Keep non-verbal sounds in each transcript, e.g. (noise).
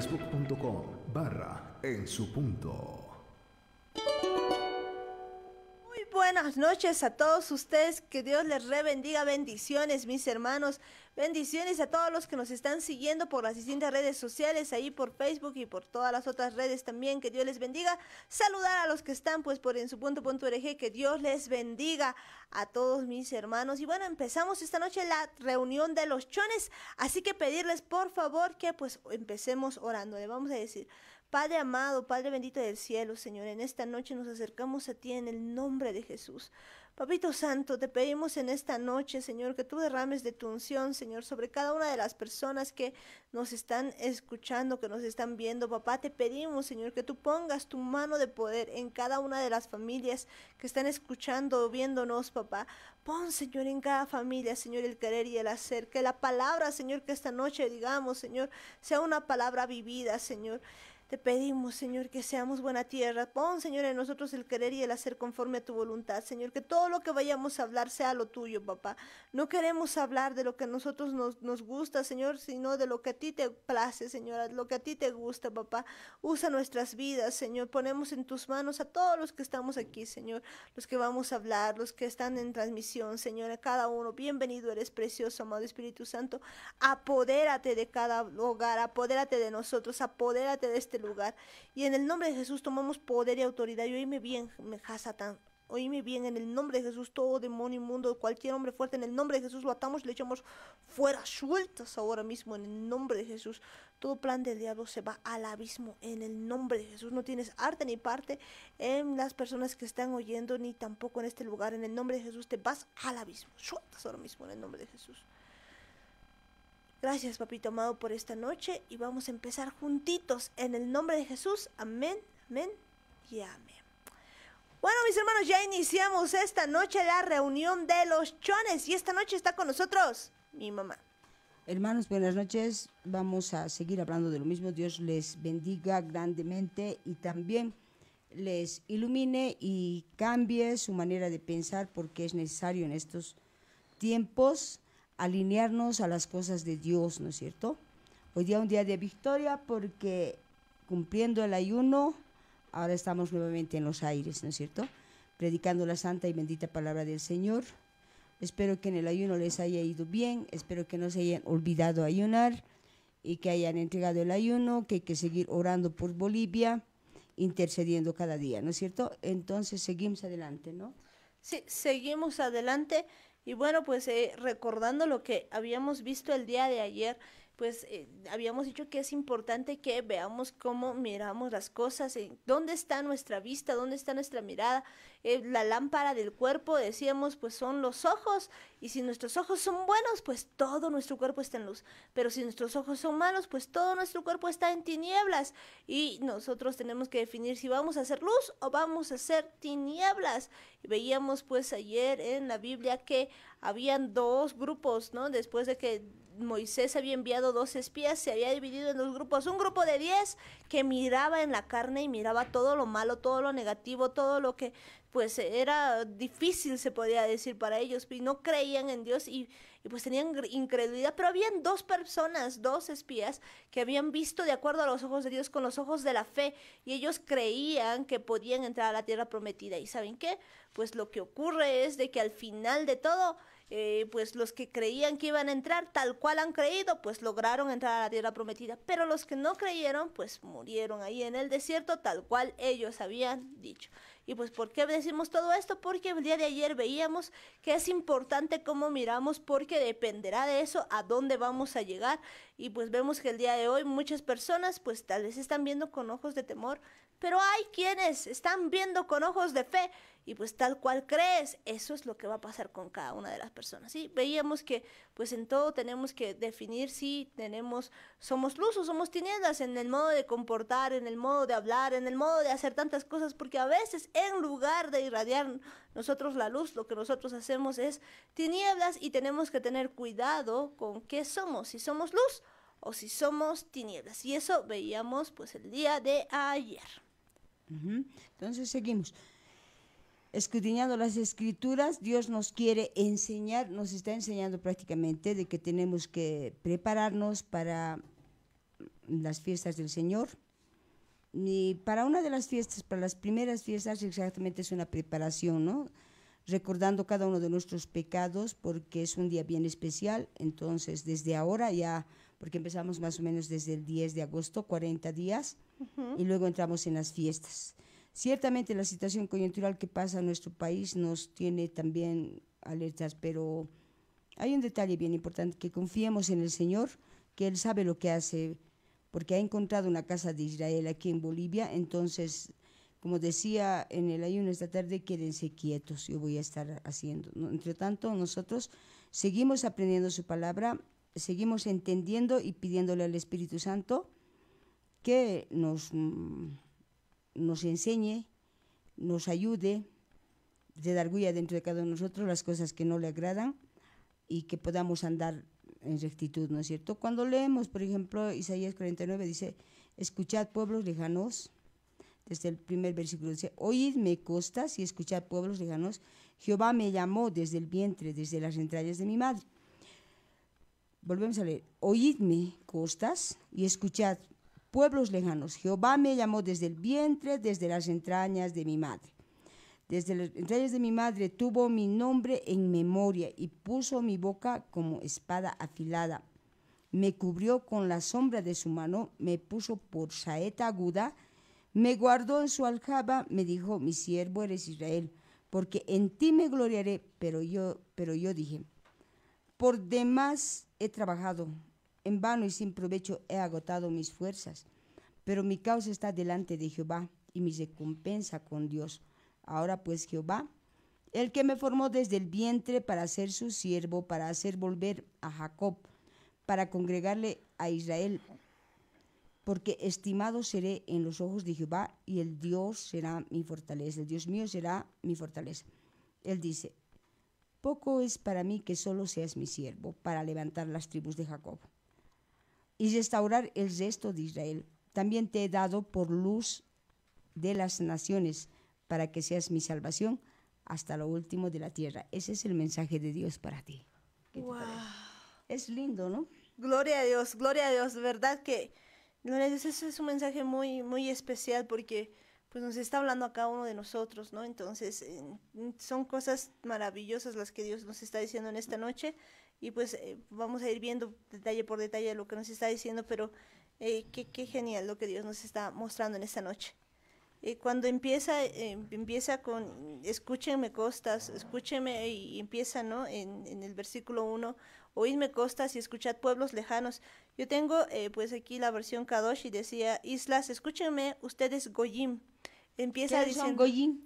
facebook.com barra en su punto. buenas noches a todos ustedes. Que Dios les rebendiga. Bendiciones, mis hermanos. Bendiciones a todos los que nos están siguiendo por las distintas redes sociales, ahí por Facebook y por todas las otras redes también. Que Dios les bendiga. Saludar a los que están pues por en su punto, punto RG. Que Dios les bendiga a todos mis hermanos. Y bueno, empezamos esta noche la reunión de los chones. Así que pedirles por favor que pues empecemos orando. Le vamos a decir. Padre amado, Padre bendito del cielo, Señor, en esta noche nos acercamos a ti en el nombre de Jesús. Papito Santo, te pedimos en esta noche, Señor, que tú derrames de tu unción, Señor, sobre cada una de las personas que nos están escuchando, que nos están viendo. Papá, te pedimos, Señor, que tú pongas tu mano de poder en cada una de las familias que están escuchando o viéndonos, papá. Pon, Señor, en cada familia, Señor, el querer y el hacer. Que la palabra, Señor, que esta noche digamos, Señor, sea una palabra vivida, Señor. Te pedimos, Señor, que seamos buena tierra. Pon, Señor, en nosotros el querer y el hacer conforme a tu voluntad, Señor. Que todo lo que vayamos a hablar sea lo tuyo, papá. No queremos hablar de lo que a nosotros nos, gusta, Señor, sino de lo que a ti te place, Señor, lo que a ti te gusta, papá. Usa nuestras vidas, Señor. Ponemos en tus manos a todos los que estamos aquí, Señor. Los que vamos a hablar, los que están en transmisión, Señor. A cada uno, bienvenido eres precioso, amado Espíritu Santo. Apodérate de cada hogar, apodérate de nosotros, apodérate de este este lugar. Y en el nombre de Jesús tomamos poder y autoridad. Y oíme bien, Satán. Oíme bien, en el nombre de Jesús, todo demonio mundo cualquier hombre fuerte, en el nombre de Jesús lo atamos, y le echamos fuera, sueltas ahora mismo, en el nombre de Jesús. Todo plan del diablo se va al abismo, en el nombre de Jesús. No tienes arte ni parte en las personas que están oyendo, ni tampoco en este lugar. En el nombre de Jesús te vas al abismo, sueltas ahora mismo, en el nombre de Jesús. Gracias, papito amado, por esta noche y vamos a empezar juntitos en el nombre de Jesús. Amén, amén y amén. Bueno, mis hermanos, ya iniciamos esta noche la reunión de los chones y esta noche está con nosotros mi mamá. Hermanos, buenas noches. Vamos a seguir hablando de lo mismo. Dios les bendiga grandemente y también les ilumine y cambie su manera de pensar porque es necesario en estos tiempos alinearnos a las cosas de Dios, ¿no es cierto? Hoy día un día de victoria porque cumpliendo el ayuno, ahora estamos nuevamente en los aires, ¿no es cierto? Predicando la santa y bendita palabra del Señor. Espero que en el ayuno les haya ido bien, espero que no se hayan olvidado ayunar y que hayan entregado el ayuno, que hay que seguir orando por Bolivia, intercediendo cada día, ¿no es cierto? Entonces seguimos adelante, ¿no? Sí, seguimos adelante. Y bueno, pues eh, recordando lo que habíamos visto el día de ayer, pues eh, habíamos dicho que es importante que veamos cómo miramos las cosas, eh, dónde está nuestra vista, dónde está nuestra mirada. Eh, la lámpara del cuerpo, decíamos, pues son los ojos, y si nuestros ojos son buenos, pues todo nuestro cuerpo está en luz, pero si nuestros ojos son malos, pues todo nuestro cuerpo está en tinieblas, y nosotros tenemos que definir si vamos a hacer luz o vamos a hacer tinieblas. Veíamos pues ayer en la Biblia que habían dos grupos, ¿no? Después de que Moisés había enviado dos espías, se había dividido en dos grupos, un grupo de diez que miraba en la carne y miraba todo lo malo, todo lo negativo, todo lo que pues era difícil, se podía decir, para ellos, y no creían en Dios y, pues tenían incredulidad, pero habían dos personas, dos espías, que habían visto de acuerdo a los ojos de Dios, con los ojos de la fe, y ellos creían que podían entrar a la tierra prometida. ¿Y saben qué? Pues lo que ocurre es de que al final de todo, eh, pues los que creían que iban a entrar, tal cual han creído, pues lograron entrar a la tierra prometida, pero los que no creyeron, pues murieron ahí en el desierto, tal cual ellos habían dicho. Y pues, ¿por qué decimos todo esto? Porque el día de ayer veíamos que es importante cómo miramos, porque dependerá de eso a dónde vamos a llegar. Y pues vemos que el día de hoy muchas personas, pues tal vez están viendo con ojos de temor, pero hay quienes están viendo con ojos de fe y pues tal cual crees, eso es lo que va a pasar con cada una de las personas. Y veíamos que pues en todo tenemos que definir si tenemos, somos luz o somos tinieblas en el modo de comportar, en el modo de hablar, en el modo de hacer tantas cosas, porque a veces en lugar de irradiar nosotros la luz, lo que nosotros hacemos es tinieblas y tenemos que tener cuidado con qué somos, si somos luz o si somos tinieblas. Y eso veíamos pues el día de ayer. Entonces seguimos escudriñando las escrituras, Dios nos quiere enseñar, nos está enseñando prácticamente de que tenemos que prepararnos para las fiestas del Señor. Y para una de las fiestas, para las primeras fiestas, exactamente es una preparación, ¿no? Recordando cada uno de nuestros pecados porque es un día bien especial. Entonces, desde ahora ya, porque empezamos más o menos desde el 10 de agosto, 40 días, y luego entramos en las fiestas. Ciertamente la situación coyuntural que pasa en nuestro país nos tiene también alertas, pero hay un detalle bien importante, que confiemos en el Señor, que Él sabe lo que hace, porque ha encontrado una casa de Israel aquí en Bolivia, entonces, como decía en el ayuno esta tarde, quédense quietos, yo voy a estar haciendo. Entre tanto, nosotros seguimos aprendiendo su palabra, seguimos entendiendo y pidiéndole al Espíritu Santo que nos mm, nos enseñe, nos ayude, dar guía dentro de cada uno de nosotros las cosas que no le agradan y que podamos andar en rectitud, ¿no es cierto? Cuando leemos, por ejemplo, Isaías 49 dice, escuchad pueblos lejanos, desde el primer versículo dice, oídme costas y escuchad pueblos lejanos, Jehová me llamó desde el vientre, desde las entrañas de mi madre. Volvemos a leer, oídme costas y escuchad pueblos lejanos. Jehová me llamó desde el vientre, desde las entrañas de mi madre. Desde las entrañas de mi madre tuvo mi nombre en memoria y puso mi boca como espada afilada. Me cubrió con la sombra de su mano, me puso por saeta aguda, me guardó en su aljaba, me dijo, mi siervo eres Israel, porque en ti me gloriaré, pero yo, pero yo dije, por demás he trabajado, en vano y sin provecho he agotado mis fuerzas, pero mi causa está delante de Jehová y mi recompensa con Dios. Ahora pues Jehová, el que me formó desde el vientre para ser su siervo, para hacer volver a Jacob, para congregarle a Israel, porque estimado seré en los ojos de Jehová y el Dios será mi fortaleza, el Dios mío será mi fortaleza. Él dice, poco es para mí que solo seas mi siervo para levantar las tribus de Jacob y restaurar el resto de Israel. También te he dado por luz de las naciones para que seas mi salvación hasta lo último de la tierra. Ese es el mensaje de Dios para ti. Wow. Es lindo, ¿no? Gloria a Dios, gloria a Dios, verdad que gloria a Dios, eso es un mensaje muy muy especial porque pues nos está hablando a cada uno de nosotros, ¿no? Entonces, son cosas maravillosas las que Dios nos está diciendo en esta noche y pues eh, vamos a ir viendo detalle por detalle lo que nos está diciendo, pero eh, qué, genial lo que Dios nos está mostrando en esta noche. Eh, cuando empieza, empieza con, escúchenme costas, escúchenme y empieza, En, el versículo 1, oídme costas y escuchad pueblos lejanos. Yo tengo pues aquí la versión Kadosh y decía, islas, escúchenme ustedes Goyim. Empieza diciendo... Goyim?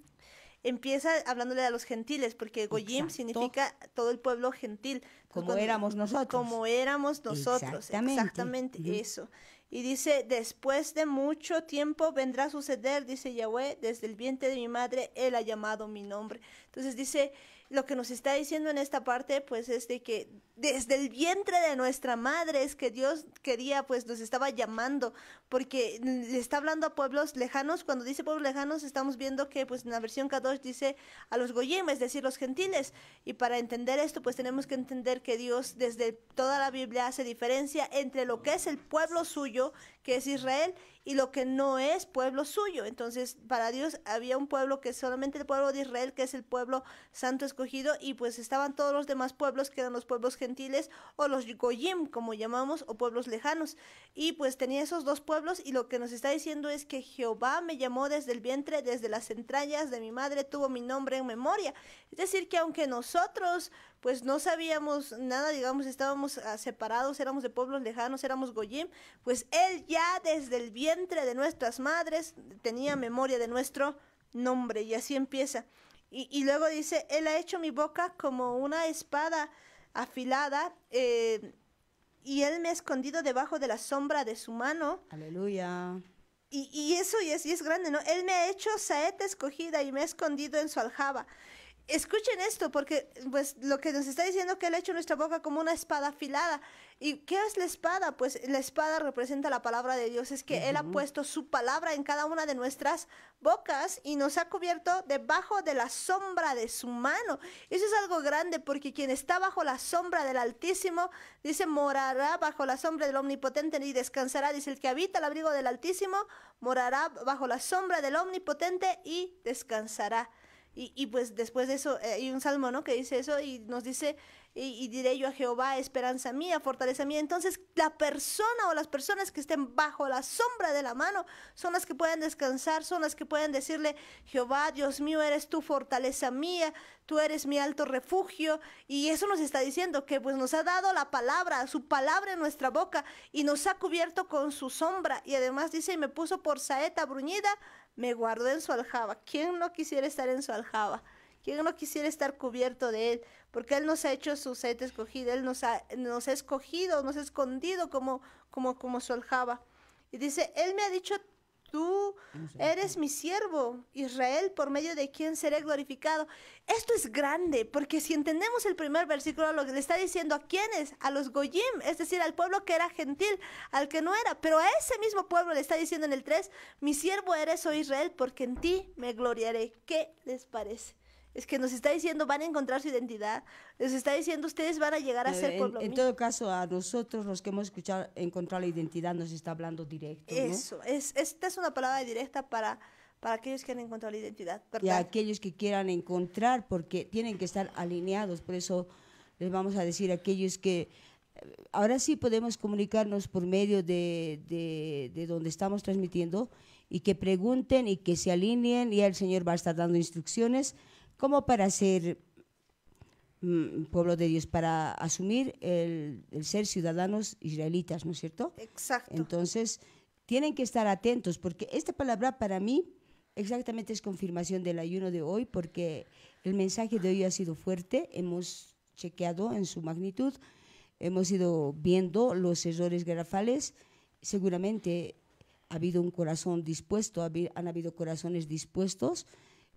empieza hablándole a los gentiles, porque Goyim significa todo el pueblo gentil. como éramos nosotros. Como éramos nosotros, exactamente, eso. Y dice, después de mucho tiempo vendrá a suceder, dice Yahweh, desde el vientre de mi madre, él ha llamado mi nombre. Entonces dice, lo que nos está diciendo en esta parte, pues es de que desde el vientre de nuestra madre es que Dios quería, pues nos estaba llamando, porque le está hablando a pueblos lejanos. Cuando dice pueblos lejanos, estamos viendo que, pues en la versión k dice a los goyim, es decir, los gentiles. Y para entender esto, pues tenemos que entender que Dios desde toda la Biblia hace diferencia entre lo que es el pueblo suyo, que es Israel, y lo que no es pueblo suyo. Entonces, para Dios había un pueblo que es solamente el pueblo de Israel, que es el pueblo santo escogido, y pues estaban todos los demás pueblos, que eran los pueblos gentiles o los goyim, como llamamos, o pueblos lejanos. Y pues tenía esos dos pueblos y lo que nos está diciendo es que Jehová me llamó desde el vientre, desde las entrañas de mi madre, tuvo mi nombre en memoria. Es decir, que aunque nosotros pues no sabíamos nada, digamos, estábamos ah, separados, éramos de pueblos lejanos, éramos Goyim, pues él ya desde el vientre de nuestras madres tenía memoria de nuestro nombre y así empieza. Y, luego dice, él ha hecho mi boca como una espada afilada. Eh, y él me ha escondido debajo de la sombra de su mano. Aleluya. Y, eso y es, es grande, ¿no? Él me ha hecho saeta escogida y me ha escondido en su aljaba escuchen esto, porque pues lo que nos está diciendo que él ha hecho nuestra boca como una espada afilada. ¿Y qué es la espada? Pues la espada representa la palabra de Dios, es que él ha puesto su palabra en cada una de nuestras bocas y nos ha cubierto debajo de la sombra de su mano. Eso es algo grande porque quien está bajo la sombra del Altísimo, dice, morará bajo la sombra del Omnipotente y descansará. Dice, el que habita el abrigo del Altísimo, morará bajo la sombra del Omnipotente y descansará. Y, pues después de eso, eh, hay un salmo, ¿no? Que dice eso y nos dice, y, y, diré yo a Jehová, esperanza mía, fortaleza mía. Entonces, la persona o las personas que estén bajo la sombra de la mano son las que pueden descansar, son las que pueden decirle, Jehová, Dios mío, eres tu fortaleza mía, tú eres mi alto refugio. Y eso nos está diciendo que pues nos ha dado la palabra, su palabra en nuestra boca y nos ha cubierto con su sombra. Y además dice, y me puso por saeta bruñida me guardó en su aljaba. ¿Quién no quisiera estar en su aljaba? ¿Quién no quisiera estar cubierto de Él? Porque Él nos ha hecho su set escogido. Él nos ha, nos ha escogido, nos ha escondido como, como, como su aljaba. Y dice, Él me ha dicho tú eres mi siervo, Israel, por medio de quien seré glorificado. Esto es grande, porque si entendemos el primer versículo, lo que le está diciendo a quiénes, a los Goyim, es decir, al pueblo que era gentil, al que no era, pero a ese mismo pueblo le está diciendo en el 3, mi siervo eres, oh Israel, porque en ti me gloriaré. ¿Qué les parece? Es que nos está diciendo, van a encontrar su identidad. Nos está diciendo, ustedes van a llegar a ser en, En todo caso, a nosotros los que hemos escuchado, encontrar la identidad, nos está hablando directo. Eso, es, esta es una palabra directa para, para aquellos que han encontrado la identidad. ¿verdad? Y a aquellos que quieran encontrar, porque tienen que estar alineados. Por eso les vamos a decir a aquellos que eh, ahora sí podemos comunicarnos por medio de, de, de, donde estamos transmitiendo y que pregunten y que se alineen y el Señor va a estar dando instrucciones como para ser mm, pueblo de Dios, para asumir el, ser ciudadanos israelitas, ¿no es cierto? Exacto. Entonces, tienen que estar atentos, porque esta palabra para mí exactamente es confirmación del ayuno de hoy, porque el mensaje de hoy ha sido fuerte, hemos chequeado en su magnitud, hemos ido viendo los errores grafales, seguramente ha habido un corazón dispuesto, han habido corazones dispuestos,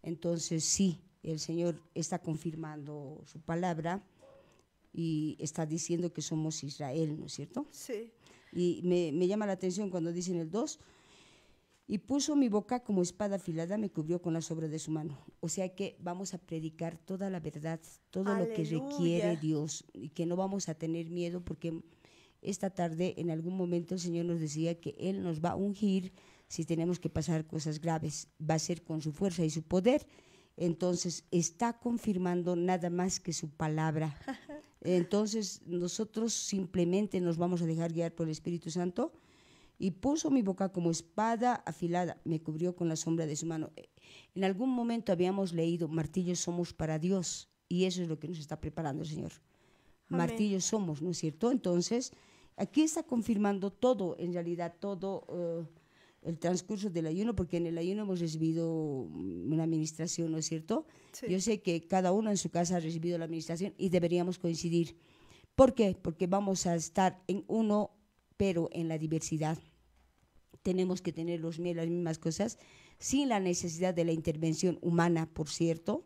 entonces sí, el Señor está confirmando su palabra y está diciendo que somos Israel, ¿no es cierto? Sí. Y me, llama la atención cuando dicen el 2, y puso mi boca como espada afilada, me cubrió con la sobra de su mano. O sea que vamos a predicar toda la verdad, todo lo que requiere Dios, y que no vamos a tener miedo porque esta tarde en algún momento el Señor nos decía que Él nos va a ungir si tenemos que pasar cosas graves. Va a ser con su fuerza y su poder entonces, está confirmando nada más que su palabra. Entonces, nosotros simplemente nos vamos a dejar guiar por el Espíritu Santo. Y puso mi boca como espada afilada, me cubrió con la sombra de su mano. En algún momento habíamos leído, martillos somos para Dios. Y eso es lo que nos está preparando el Señor. Martillos somos, ¿no es cierto? Entonces, aquí está confirmando todo, en realidad todo. Eh, el transcurso del ayuno, porque en el ayuno hemos recibido una administración, ¿no es cierto? Yo sé que cada uno en su casa ha recibido la administración y deberíamos coincidir. ¿Por qué? Porque vamos a estar en uno, pero en la diversidad. Tenemos que tener los, las mismas cosas, sin la necesidad de la intervención humana, por cierto.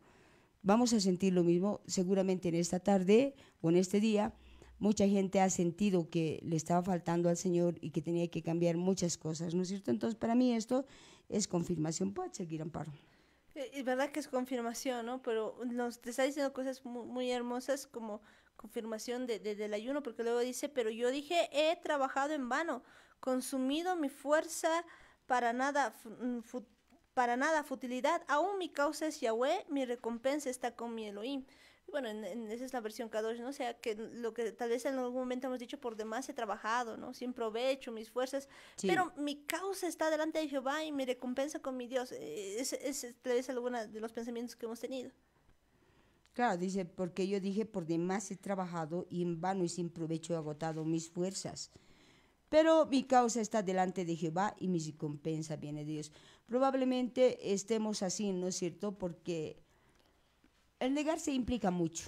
Vamos a sentir lo mismo seguramente en esta tarde o en este día mucha gente ha sentido que le estaba faltando al Señor y que tenía que cambiar muchas cosas, ¿no es cierto? Entonces, para mí esto es confirmación para seguir amparo. Es eh, verdad que es confirmación, ¿no? Pero nos te está diciendo cosas muy, hermosas como confirmación del ayuno, porque luego dice, pero yo dije, he trabajado en vano, consumido mi fuerza para nada, mm, para nada futilidad, aún mi causa es Yahweh, mi recompensa está con mi Elohim bueno, en, esa es la versión k ¿no? O sea, que lo que tal vez en algún momento hemos dicho, por demás he trabajado, ¿no? Sin provecho, mis fuerzas, pero mi causa está delante de Jehová y mi recompensa con mi Dios. Eh, es, es tal vez alguno de los pensamientos que hemos tenido. Claro, dice, porque yo dije, por demás he trabajado y en vano y sin provecho he agotado mis fuerzas. Pero mi causa está delante de Jehová y mi recompensa viene de Dios. Probablemente estemos así, ¿no es cierto? Porque el negarse implica mucho.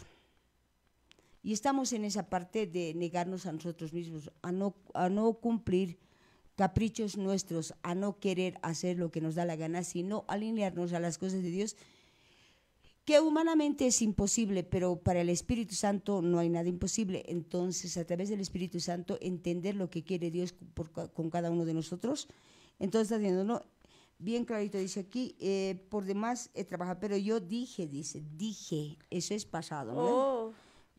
Y estamos en esa parte de negarnos a nosotros mismos, a no, no cumplir caprichos nuestros, a no querer hacer lo que nos da la gana, sino alinearnos a las cosas de Dios, que humanamente es imposible, pero para el Espíritu Santo no hay nada imposible. Entonces, a través del Espíritu Santo, entender lo que quiere Dios con cada uno de nosotros. Entonces, no, bien clarito dice aquí, eh, por demás he eh, trabajado, pero yo dije, dice, dije, eso es pasado, ¿no? Oh.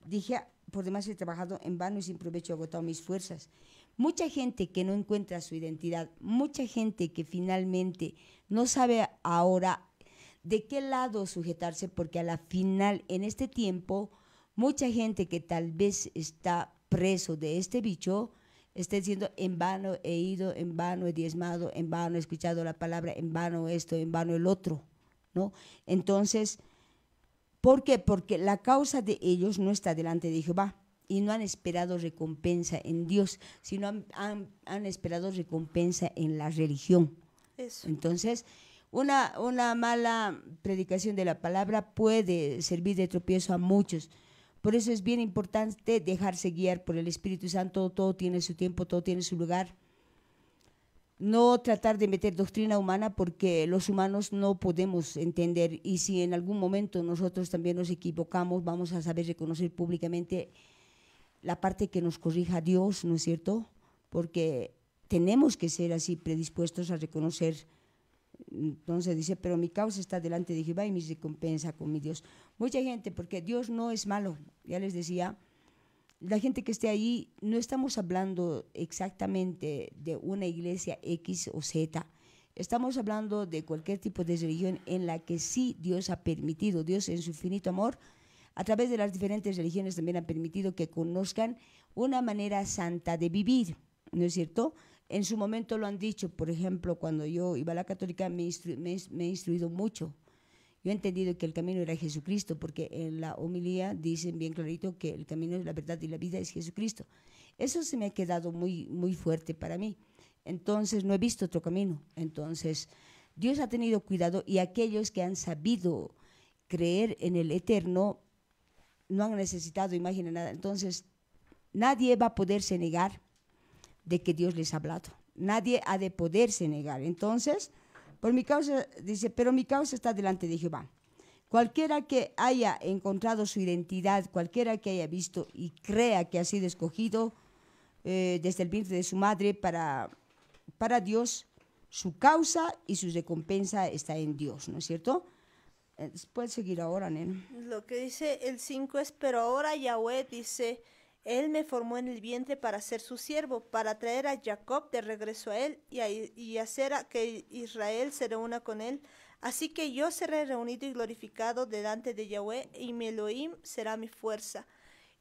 Dije, por demás he trabajado en vano y sin provecho he agotado mis fuerzas. Mucha gente que no encuentra su identidad, mucha gente que finalmente no sabe ahora de qué lado sujetarse, porque a la final, en este tiempo, mucha gente que tal vez está preso de este bicho, esté diciendo en vano he ido, en vano he diezmado, en vano he escuchado la palabra, en vano esto, en vano el otro, ¿no? Entonces, ¿por qué? Porque la causa de ellos no está delante de Jehová y no han esperado recompensa en Dios, sino han, esperado recompensa en la religión. Entonces, una, una mala predicación de la palabra puede servir de tropiezo a muchos, por eso es bien importante dejarse guiar por el Espíritu Santo, todo tiene su tiempo, todo tiene su lugar. No tratar de meter doctrina humana porque los humanos no podemos entender y si en algún momento nosotros también nos equivocamos, vamos a saber reconocer públicamente la parte que nos corrija Dios, ¿no es cierto? Porque tenemos que ser así predispuestos a reconocer entonces dice, pero mi causa está delante de Jehová y mi recompensa con mi Dios. Mucha gente, porque Dios no es malo, ya les decía, la gente que esté ahí, no estamos hablando exactamente de una iglesia X o Z, estamos hablando de cualquier tipo de religión en la que sí Dios ha permitido, Dios en su infinito amor, a través de las diferentes religiones también ha permitido que conozcan una manera santa de vivir, ¿no es cierto?, en su momento lo han dicho, por ejemplo, cuando yo iba a la católica me, he instruido mucho. Yo he entendido que el camino era Jesucristo, porque en la homilía dicen bien clarito que el camino, la verdad y la vida es Jesucristo. Eso se me ha quedado muy, muy fuerte para mí. Entonces no he visto otro camino. Entonces Dios ha tenido cuidado y aquellos que han sabido creer en el eterno no han necesitado, imagina nada. Entonces nadie va a poderse negar de que Dios les ha hablado. Nadie ha de poderse negar. Entonces, por mi causa, dice, pero mi causa está delante de Jehová. Cualquiera que haya encontrado su identidad, cualquiera que haya visto y crea que ha sido escogido eh, desde el vientre de su madre para, para Dios, su causa y su recompensa está en Dios, ¿no es cierto? Eh, Puedes seguir ahora, Nen. Lo que dice el 5 es, pero ahora Yahweh dice, él me formó en el vientre para ser su siervo, para traer a Jacob de regreso a él y, hacer que Israel se reúna con él. Así que yo seré reunido y glorificado delante de Yahweh, y mi Elohim será mi fuerza.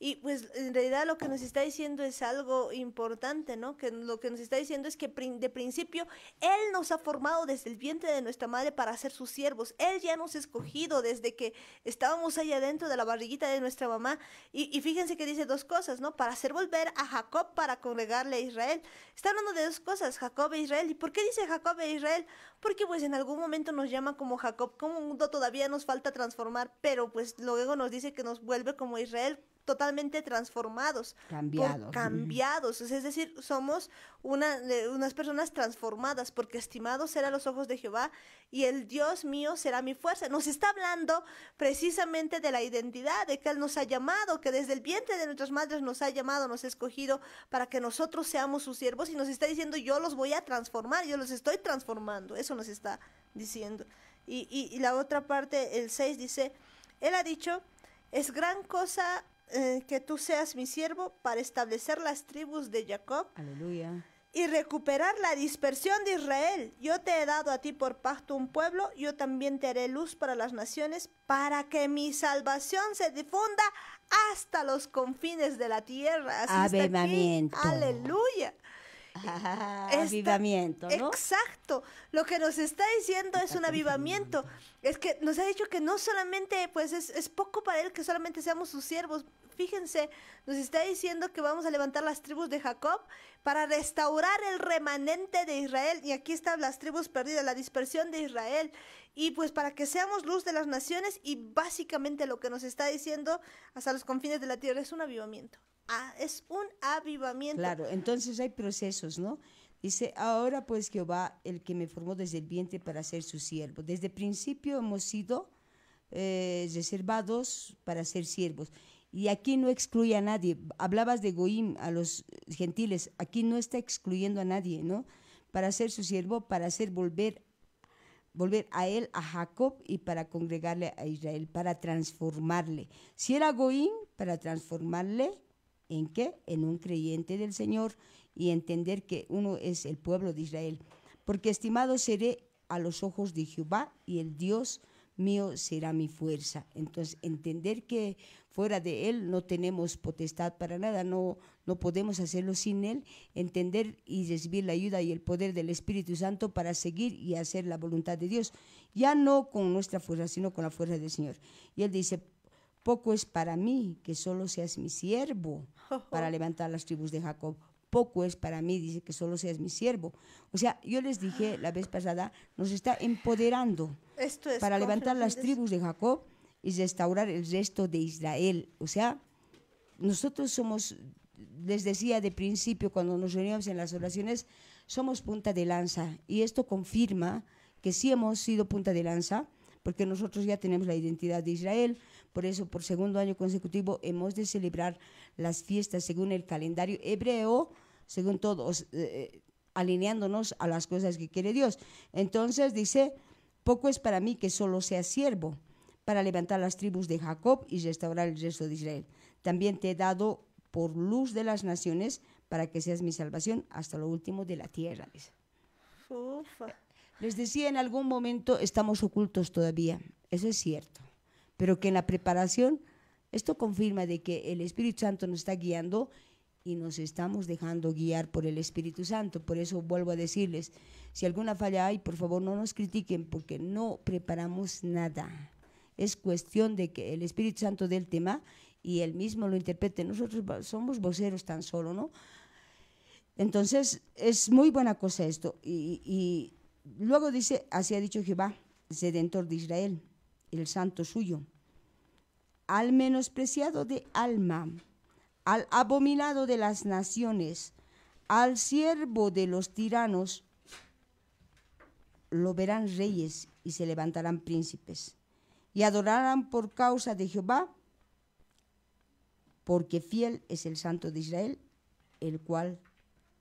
Y pues en realidad lo que nos está diciendo es algo importante, ¿no? Que lo que nos está diciendo es que de principio Él nos ha formado desde el vientre de nuestra madre para ser sus siervos. Él ya nos ha escogido desde que estábamos allá dentro de la barriguita de nuestra mamá. Y, y fíjense que dice dos cosas, ¿no? Para hacer volver a Jacob para congregarle a Israel. Está hablando de dos cosas, Jacob e Israel. ¿Y por qué dice Jacob e Israel? Porque pues en algún momento nos llama como Jacob, como un mundo todavía nos falta transformar, pero pues luego nos dice que nos vuelve como Israel totalmente transformados. Cambiados. Es decir, somos unas personas transformadas, porque estimados será los ojos de Jehová y el Dios mío será mi fuerza. Nos está hablando precisamente de la identidad, de que Él nos ha llamado, que desde el vientre de nuestras madres nos ha llamado, nos ha escogido para que nosotros seamos sus siervos y nos está diciendo, yo los voy a transformar, yo los estoy transformando. Eso nos está diciendo. Y, la otra parte, el 6 dice, Él ha dicho, es gran cosa eh, que tú seas mi siervo para establecer las tribus de Jacob. Y recuperar la dispersión de Israel. Yo te he dado a ti por pacto un pueblo, yo también te haré luz para las naciones, para que mi salvación se difunda hasta los confines de la tierra. Así Aleluya avivamiento, Exacto. Lo que nos está diciendo es un avivamiento. Es que nos ha dicho que no solamente, pues es, es poco para él que solamente seamos sus siervos. Fíjense, nos está diciendo que vamos a levantar las tribus de Jacob para restaurar el remanente de Israel. Y aquí están las tribus perdidas, la dispersión de Israel. Y pues para que seamos luz de las naciones y básicamente lo que nos está diciendo hasta los confines de la tierra es un avivamiento es un avivamiento. Claro, entonces hay procesos, ¿no? Dice, ahora pues Jehová, el que me formó desde el vientre para ser su siervo. Desde el principio hemos sido eh, reservados para ser siervos. Y aquí no excluye a nadie. Hablabas de Goim, a los gentiles. Aquí no está excluyendo a nadie, ¿no? Para ser su siervo, para hacer volver, volver a él, a Jacob, y para congregarle a Israel, para transformarle. Si era Goim, para transformarle ¿En qué? En un creyente del Señor y entender que uno es el pueblo de Israel. Porque estimado seré a los ojos de Jehová y el Dios mío será mi fuerza. Entonces, entender que fuera de Él no tenemos potestad para nada, no, no podemos hacerlo sin Él, entender y recibir la ayuda y el poder del Espíritu Santo para seguir y hacer la voluntad de Dios, ya no con nuestra fuerza, sino con la fuerza del Señor. Y Él dice, poco es para mí que solo seas mi siervo (laughs) para levantar las tribus de Jacob. Poco es para mí, dice que solo seas mi siervo. O sea, yo les dije la vez pasada, nos está empoderando para levantar las tribus de Jacob y restaurar el resto de Israel. O sea, nosotros somos, les decía de principio cuando nos reuníamos en las oraciones, somos punta de lanza. Y esto confirma que sí hemos sido punta de lanza porque nosotros ya tenemos la identidad de Israel, por eso por segundo año consecutivo hemos de celebrar las fiestas según el calendario hebreo, según todos, eh, eh, alineándonos a las cosas que quiere Dios. Entonces dice, poco es para mí que solo sea siervo para levantar las tribus de Jacob y restaurar el resto de Israel. También te he dado por luz de las naciones para que seas mi salvación hasta lo último de la tierra. Les decía, en algún momento estamos ocultos todavía, eso es cierto, pero que en la preparación esto confirma de que el Espíritu Santo nos está guiando y nos estamos dejando guiar por el Espíritu Santo. Por eso vuelvo a decirles, si alguna falla hay, por favor no nos critiquen porque no preparamos nada. Es cuestión de que el Espíritu Santo dé el tema y él mismo lo interprete. Nosotros somos voceros tan solo, ¿no? Entonces, es muy buena cosa esto. y Luego dice, así ha dicho Jehová, sedentor de Israel, el santo suyo, al menospreciado de alma, al abominado de las naciones, al siervo de los tiranos, lo verán reyes y se levantarán príncipes, y adorarán por causa de Jehová, porque fiel es el santo de Israel, el cual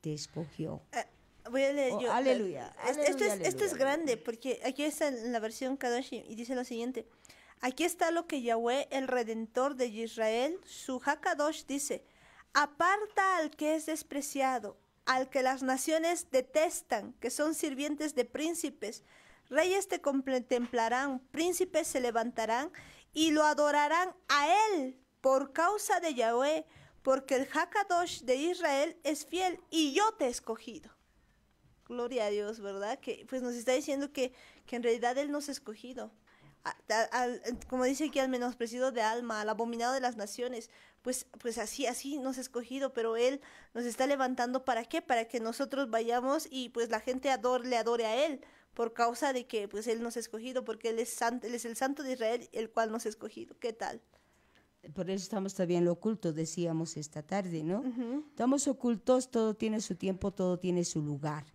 te escogió. Eh, Aleluya. esto, es, grande porque aquí está en la versión Kadoshi y dice lo siguiente. Aquí está lo que Yahweh, el redentor de Israel, su Hakadosh, dice. Aparta al que es despreciado, al que las naciones detestan, que son sirvientes de príncipes. Reyes te contemplarán, príncipes se levantarán y lo adorarán a él por causa de Yahweh, porque el Hakadosh de Israel es fiel y yo te he escogido gloria a Dios, ¿verdad? Que pues nos está diciendo que, en realidad Él nos ha escogido. como dice aquí, al menospreciado de alma, al abominado de las naciones, pues, pues así, así nos ha escogido, pero Él nos está levantando para qué? Para que nosotros vayamos y pues la gente adore, le adore a Él, por causa de que pues Él nos ha escogido, porque Él es, el santo de Israel, el cual nos ha escogido. ¿Qué tal? por eso estamos todavía en lo oculto, decíamos esta tarde, ¿no? Estamos ocultos, todo tiene su tiempo, todo tiene su lugar.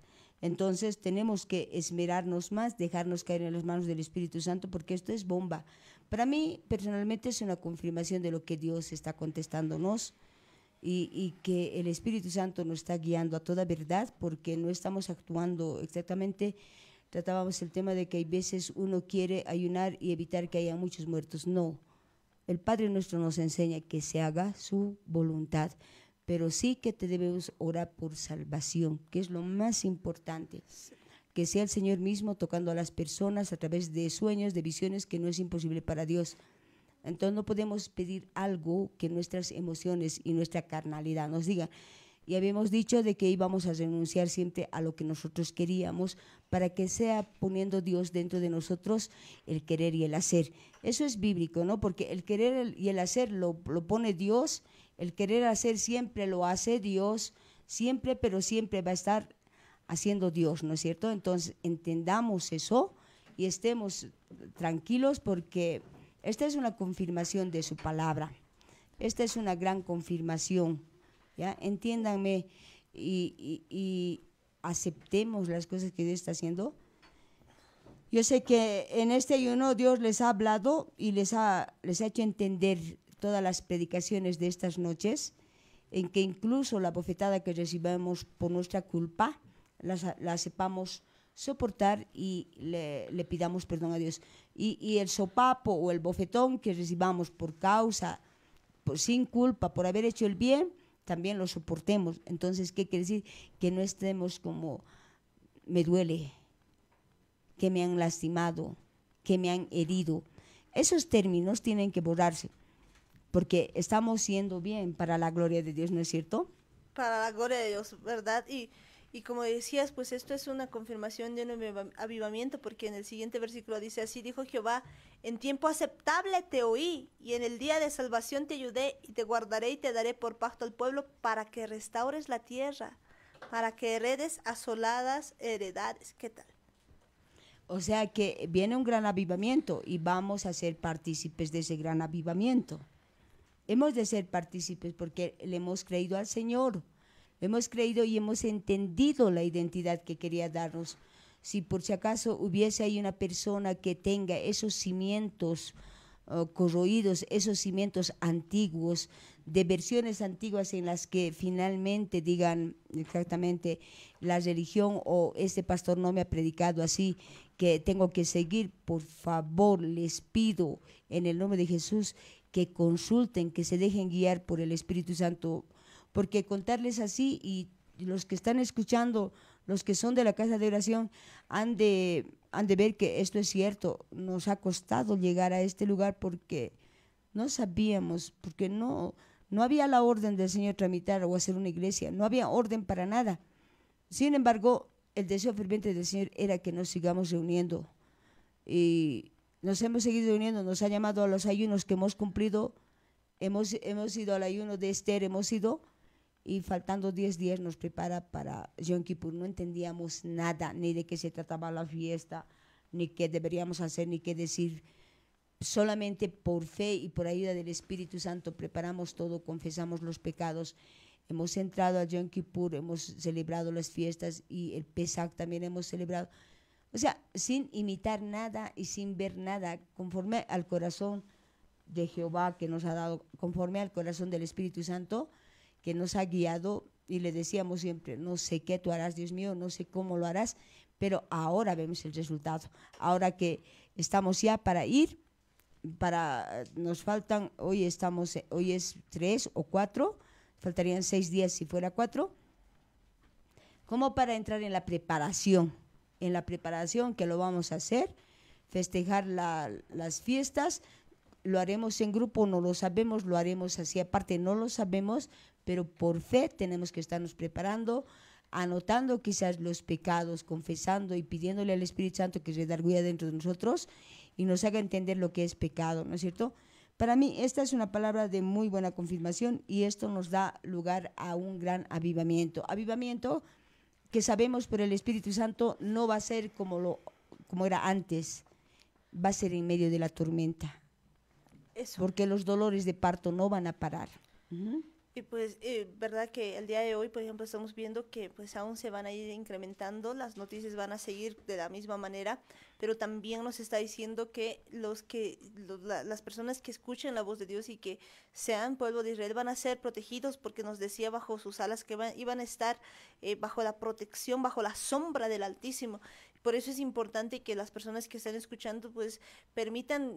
Entonces tenemos que esmerarnos más, dejarnos caer en las manos del Espíritu Santo, porque esto es bomba. Para mí, personalmente, es una confirmación de lo que Dios está contestándonos y, que el Espíritu Santo nos está guiando a toda verdad, porque no estamos actuando exactamente. Tratábamos el tema de que hay veces uno quiere ayunar y evitar que haya muchos muertos. No. El Padre nuestro nos enseña que se haga su voluntad pero sí que te debemos orar por salvación, que es lo más importante. Que sea el Señor mismo tocando a las personas a través de sueños, de visiones que no es imposible para Dios. Entonces no podemos pedir algo que nuestras emociones y nuestra carnalidad nos digan. Y habíamos dicho de que íbamos a renunciar siempre a lo que nosotros queríamos para que sea poniendo Dios dentro de nosotros el querer y el hacer. Eso es bíblico, ¿no? Porque el querer y el hacer lo, lo pone Dios el querer hacer siempre lo hace Dios, siempre, pero siempre va a estar haciendo Dios, ¿no es cierto? Entonces, entendamos eso y estemos tranquilos porque esta es una confirmación de su palabra. Esta es una gran confirmación, ¿ya? Entiéndanme y, aceptemos las cosas que Dios está haciendo. Yo sé que en este ayuno Dios les ha hablado y les ha, les ha hecho entender todas las predicaciones de estas noches, en que incluso la bofetada que recibamos por nuestra culpa la, sepamos soportar y le, pidamos perdón a Dios. Y, y, el sopapo o el bofetón que recibamos por causa, por, pues sin culpa, por haber hecho el bien, también lo soportemos. Entonces, ¿qué quiere decir? Que no estemos como, me duele, que me han lastimado, que me han herido. Esos términos tienen que borrarse porque estamos siendo bien para la gloria de Dios, ¿no es cierto? Para la gloria de Dios, ¿verdad? Y, y como decías, pues esto es una confirmación de un avivamiento, porque en el siguiente versículo dice, así dijo Jehová, en tiempo aceptable te oí, y en el día de salvación te ayudé, y te guardaré y te daré por pacto al pueblo para que restaures la tierra, para que heredes asoladas heredades. ¿Qué tal? O sea que viene un gran avivamiento y vamos a ser partícipes de ese gran avivamiento hemos de ser partícipes porque le hemos creído al Señor, hemos creído y hemos entendido la identidad que quería darnos. Si por si acaso hubiese ahí una persona que tenga esos cimientos oh, corroídos, esos cimientos antiguos, de versiones antiguas en las que finalmente digan exactamente la religión o este pastor no me ha predicado así, que tengo que seguir, por favor les pido en el nombre de Jesús que consulten, que se dejen guiar por el Espíritu Santo, porque contarles así y los que están escuchando, los que son de la casa de oración, han de, han de ver que esto es cierto. Nos ha costado llegar a este lugar porque no sabíamos, porque no, no había la orden del Señor tramitar o hacer una iglesia, no había orden para nada. Sin embargo, el deseo ferviente del Señor era que nos sigamos reuniendo. Y nos hemos seguido uniendo, nos ha llamado a los ayunos que hemos cumplido, hemos, hemos ido al ayuno de Esther, hemos ido, y faltando 10 días nos prepara para Yom Kippur. No entendíamos nada, ni de qué se trataba la fiesta, ni qué deberíamos hacer, ni qué decir. Solamente por fe y por ayuda del Espíritu Santo preparamos todo, confesamos los pecados. Hemos entrado a Yom Kippur, hemos celebrado las fiestas y el Pesach también hemos celebrado. O sea, sin imitar nada y sin ver nada, conforme al corazón de Jehová que nos ha dado, conforme al corazón del Espíritu Santo que nos ha guiado y le decíamos siempre, no sé qué tú harás, Dios mío, no sé cómo lo harás, pero ahora vemos el resultado. Ahora que estamos ya para ir, para nos faltan, hoy estamos, hoy es tres o cuatro, faltarían seis días si fuera cuatro, como para entrar en la preparación en la preparación que lo vamos a hacer, festejar las fiestas, lo haremos en grupo, no lo sabemos, lo haremos así aparte, no lo sabemos, pero por fe tenemos que estarnos preparando, anotando quizás los pecados, confesando y pidiéndole al Espíritu Santo que se guía dentro de nosotros y nos haga entender lo que es pecado, ¿no es cierto? Para mí esta es una palabra de muy buena confirmación y esto nos da lugar a un gran avivamiento. Avivamiento que sabemos por el Espíritu Santo no va a ser como, lo, como era antes, va a ser en medio de la tormenta. Eso. Porque los dolores de parto no van a parar. Y pues, eh, verdad que el día de hoy, por ejemplo, estamos viendo que pues aún se van a ir incrementando, las noticias van a seguir de la misma manera, pero también nos está diciendo que los que las personas que escuchen la voz de Dios y que sean pueblo de Israel van a ser protegidos porque nos decía bajo sus alas que iban a estar eh, bajo la protección, bajo la sombra del Altísimo. Por eso es importante que las personas que están escuchando pues permitan,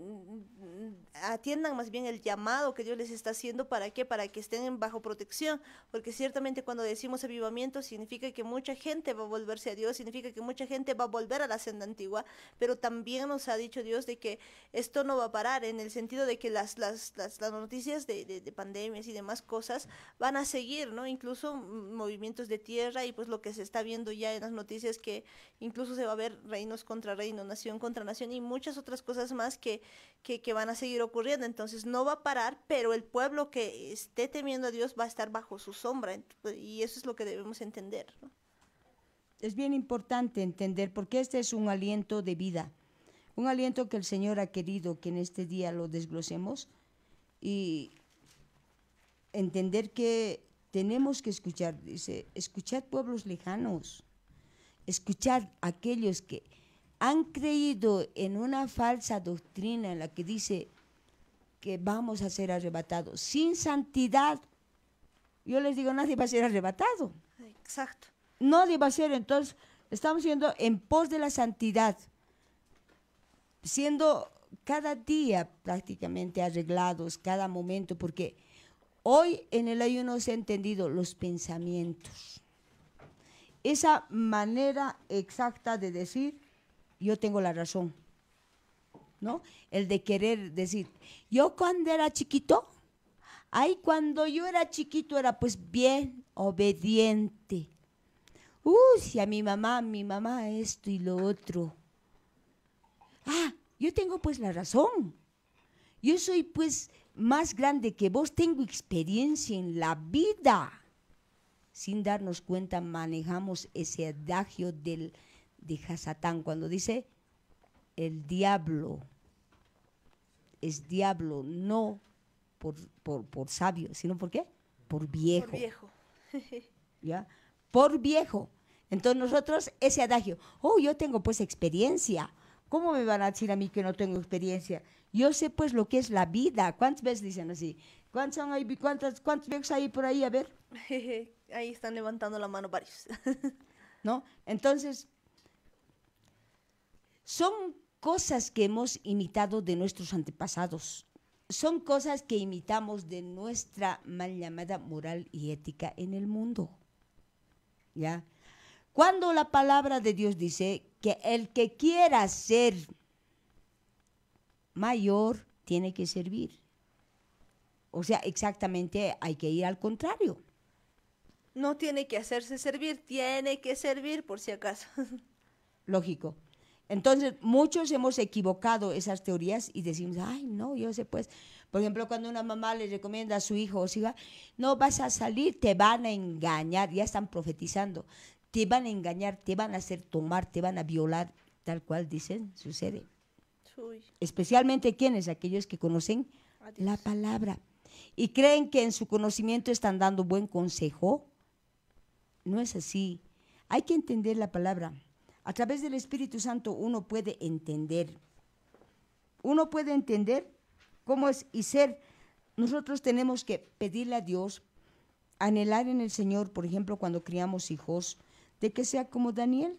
atiendan más bien el llamado que Dios les está haciendo para qué, para que estén bajo protección, porque ciertamente cuando decimos avivamiento significa que mucha gente va a volverse a Dios, significa que mucha gente va a volver a la senda antigua, pero también nos ha dicho Dios de que esto no va a parar en el sentido de que las, las, las, noticias de, de, de pandemias y demás cosas van a seguir, ¿no? Incluso mm, movimientos de tierra y pues lo que se está viendo ya en las noticias que incluso se va a reinos contra reinos, nación contra nación y muchas otras cosas más que, que, van a seguir ocurriendo. Entonces no va a parar, pero el pueblo que esté temiendo a Dios va a estar bajo su sombra y eso es lo que debemos entender. Es bien importante entender porque este es un aliento de vida, un aliento que el Señor ha querido que en este día lo desglosemos y entender que tenemos que escuchar, dice, escuchad pueblos lejanos escuchar a aquellos que han creído en una falsa doctrina en la que dice que vamos a ser arrebatados. Sin santidad, yo les digo, nadie va a ser arrebatado. Exacto. Nadie va a ser, entonces, estamos siendo en pos de la santidad, siendo cada día prácticamente arreglados, cada momento, porque hoy en el ayuno se han entendido los pensamientos esa manera exacta de decir, yo tengo la razón, ¿no? El de querer decir, yo cuando era chiquito, ay, cuando yo era chiquito era pues bien obediente. Uy, si a mi mamá, mi mamá esto y lo otro. Ah, yo tengo pues la razón. Yo soy pues más grande que vos, tengo experiencia en la vida sin darnos cuenta manejamos ese adagio del, de Hasatán cuando dice el diablo es diablo no por, por, sabio, sino por qué? Por viejo. Por viejo. (laughs) ¿Ya? Por viejo. Entonces nosotros ese adagio, oh, yo tengo pues experiencia. ¿Cómo me van a decir a mí que no tengo experiencia? Yo sé pues lo que es la vida. ¿Cuántas veces dicen así? ¿Cuántos, son cuántas, cuántos viejos hay por ahí? A ver. (laughs) Ahí están levantando la mano varios. (laughs) ¿No? Entonces, son cosas que hemos imitado de nuestros antepasados. Son cosas que imitamos de nuestra mal llamada moral y ética en el mundo. ¿Ya? Cuando la palabra de Dios dice que el que quiera ser mayor tiene que servir. O sea, exactamente hay que ir al contrario no tiene que hacerse servir, tiene que servir por si acaso. (laughs) Lógico. Entonces, muchos hemos equivocado esas teorías y decimos, ay, no, yo sé pues. Por ejemplo, cuando una mamá le recomienda a su hijo o su hija, no vas a salir, te van a engañar, ya están profetizando, te van a engañar, te van a hacer tomar, te van a violar, tal cual dicen, sucede. Especialmente quienes, aquellos que conocen la palabra y creen que en su conocimiento están dando buen consejo, no es así. Hay que entender la palabra. A través del Espíritu Santo uno puede entender. Uno puede entender cómo es y ser. Nosotros tenemos que pedirle a Dios, anhelar en el Señor, por ejemplo, cuando criamos hijos, de que sea como Daniel,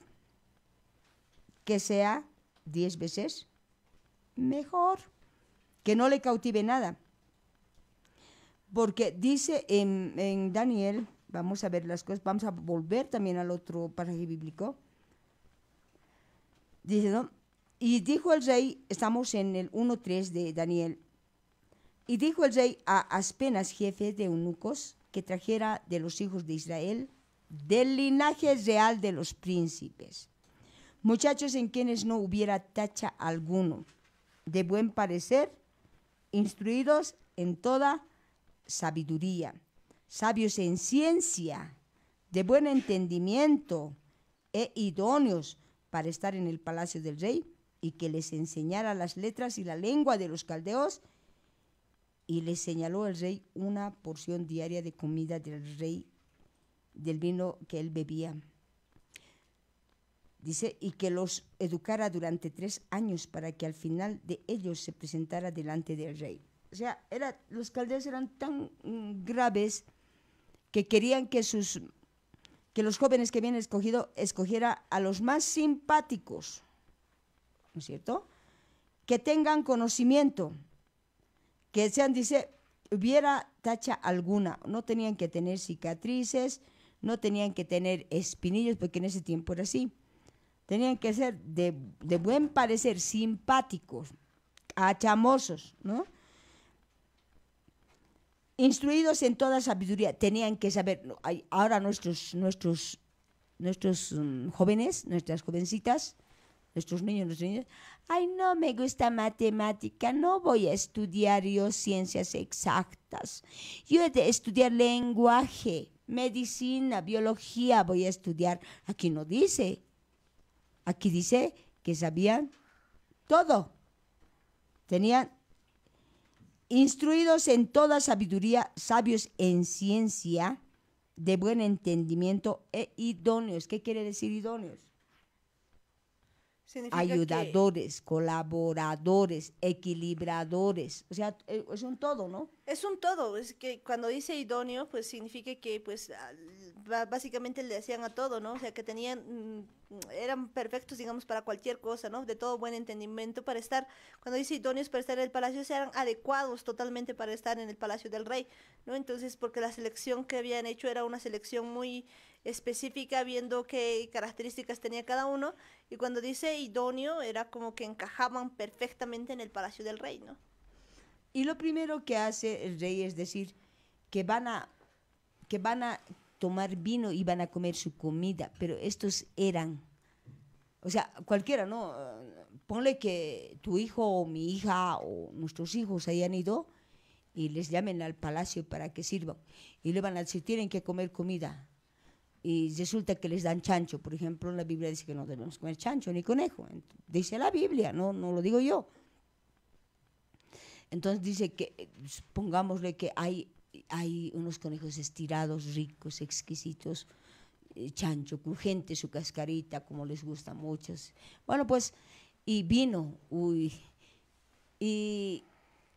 que sea diez veces mejor, que no le cautive nada. Porque dice en, Daniel Vamos a ver las cosas, vamos a volver también al otro pasaje bíblico. Dice, Y dijo el rey, estamos en el 1.3 de Daniel, y dijo el rey a Aspenas, jefe de eunucos, que trajera de los hijos de Israel, del linaje real de los príncipes, muchachos en quienes no hubiera tacha alguno, de buen parecer, instruidos en toda sabiduría sabios en ciencia, de buen entendimiento e idóneos para estar en el palacio del rey, y que les enseñara las letras y la lengua de los caldeos. Y les señaló el rey una porción diaria de comida del rey, del vino que él bebía. Dice, y que los educara durante tres años para que al final de ellos se presentara delante del rey. O sea, era, los caldeos eran tan mm, graves que querían que sus que los jóvenes que habían escogido escogiera a los más simpáticos, ¿no es cierto? Que tengan conocimiento, que sean, dice, hubiera tacha alguna, no tenían que tener cicatrices, no tenían que tener espinillos, porque en ese tiempo era así. Tenían que ser de, de buen parecer, simpáticos, achamosos, ¿no? instruidos en toda sabiduría, tenían que saber, ahora nuestros, nuestros, nuestros mm, jóvenes, nuestras jovencitas, nuestros niños, nuestros niños, ay, no me gusta matemática, no voy a estudiar yo ciencias exactas, yo he de estudiar lenguaje, medicina, biología voy a estudiar. Aquí no dice, aquí dice que sabían todo, tenían instruidos en toda sabiduría, sabios en ciencia, de buen entendimiento e idóneos. ¿Qué quiere decir idóneos? ayudadores, colaboradores, equilibradores, o sea, eh, es un todo, ¿no? Es un todo, es que cuando dice idóneo, pues significa que pues ah, básicamente le hacían a todo, ¿no? O sea, que tenían mm, eran perfectos, digamos, para cualquier cosa, ¿no? De todo buen entendimiento para estar, cuando dice idóneos para estar en el palacio, eran adecuados totalmente para estar en el palacio del rey, ¿no? Entonces, porque la selección que habían hecho era una selección muy específica viendo qué características tenía cada uno. Y cuando dice idóneo, era como que encajaban perfectamente en el palacio del rey, ¿no? Y lo primero que hace el rey es decir que van a, que van a tomar vino y van a comer su comida, pero estos eran, o sea, cualquiera, ¿no? Ponle que tu hijo o mi hija o nuestros hijos hayan ido y les llamen al palacio para que sirvan. Y le van a decir, tienen que comer comida y resulta que les dan chancho. Por ejemplo, la Biblia dice que no debemos comer chancho ni conejo. Dice la Biblia, no, no lo digo yo. Entonces dice que, eh, pongámosle que hay, hay unos conejos estirados, ricos, exquisitos, eh, chancho, crujiente su cascarita, como les gusta a muchos. Bueno, pues, y vino, uy. Y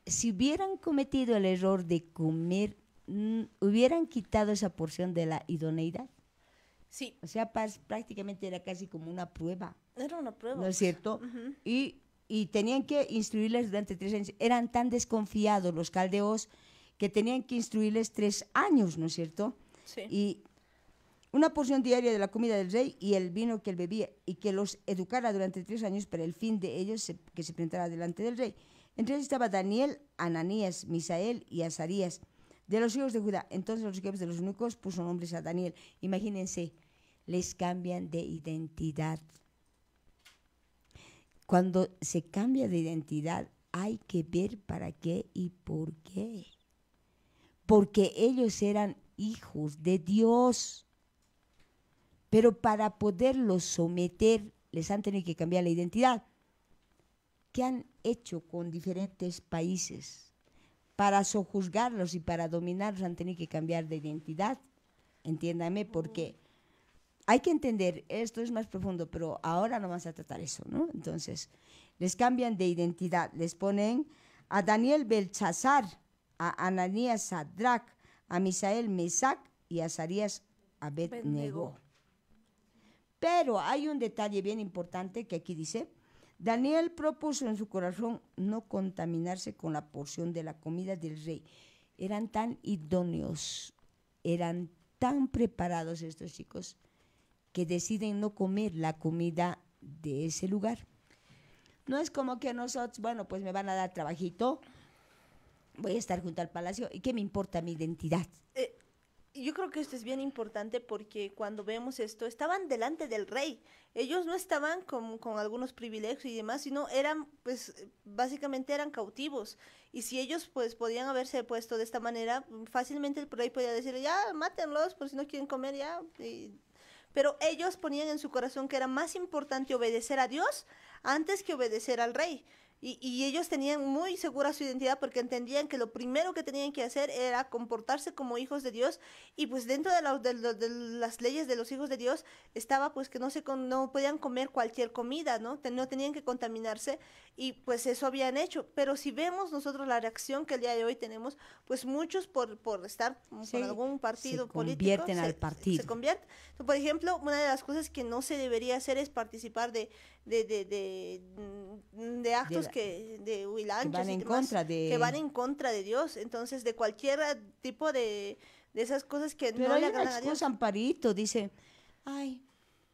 si hubieran cometido el error de comer, mm, hubieran quitado esa porción de la idoneidad. Sí. O sea, prácticamente era casi como una prueba. Era una prueba. ¿No es pues. cierto? y, y tenían que instruirles durante tres años. Eran tan desconfiados los caldeos que tenían que instruirles tres años, ¿no es cierto? Sí. Y una porción diaria de la comida del rey y el vino que él bebía, y que los educara durante tres años para el fin de ellos que se presentara delante del rey. Entre ellos estaba Daniel, Ananías, Misael y Azarías, de los hijos de Judá. Entonces los jefes de los únicos puso nombres a Daniel. Imagínense, les cambian de identidad. Cuando se cambia de identidad hay que ver para qué y por qué. Porque ellos eran hijos de Dios. Pero para poderlos someter les han tenido que cambiar la identidad. ¿Qué han hecho con diferentes países? Para sojuzgarlos y para dominarlos han tenido que cambiar de identidad. Entiéndame, por qué hay que entender, esto es más profundo, pero ahora no vamos a tratar eso, ¿no? Entonces, les cambian de identidad, les ponen a Daniel Belchazar, a Ananías Sadrach, a Misael Mesach y a Sarías Abednego. Pero hay un detalle bien importante que aquí dice, Daniel propuso en su corazón no contaminarse con la porción de la comida del rey. Eran tan idóneos, eran tan preparados estos chicos que deciden no comer la comida de ese lugar. No es como que nosotros, bueno, pues me van a dar trabajito, voy a estar junto al palacio, ¿y qué me importa mi identidad? Eh, yo creo que esto es bien importante porque cuando vemos esto, estaban delante del rey. Ellos no estaban con, algunos privilegios y demás, sino eran, pues, básicamente eran cautivos. Y si ellos, pues, podían haberse puesto de esta manera, fácilmente el rey podía decir, ya, mátenlos, por si no quieren comer, ya. Y pero ellos ponían en su corazón que era más importante obedecer a Dios antes que obedecer al rey. Y, ellos tenían muy segura su identidad porque entendían que lo primero que tenían que hacer era comportarse como hijos de Dios y pues dentro de, de, las leyes de los hijos de Dios estaba pues que no, se, no podían comer cualquier comida, ¿no? No tenían que contaminarse y pues eso habían hecho. Pero si vemos nosotros la reacción que el día de hoy tenemos, pues muchos por, por estar con algún partido se convierten político, al partido. Se Por ejemplo, una de las cosas que no se debería hacer es participar de de, de, de, mm, actos que de que van en contra de que van en contra de Dios entonces de cualquier tipo de, de esas cosas que pero no hay una excusa, Amparito dice ay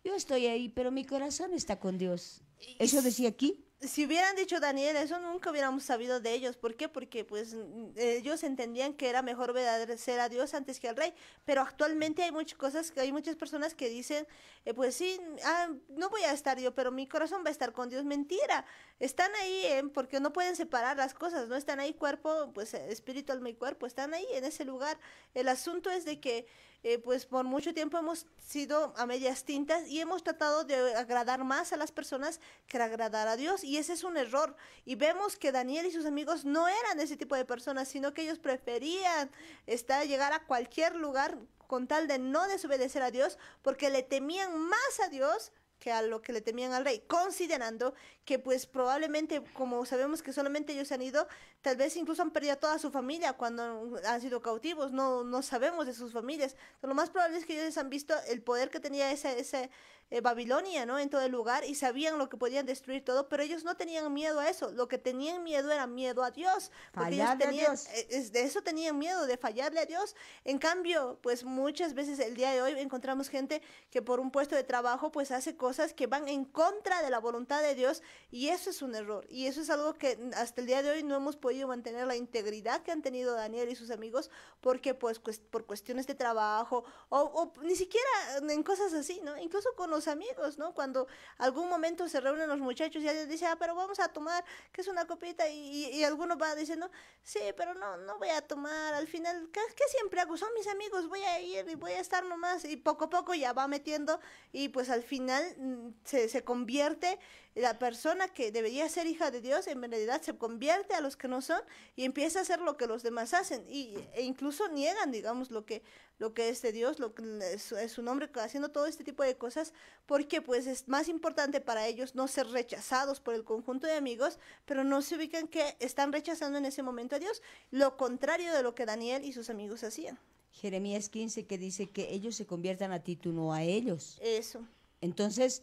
yo estoy ahí pero mi corazón está con Dios eso decía aquí si hubieran dicho Daniel, eso nunca hubiéramos sabido de ellos. ¿Por qué? Porque pues ellos entendían que era mejor ser a Dios antes que al rey. Pero actualmente hay muchas cosas, hay muchas personas que dicen, eh, pues sí, ah, no voy a estar yo, pero mi corazón va a estar con Dios. Mentira. Están ahí ¿eh? porque no pueden separar las cosas, no están ahí cuerpo, pues espíritu, alma y cuerpo, están ahí en ese lugar. El asunto es de que eh, pues por mucho tiempo hemos sido a medias tintas y hemos tratado de agradar más a las personas que agradar a Dios y ese es un error. Y vemos que Daniel y sus amigos no eran ese tipo de personas, sino que ellos preferían estar, llegar a cualquier lugar con tal de no desobedecer a Dios, porque le temían más a Dios que a lo que le temían al rey, considerando que pues probablemente, como sabemos que solamente ellos han ido, tal vez incluso han perdido a toda su familia cuando han sido cautivos, no, no sabemos de sus familias. lo más probable es que ellos han visto el poder que tenía ese, ese, eh, Babilonia, ¿no? En todo el lugar y sabían lo que podían destruir todo, pero ellos no tenían miedo a eso. Lo que tenían miedo era miedo a Dios. Eh, de eso tenían miedo, de fallarle a Dios. En cambio, pues muchas veces el día de hoy encontramos gente que por un puesto de trabajo pues hace cosas que van en contra de la voluntad de Dios y eso es un error. Y eso es algo que hasta el día de hoy no hemos podido mantener la integridad que han tenido Daniel y sus amigos porque pues, por cuestiones de trabajo o, ni siquiera en cosas así, ¿no? Incluso con los amigos, ¿no? Cuando algún momento se reúnen los muchachos y alguien dice, ah, pero vamos a tomar, que es una copita, y, alguno va diciendo, sí, pero no, no voy a tomar, al final, ¿qué, siempre hago? Son mis amigos, voy a ir y voy a estar nomás, y poco a poco ya va metiendo, y pues al final mm, se, se convierte la persona que debería ser hija de Dios en realidad se convierte a los que no son y empieza a hacer lo que los demás hacen y, e incluso niegan, digamos, lo que, lo que es de Dios, lo que es, es su nombre, haciendo todo este tipo de cosas, porque pues es más importante para ellos no ser rechazados por el conjunto de amigos, pero no se ubican que están rechazando en ese momento a Dios, lo contrario de lo que Daniel y sus amigos hacían. Jeremías 15 que dice que ellos se conviertan a ti, tú no a ellos. Eso. Entonces,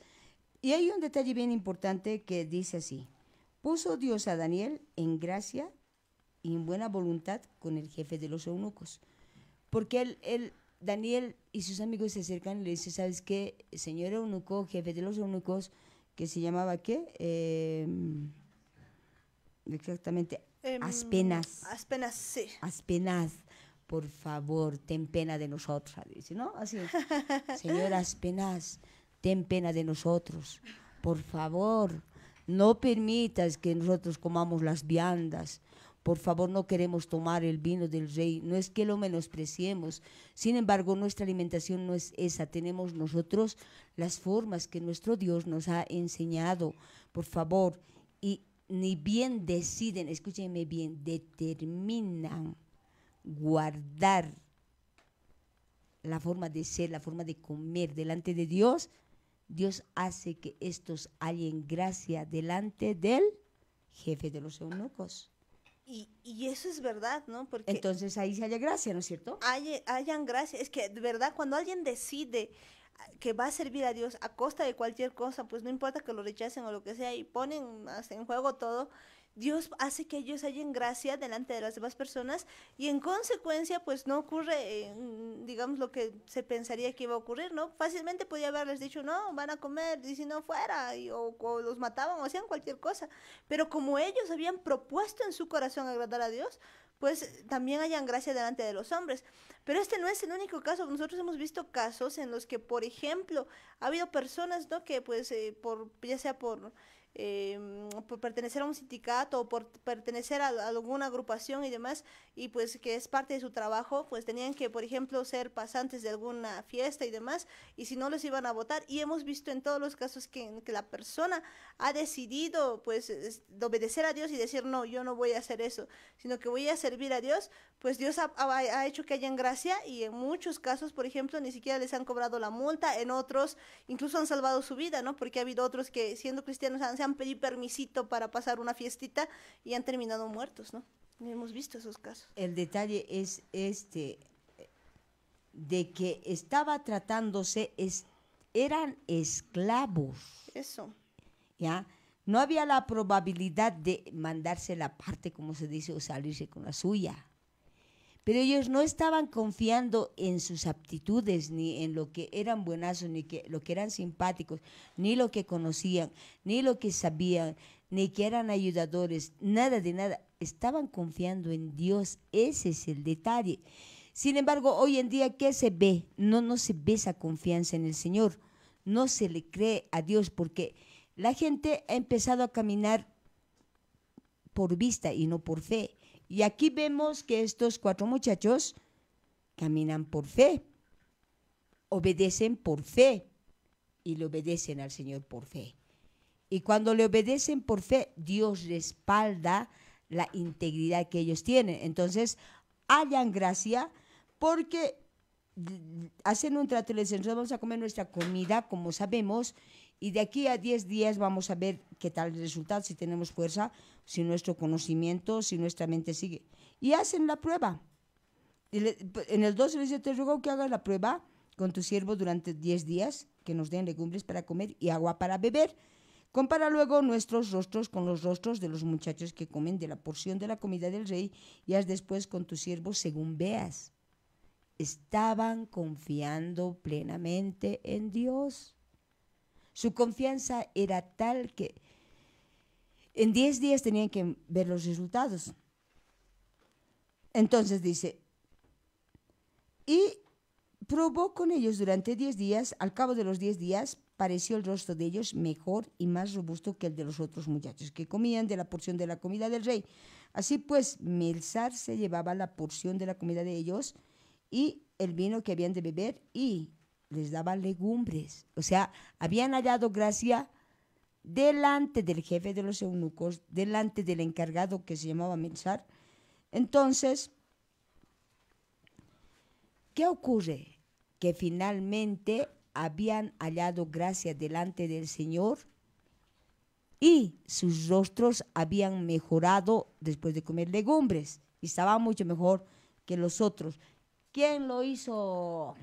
y hay un detalle bien importante que dice así, puso Dios a Daniel en gracia y en buena voluntad con el jefe de los eunucos, porque él, él Daniel y sus amigos se acercan y le dicen, ¿sabes qué? Señor eunuco, jefe de los eunucos, que se llamaba qué? Em, exactamente, em, Aspenaz. Aspenas. Aspenas, sí. Aspenas, por favor, ten pena de nosotros. dice, ¿no? Así, (laughs) señor Aspenas, ten pena de nosotros. Por favor, no permitas que nosotros comamos las viandas. Por favor, no queremos tomar el vino del rey. No es que lo menospreciemos. Sin embargo, nuestra alimentación no es esa. Tenemos nosotros las formas que nuestro Dios nos ha enseñado. Por favor, y ni bien deciden, escúchenme bien, determinan guardar la forma de ser, la forma de comer delante de Dios, Dios hace que estos hallen gracia delante del jefe de los eunucos. Y, eso es verdad, ¿no? Porque Entonces ahí se halla gracia, ¿no es cierto? hayan gracia. Es que de verdad, cuando alguien decide ah, que va a servir a Dios a costa de cualquier cosa, pues no importa que lo rechacen o lo que sea, y ponen en juego todo, Dios hace que ellos hayan gracia delante de las demás personas y en consecuencia pues no ocurre, eh, mm, digamos, lo que se pensaría que iba a ocurrir, ¿no? Fácilmente podía haberles dicho, no, van a comer y si no fuera, y, o, los mataban o hacían cualquier cosa. Pero como ellos habían propuesto en su corazón agradar a Dios, pues también hayan gracia delante de los hombres. Pero este no es el único caso. Nosotros hemos visto casos en los que, por ejemplo, ha habido personas, ¿no? Que pues eh, por, ya sea por eh, por pertenecer a un sindicato o por pertenecer a, alguna agrupación y demás, y pues que es parte de su trabajo, pues tenían que, por ejemplo, ser pasantes de alguna fiesta y demás, y si no los iban a votar, y hemos visto en todos los casos que, que la persona ha decidido pues obedecer a Dios y decir, no, yo no voy a hacer eso, sino que voy a servir a Dios, pues Dios ha, hecho que hayan gracia y en muchos casos, por ejemplo, ni siquiera les han cobrado la multa, en otros incluso han salvado su vida, ¿no? Porque ha habido otros que siendo cristianos han, sido pedí permisito para pasar una fiestita y han terminado muertos, ¿no? Hemos visto esos casos. El detalle es este, de que estaba tratándose, es, eran esclavos. Eso. ¿Ya? No había la probabilidad de mandarse la parte, como se dice, o salirse con la suya pero ellos no estaban confiando en sus aptitudes, ni en lo que eran buenazos, ni que, lo que eran simpáticos, ni lo que conocían, ni lo que sabían, ni que eran ayudadores, nada de nada. Estaban confiando en Dios, ese es el detalle. Sin embargo, hoy en día, ¿qué se ve? No, no se ve esa confianza en el Señor, no se le cree a Dios, porque la gente ha empezado a caminar por vista y no por fe. Y aquí vemos que estos cuatro muchachos caminan por fe, obedecen por fe y le obedecen al Señor por fe. Y cuando le obedecen por fe, Dios respalda la integridad que ellos tienen. Entonces, hallan gracia porque mm, hacen un trato y les dicen, vamos a comer nuestra comida, como sabemos, y de aquí a 10 días vamos a ver qué tal el resultado, si tenemos fuerza, si nuestro conocimiento, si nuestra mente sigue. Y hacen la prueba. en el 12 les dice, te ruego que hagas la prueba con tu siervo durante 10 días, que nos den legumbres para comer y agua para beber. Compara luego nuestros rostros con los rostros de los muchachos que comen de la porción de la comida del rey y haz después con tu siervo según veas. Estaban confiando plenamente en Dios. Su confianza era tal que en 10 días tenían que ver los resultados. Entonces dice, y probó con ellos durante 10 días, al cabo de los 10 días pareció el rostro de ellos mejor y más robusto que el de los otros muchachos que comían de la porción de la comida del rey. Así pues, Melzar se llevaba la porción de la comida de ellos y el vino que habían de beber y les daba legumbres. O sea, habían hallado gracia delante del jefe de los eunucos, delante del encargado que se llamaba Mensar. Entonces, ¿qué ocurre? Que finalmente habían hallado gracia delante del Señor y sus rostros habían mejorado después de comer legumbres y estaba mucho mejor que los otros. ¿Quién lo hizo?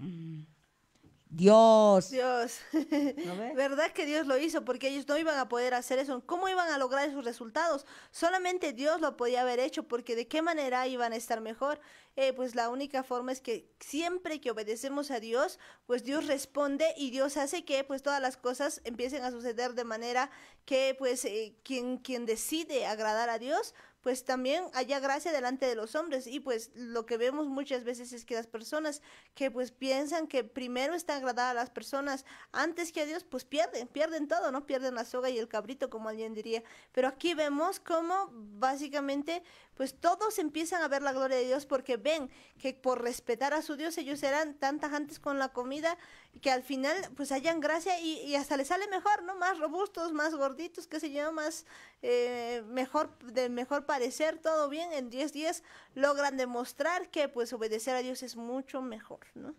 Dios. Dios. (laughs) ¿Verdad que Dios lo hizo? Porque ellos no iban a poder hacer eso. ¿Cómo iban a lograr esos resultados? Solamente Dios lo podía haber hecho, porque de qué manera iban a estar mejor. Eh, pues la única forma es que siempre que obedecemos a Dios, pues Dios responde y Dios hace que pues todas las cosas empiecen a suceder de manera que pues eh, quien, quien decide agradar a Dios, pues también haya gracia delante de los hombres. Y pues lo que vemos muchas veces es que las personas que pues piensan que primero está agradada a las personas antes que a Dios, pues pierden, pierden todo, ¿no? Pierden la soga y el cabrito, como alguien diría. Pero aquí vemos cómo básicamente pues todos empiezan a ver la gloria de Dios porque ven que por respetar a su Dios ellos serán tan tajantes con la comida que al final pues hayan gracia y, hasta les sale mejor, ¿no? Más robustos, más gorditos, qué sé yo, más eh, mejor, de mejor parecer, todo bien, en 10 días logran demostrar que pues obedecer a Dios es mucho mejor, ¿no?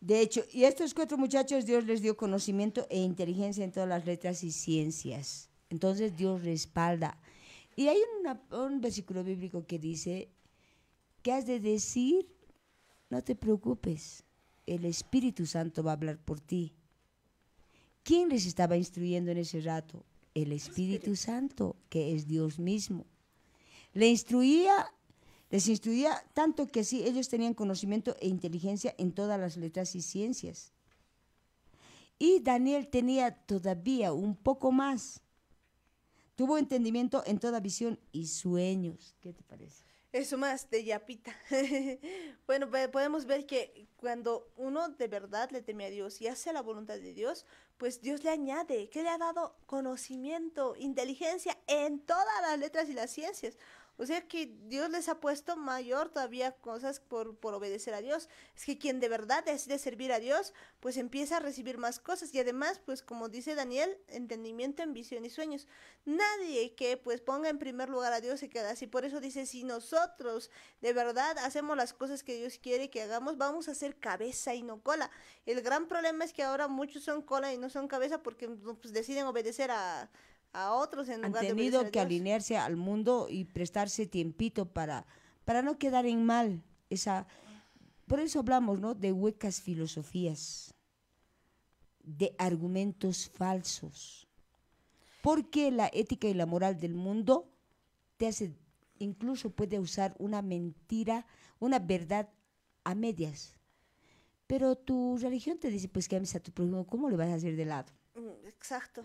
De hecho, y estos cuatro muchachos Dios les dio conocimiento e inteligencia en todas las letras y ciencias. Entonces Dios respalda. Y hay un versículo bíblico que dice, ¿qué has de decir? No te preocupes el Espíritu Santo va a hablar por ti. ¿Quién les estaba instruyendo en ese rato? El Espíritu Santo, que es Dios mismo. Le instruía, les instruía tanto que sí, ellos tenían conocimiento e inteligencia en todas las letras y ciencias. Y Daniel tenía todavía un poco más. Tuvo entendimiento en toda visión y sueños. ¿Qué te parece? Eso más de yapita. (laughs) bueno, podemos ver que cuando uno de verdad le teme a Dios y hace la voluntad de Dios, pues Dios le añade que le ha dado conocimiento, inteligencia en todas las letras y las ciencias. O sea que Dios les ha puesto mayor todavía cosas por, obedecer a Dios. Es que quien de verdad decide servir a Dios, pues empieza a recibir más cosas. Y además, pues como dice Daniel, entendimiento en visión y sueños. Nadie que pues ponga en primer lugar a Dios se queda así. Por eso dice, si nosotros de verdad hacemos las cosas que Dios quiere que hagamos, vamos a hacer cabeza y no cola. El gran problema es que ahora muchos son cola y no son cabeza porque pues, deciden obedecer a a otros en Han tenido que alinearse al mundo y prestarse tiempito para, para no quedar en mal. Esa, por eso hablamos ¿no? de huecas filosofías, de argumentos falsos. Porque la ética y la moral del mundo te hace, incluso puede usar una mentira, una verdad a medias. Pero tu religión te dice, pues que ames a tu prójimo, ¿cómo le vas a hacer de lado? Mm, exacto.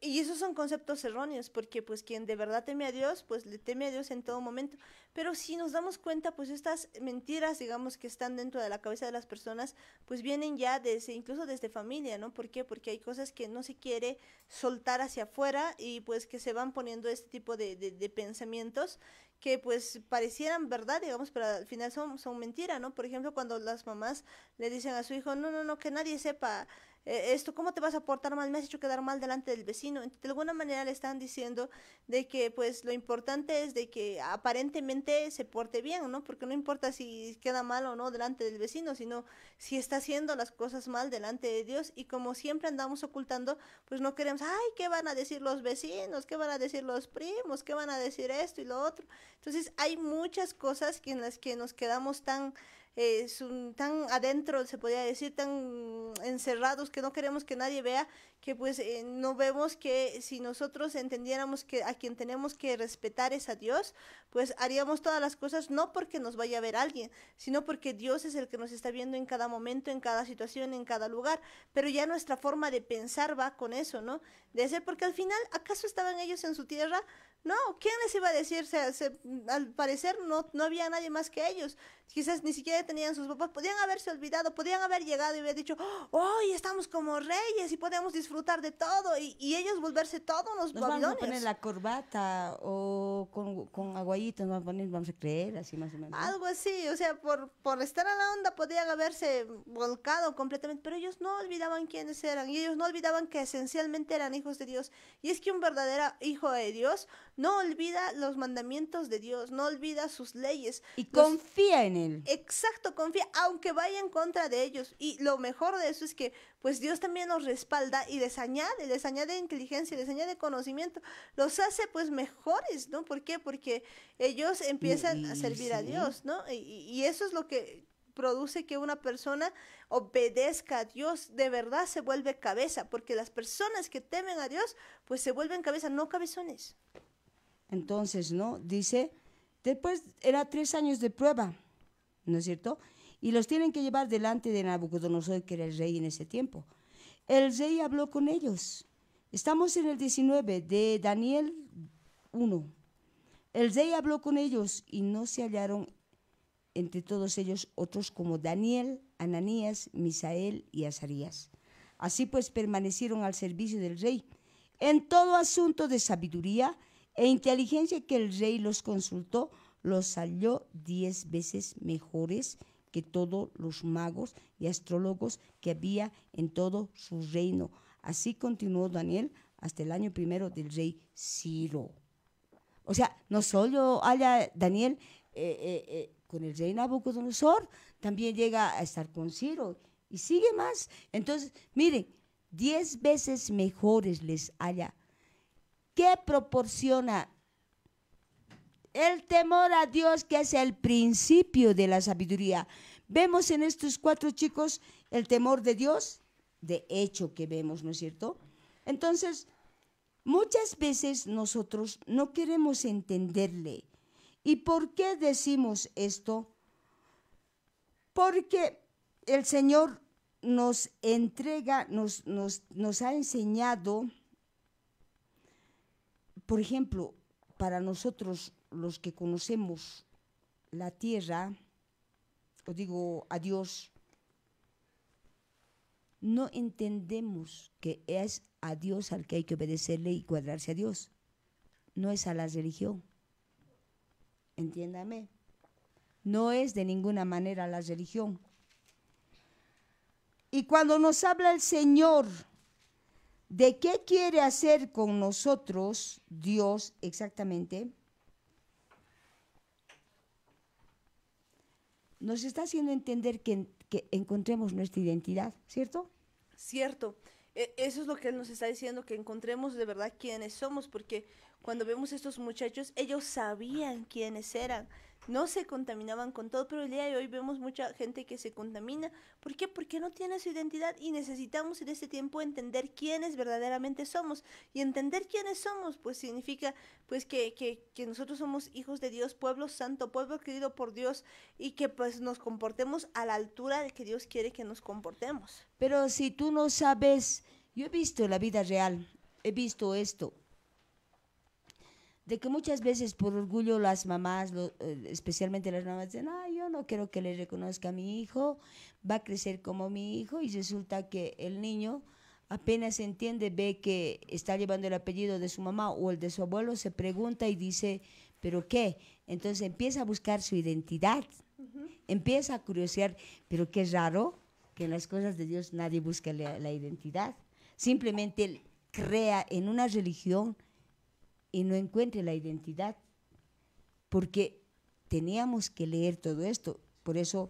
Y esos son conceptos erróneos, porque pues quien de verdad teme a Dios, pues le teme a Dios en todo momento. Pero si nos damos cuenta, pues estas mentiras, digamos, que están dentro de la cabeza de las personas, pues vienen ya desde, incluso desde familia, ¿no? ¿Por qué? Porque hay cosas que no se quiere soltar hacia afuera y pues que se van poniendo este tipo de, de, pensamientos que pues parecieran verdad, digamos, pero al final son, son mentira, ¿no? Por ejemplo, cuando las mamás le dicen a su hijo, no, no, no, que nadie sepa eh, esto, ¿cómo te vas a portar mal? Me has hecho quedar mal delante del vecino. De alguna manera le están diciendo de que pues lo importante es de que aparentemente se porte bien, ¿no? Porque no importa si queda mal o no delante del vecino, sino si está haciendo las cosas mal delante de Dios y como siempre andamos ocultando, pues no queremos, ay, ¿qué van a decir los vecinos? ¿Qué van a decir los primos? ¿Qué van a decir esto y lo otro? Entonces hay muchas cosas que en las que nos quedamos tan eh, tan adentro, se podría decir, tan encerrados que no queremos que nadie vea, que pues eh, no vemos que si nosotros entendiéramos que a quien tenemos que respetar es a Dios, pues haríamos todas las cosas no porque nos vaya a ver alguien, sino porque Dios es el que nos está viendo en cada momento, en cada situación, en cada lugar, pero ya nuestra forma de pensar va con eso, ¿no? De ser porque al final, ¿acaso estaban ellos en su tierra? No, ¿quién les iba a decir? al parecer no, no había nadie más que ellos. Quizás ni siquiera tenían sus papás. Podían haberse olvidado, podían haber llegado y haber dicho, hoy estamos como reyes y podemos disfrutar de todo. Y, ellos volverse todos unos nos babilones. poner la corbata o con, con aguayitos, vamos a, vamos a creer, así más o menos. Algo así, o sea, por, por estar a la onda podían haberse volcado completamente. Pero ellos no olvidaban quiénes eran y ellos no olvidaban que esencialmente eran hijos de Dios. Y es que un verdadero hijo de Dios no olvida los mandamientos de Dios, no olvida sus leyes. Y confía en Él. Exacto, confía, aunque vaya en contra de ellos. Y lo mejor de eso es que pues Dios también los respalda y les añade, les añade inteligencia, les añade conocimiento, los hace pues mejores, ¿no? ¿Por qué? Porque ellos empiezan a servir a Dios, ¿no? Y, y eso es lo que produce que una persona obedezca a Dios, de verdad se vuelve cabeza, porque las personas que temen a Dios, pues se vuelven cabeza, no cabezones. Entonces, ¿no? Dice, después era tres años de prueba, ¿no es cierto? Y los tienen que llevar delante de Nabucodonosor, que era el rey en ese tiempo. El rey habló con ellos. Estamos en el 19 de Daniel 1. El rey habló con ellos y no se hallaron entre todos ellos otros como Daniel, Ananías, Misael y Azarías. Así pues permanecieron al servicio del rey en todo asunto de sabiduría e inteligencia que el rey los consultó, los salió diez veces mejores que todos los magos y astrólogos que había en todo su reino. Así continuó Daniel hasta el año primero del rey Ciro. O sea, no solo haya Daniel eh, eh, eh, con el rey Nabucodonosor, también llega a estar con Ciro y sigue más. Entonces, miren, diez veces mejores les haya ¿Qué proporciona el temor a Dios, que es el principio de la sabiduría. Vemos en estos cuatro chicos el temor de Dios, de hecho que vemos, ¿no es cierto? Entonces, muchas veces nosotros no queremos entenderle. ¿Y por qué decimos esto? Porque el Señor nos entrega, nos, nos ha enseñado por ejemplo, para nosotros los que conocemos la tierra, os digo a Dios, no entendemos que es a Dios al que hay que obedecerle y cuadrarse a Dios, no es a la religión. Entiéndame, no es de ninguna manera a la religión. Y cuando nos habla el Señor, ¿De qué quiere hacer con nosotros Dios exactamente? Nos está haciendo entender que, encontremos nuestra identidad, ¿cierto? Cierto. E, eso es lo que nos está diciendo, que encontremos de verdad quiénes somos, porque cuando vemos estos muchachos, ellos sabían quiénes eran no se contaminaban con todo, pero el día de hoy vemos mucha gente que se contamina. ¿Por qué? Porque no tiene su identidad y necesitamos en este tiempo entender quiénes verdaderamente somos. Y entender quiénes somos, pues significa pues que, nosotros somos hijos de Dios, pueblo santo, pueblo querido por Dios, y que pues nos comportemos a la altura de que Dios quiere que nos comportemos. Pero si tú no sabes, yo he visto la vida real, he visto esto de que muchas veces por orgullo las mamás, eh, especialmente las mamás, dicen, ah, yo no quiero que le reconozca a mi hijo, va a crecer como mi hijo y resulta que el niño apenas entiende, ve que está llevando el apellido de su mamá o el de su abuelo, se pregunta y dice, ¿pero qué? Entonces empieza a buscar su identidad, empieza a curiosear, pero qué raro que en las cosas de Dios nadie busque la, identidad, simplemente crea en una religión y no encuentre la identidad, porque teníamos que leer todo esto. Por eso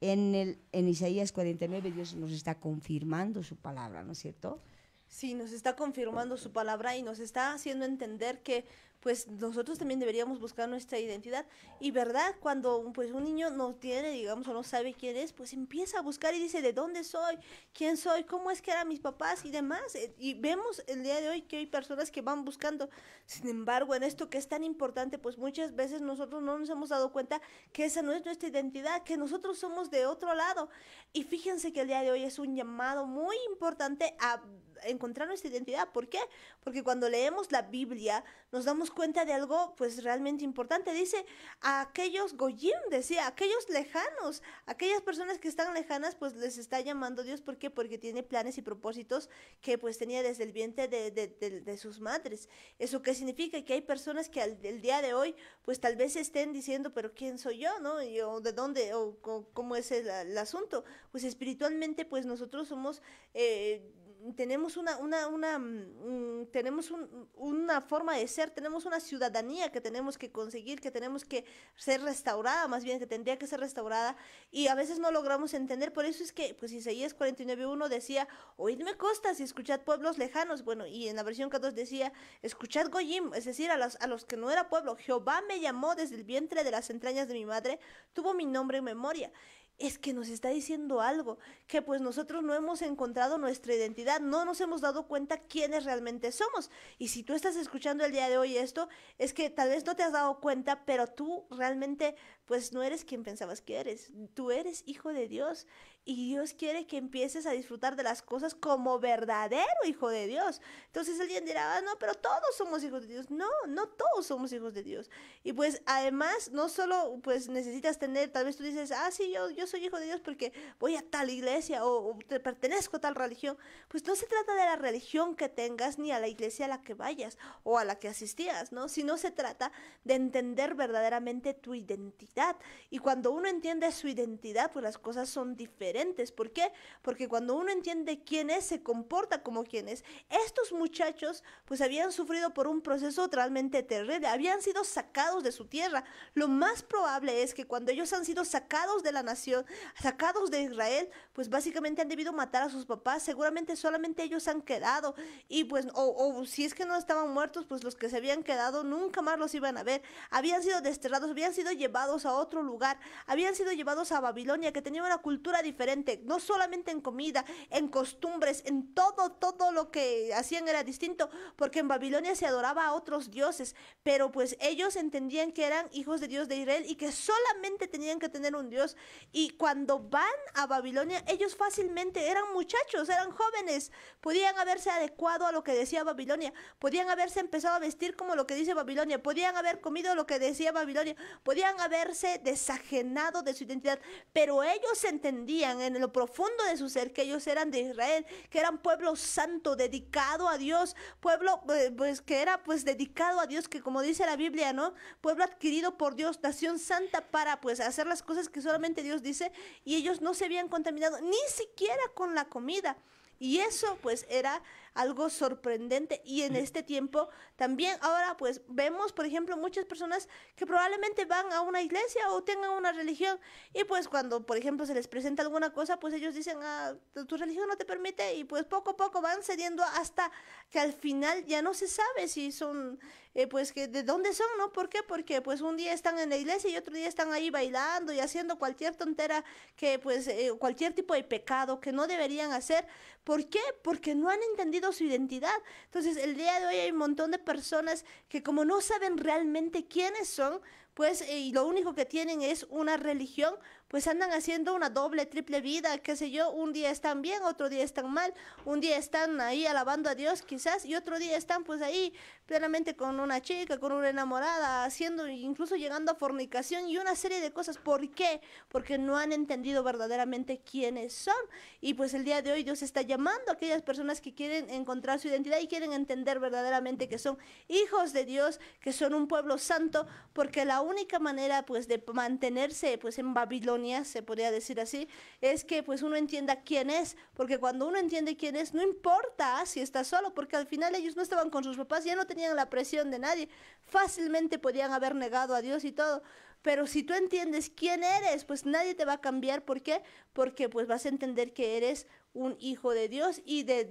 en, el, en Isaías 49 Dios nos está confirmando su palabra, ¿no es cierto? Sí, nos está confirmando su palabra y nos está haciendo entender que pues nosotros también deberíamos buscar nuestra identidad. Y verdad, cuando pues un niño no tiene, digamos, o no sabe quién es, pues empieza a buscar y dice, ¿de dónde soy? ¿Quién soy? ¿Cómo es que eran mis papás? Y demás. Eh, y vemos el día de hoy que hay personas que van buscando. Sin embargo, en esto que es tan importante, pues muchas veces nosotros no nos hemos dado cuenta que esa no es nuestra identidad, que nosotros somos de otro lado. Y fíjense que el día de hoy es un llamado muy importante a encontrar nuestra identidad. ¿Por qué? Porque cuando leemos la Biblia nos damos cuenta de algo pues realmente importante. Dice, aquellos, Goyim decía, aquellos lejanos, aquellas personas que están lejanas, pues les está llamando Dios. ¿Por qué? Porque tiene planes y propósitos que pues tenía desde el vientre de, sus madres. ¿Eso qué significa? Que hay personas que al día de hoy pues tal vez estén diciendo, pero ¿quién soy yo? ¿No? de dónde? ¿O, cómo es el, asunto? Pues espiritualmente pues nosotros somos... Eh, tenemos una, una, mm, tenemos una forma de ser, tenemos una ciudadanía que tenemos que conseguir, que tenemos que ser restaurada, más bien que tendría que ser restaurada, y a veces no logramos entender, por eso es que, pues Isaías 49.1 decía, oídme costas y escuchad pueblos lejanos, bueno, y en la versión 2 decía, escuchad Goyim, es decir, a los, a los que no era pueblo, Jehová me llamó desde el vientre de las entrañas de mi madre, tuvo mi nombre en memoria, es que nos está diciendo algo, que pues nosotros no hemos encontrado nuestra identidad, no nos hemos dado cuenta quiénes realmente somos. Y si tú estás escuchando el día de hoy esto, es que tal vez no te has dado cuenta, pero tú realmente pues no eres quien pensabas que eres, tú eres hijo de Dios y Dios quiere que empieces a disfrutar de las cosas como verdadero hijo de Dios. Entonces alguien dirá, ah, no, pero todos somos hijos de Dios. No, no todos somos hijos de Dios. Y pues además, no solo pues necesitas tener, tal vez tú dices, ah, sí, yo, yo soy hijo de Dios porque voy a tal iglesia o, te pertenezco a tal religión. Pues no se trata de la religión que tengas ni a la iglesia a la que vayas o a la que asistías, ¿no? Sino se trata de entender verdaderamente tu identidad. Y cuando uno entiende su identidad, pues las cosas son diferentes ¿Por qué? Porque cuando uno entiende quién es, se comporta como quién es. Estos muchachos pues habían sufrido por un proceso realmente terrible, habían sido sacados de su tierra. Lo más probable es que cuando ellos han sido sacados de la nación, sacados de Israel, pues básicamente han debido matar a sus papás, seguramente solamente ellos han quedado y pues o, o si es que no estaban muertos, pues los que se habían quedado nunca más los iban a ver. Habían sido desterrados, habían sido llevados a otro lugar, habían sido llevados a Babilonia que tenía una cultura diferente no solamente en comida, en costumbres, en todo, todo lo que hacían era distinto, porque en Babilonia se adoraba a otros dioses, pero pues ellos entendían que eran hijos de Dios de Israel y que solamente tenían que tener un Dios. Y cuando van a Babilonia, ellos fácilmente eran muchachos, eran jóvenes, podían haberse adecuado a lo que decía Babilonia, podían haberse empezado a vestir como lo que dice Babilonia, podían haber comido lo que decía Babilonia, podían haberse desajenado de su identidad, pero ellos entendían en lo profundo de su ser que ellos eran de Israel, que eran pueblo santo, dedicado a Dios, pueblo eh, pues que era pues dedicado a Dios, que como dice la Biblia, ¿no? Pueblo adquirido por Dios, nación santa para pues hacer las cosas que solamente Dios dice y ellos no se habían contaminado ni siquiera con la comida. Y eso pues era algo sorprendente y en este tiempo también ahora pues vemos, por ejemplo, muchas personas que probablemente van a una iglesia o tengan una religión y pues cuando, por ejemplo, se les presenta alguna cosa, pues ellos dicen, ah, tu religión no te permite y pues poco a poco van cediendo hasta que al final ya no se sabe si son, eh, pues que de dónde son, ¿no? ¿Por qué? Porque pues un día están en la iglesia y otro día están ahí bailando y haciendo cualquier tontera que pues eh, cualquier tipo de pecado que no deberían hacer. ¿Por qué? Porque no han entendido su identidad. Entonces, el día de hoy hay un montón de personas que como no saben realmente quiénes son, pues, eh, y lo único que tienen es una religión pues andan haciendo una doble, triple vida, qué sé yo, un día están bien, otro día están mal, un día están ahí alabando a Dios quizás y otro día están pues ahí plenamente con una chica, con una enamorada, haciendo, incluso llegando a fornicación y una serie de cosas. ¿Por qué? Porque no han entendido verdaderamente quiénes son. Y pues el día de hoy Dios está llamando a aquellas personas que quieren encontrar su identidad y quieren entender verdaderamente que son hijos de Dios, que son un pueblo santo, porque la única manera pues de mantenerse pues en Babilonia, se podría decir así, es que pues uno entienda quién es, porque cuando uno entiende quién es, no importa si está solo, porque al final ellos no estaban con sus papás, ya no tenían la presión de nadie, fácilmente podían haber negado a Dios y todo, pero si tú entiendes quién eres, pues nadie te va a cambiar. ¿Por qué? Porque pues vas a entender que eres un hijo de Dios y de,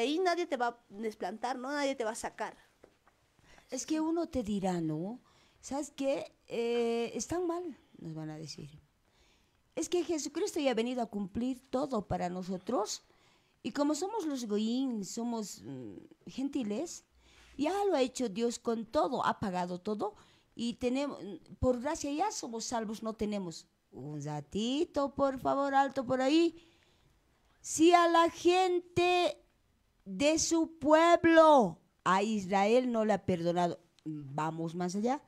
ahí nadie te va a desplantar, ¿no? Nadie te va a sacar. Es que uno te dirá, ¿no? ¿Sabes qué? Eh, están mal, nos van a decir es que Jesucristo ya ha venido a cumplir todo para nosotros. Y como somos los goín, somos mm, gentiles, ya lo ha hecho Dios con todo, ha pagado todo. Y tenemos, mm, por gracia ya somos salvos, no tenemos. Un ratito, por favor, alto por ahí. Si a la gente de su pueblo, a Israel no le ha perdonado, mm, vamos más allá.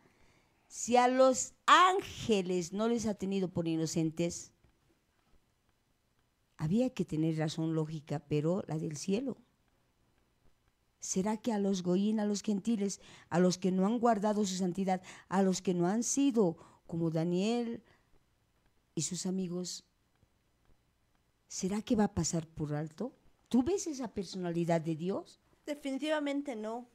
Si a los ángeles no les ha tenido por inocentes. Había que tener razón lógica, pero la del cielo. ¿Será que a los goyín, a los gentiles, a los que no han guardado su santidad, a los que no han sido como Daniel y sus amigos, ¿será que va a pasar por alto? ¿Tú ves esa personalidad de Dios? Definitivamente no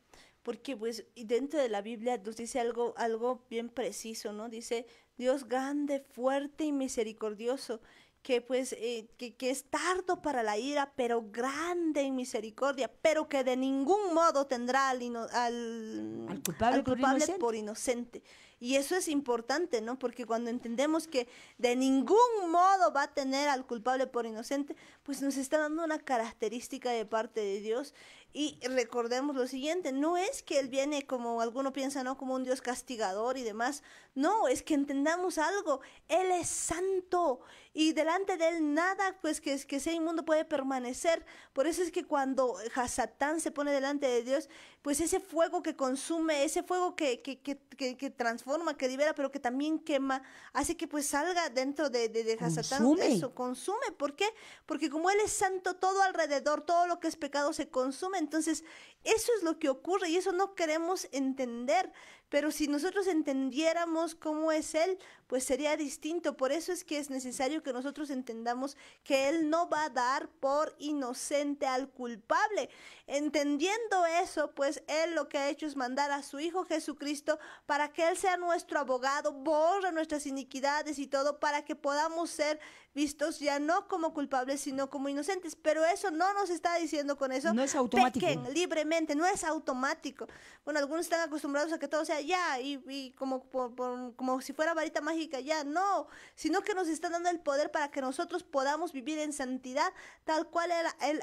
porque pues dentro de la Biblia nos dice algo, algo bien preciso, ¿no? Dice, Dios grande, fuerte y misericordioso, que pues eh, que, es tardo para la ira, pero grande en misericordia, pero que de ningún modo tendrá al, al, culpable, por, inocente. Y eso es importante, ¿no? Porque cuando entendemos que de ningún modo va a tener al culpable por inocente, pues nos está dando una característica de parte de Dios y recordemos lo siguiente, no es que Él viene como alguno piensa, ¿no? Como un Dios castigador y demás. No, es que entendamos algo, Él es santo y delante de él nada pues que, que sea inmundo puede permanecer. Por eso es que cuando Hasatán se pone delante de Dios, pues ese fuego que consume, ese fuego que, que, que, transforma, que libera, pero que también quema, hace que pues salga dentro de, de, Hasatán eso, consume. ¿Por qué? Porque como él es santo, todo alrededor, todo lo que es pecado se consume. Entonces, eso es lo que ocurre y eso no queremos entender. Pero si nosotros entendiéramos cómo es Él, pues sería distinto. Por eso es que es necesario que nosotros entendamos que Él no va a dar por inocente al culpable. Entendiendo eso, pues Él lo que ha hecho es mandar a su Hijo Jesucristo para que Él sea nuestro abogado, borra nuestras iniquidades y todo para que podamos ser vistos ya no como culpables, sino como inocentes. Pero eso no nos está diciendo con eso. No es automático. libremente, no es automático. Bueno, algunos están acostumbrados a que todo sea ya, y, como, como si fuera varita mágica, ya, no, sino que nos está dando el poder para que nosotros podamos vivir en santidad, tal cual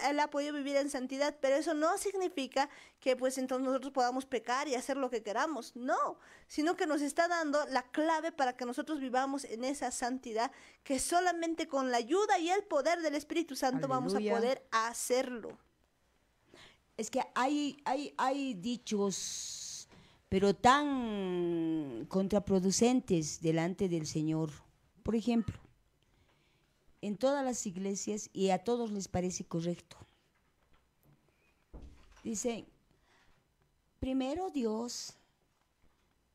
él, ha podido vivir en santidad, pero eso no significa que pues entonces nosotros podamos pecar y hacer lo que queramos, no, sino que nos está dando la clave para que nosotros vivamos en esa santidad, que solamente con la ayuda y el poder del Espíritu Santo vamos a poder hacerlo. Es que hay, hay, hay dichos pero tan contraproducentes delante del Señor. Por ejemplo, en todas las iglesias y a todos les parece correcto. Dicen, primero Dios,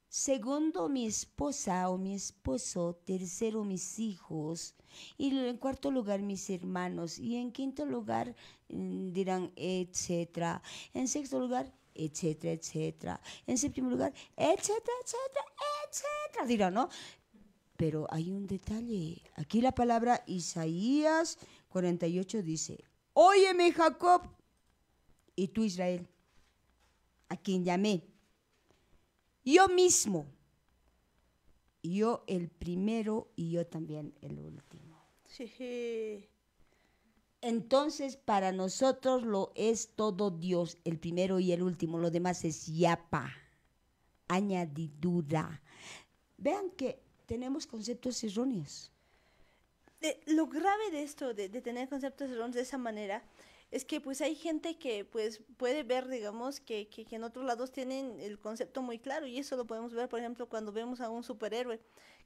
segundo mi esposa o mi esposo, tercero mis hijos, y en cuarto lugar mis hermanos, y en quinto lugar mm, dirán, etcétera. En sexto lugar, etcétera, etcétera. En séptimo lugar, etcétera, etcétera, etcétera, dirá, ¿no? Pero hay un detalle. Aquí la palabra Isaías 48 dice, Óyeme Jacob y tú Israel, a quien llamé. Yo mismo, yo el primero y yo también el último. Sí. Entonces, para nosotros lo es todo Dios, el primero y el último. Lo demás es yapa, añadidura. Vean que tenemos conceptos erróneos. lo grave de esto, de, tener conceptos erróneos de esa manera, es que pues hay gente que pues puede ver, digamos, que, que en otros lados tienen el concepto muy claro. Y eso lo podemos ver, por ejemplo, cuando vemos a un superhéroe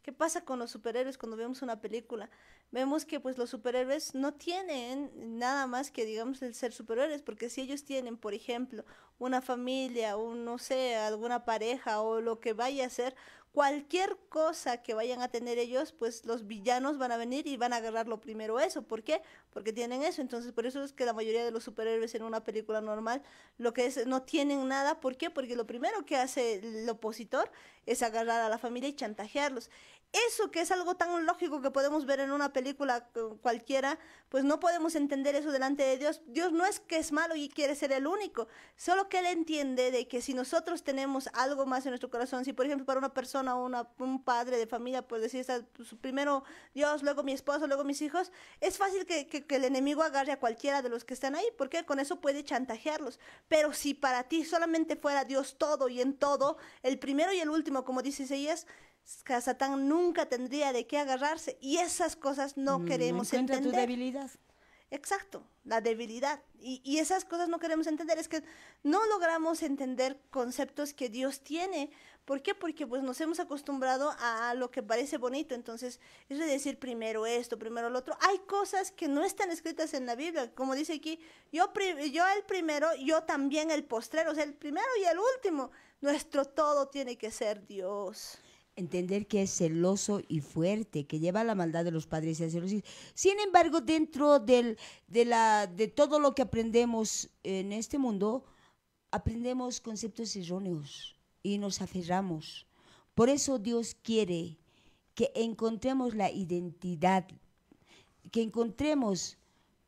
¿Qué pasa con los superhéroes cuando vemos una película? Vemos que pues los superhéroes no tienen nada más que digamos el ser superhéroes, porque si ellos tienen, por ejemplo, una familia, o no sé, alguna pareja o lo que vaya a ser, cualquier cosa que vayan a tener ellos, pues los villanos van a venir y van a agarrar lo primero eso. ¿Por qué? Porque tienen eso. Entonces, por eso es que la mayoría de los superhéroes en una película normal, lo que es, no tienen nada. ¿Por qué? Porque lo primero que hace el opositor es agarrar a la familia y chantajearlos eso que es algo tan lógico que podemos ver en una película cualquiera, pues no podemos entender eso delante de Dios. Dios no es que es malo y quiere ser el único, solo que Él entiende de que si nosotros tenemos algo más en nuestro corazón, si por ejemplo para una persona o un padre de familia, pues decir su pues, primero Dios, luego mi esposo, luego mis hijos, es fácil que, el enemigo agarre a cualquiera de los que están ahí, porque con eso puede chantajearlos. Pero si para ti solamente fuera Dios todo y en todo, el primero y el último, como dice Isaías, Satán nunca tendría de qué agarrarse y esas cosas no mm, queremos entender. entender. tu debilidad. Exacto, la debilidad. Y, esas cosas no queremos entender. Es que no logramos entender conceptos que Dios tiene. ¿Por qué? Porque pues nos hemos acostumbrado a lo que parece bonito. Entonces, es decir primero esto, primero lo otro. Hay cosas que no están escritas en la Biblia. Como dice aquí, yo, yo el primero, yo también el postrero. O sea, el primero y el último. Nuestro todo tiene que ser Dios entender que es celoso y fuerte, que lleva la maldad de los padres hacia los hijos. Sin embargo, dentro de, la, de todo lo que aprendemos en este mundo, aprendemos conceptos erróneos y nos aferramos. Por eso Dios quiere que encontremos la identidad, que encontremos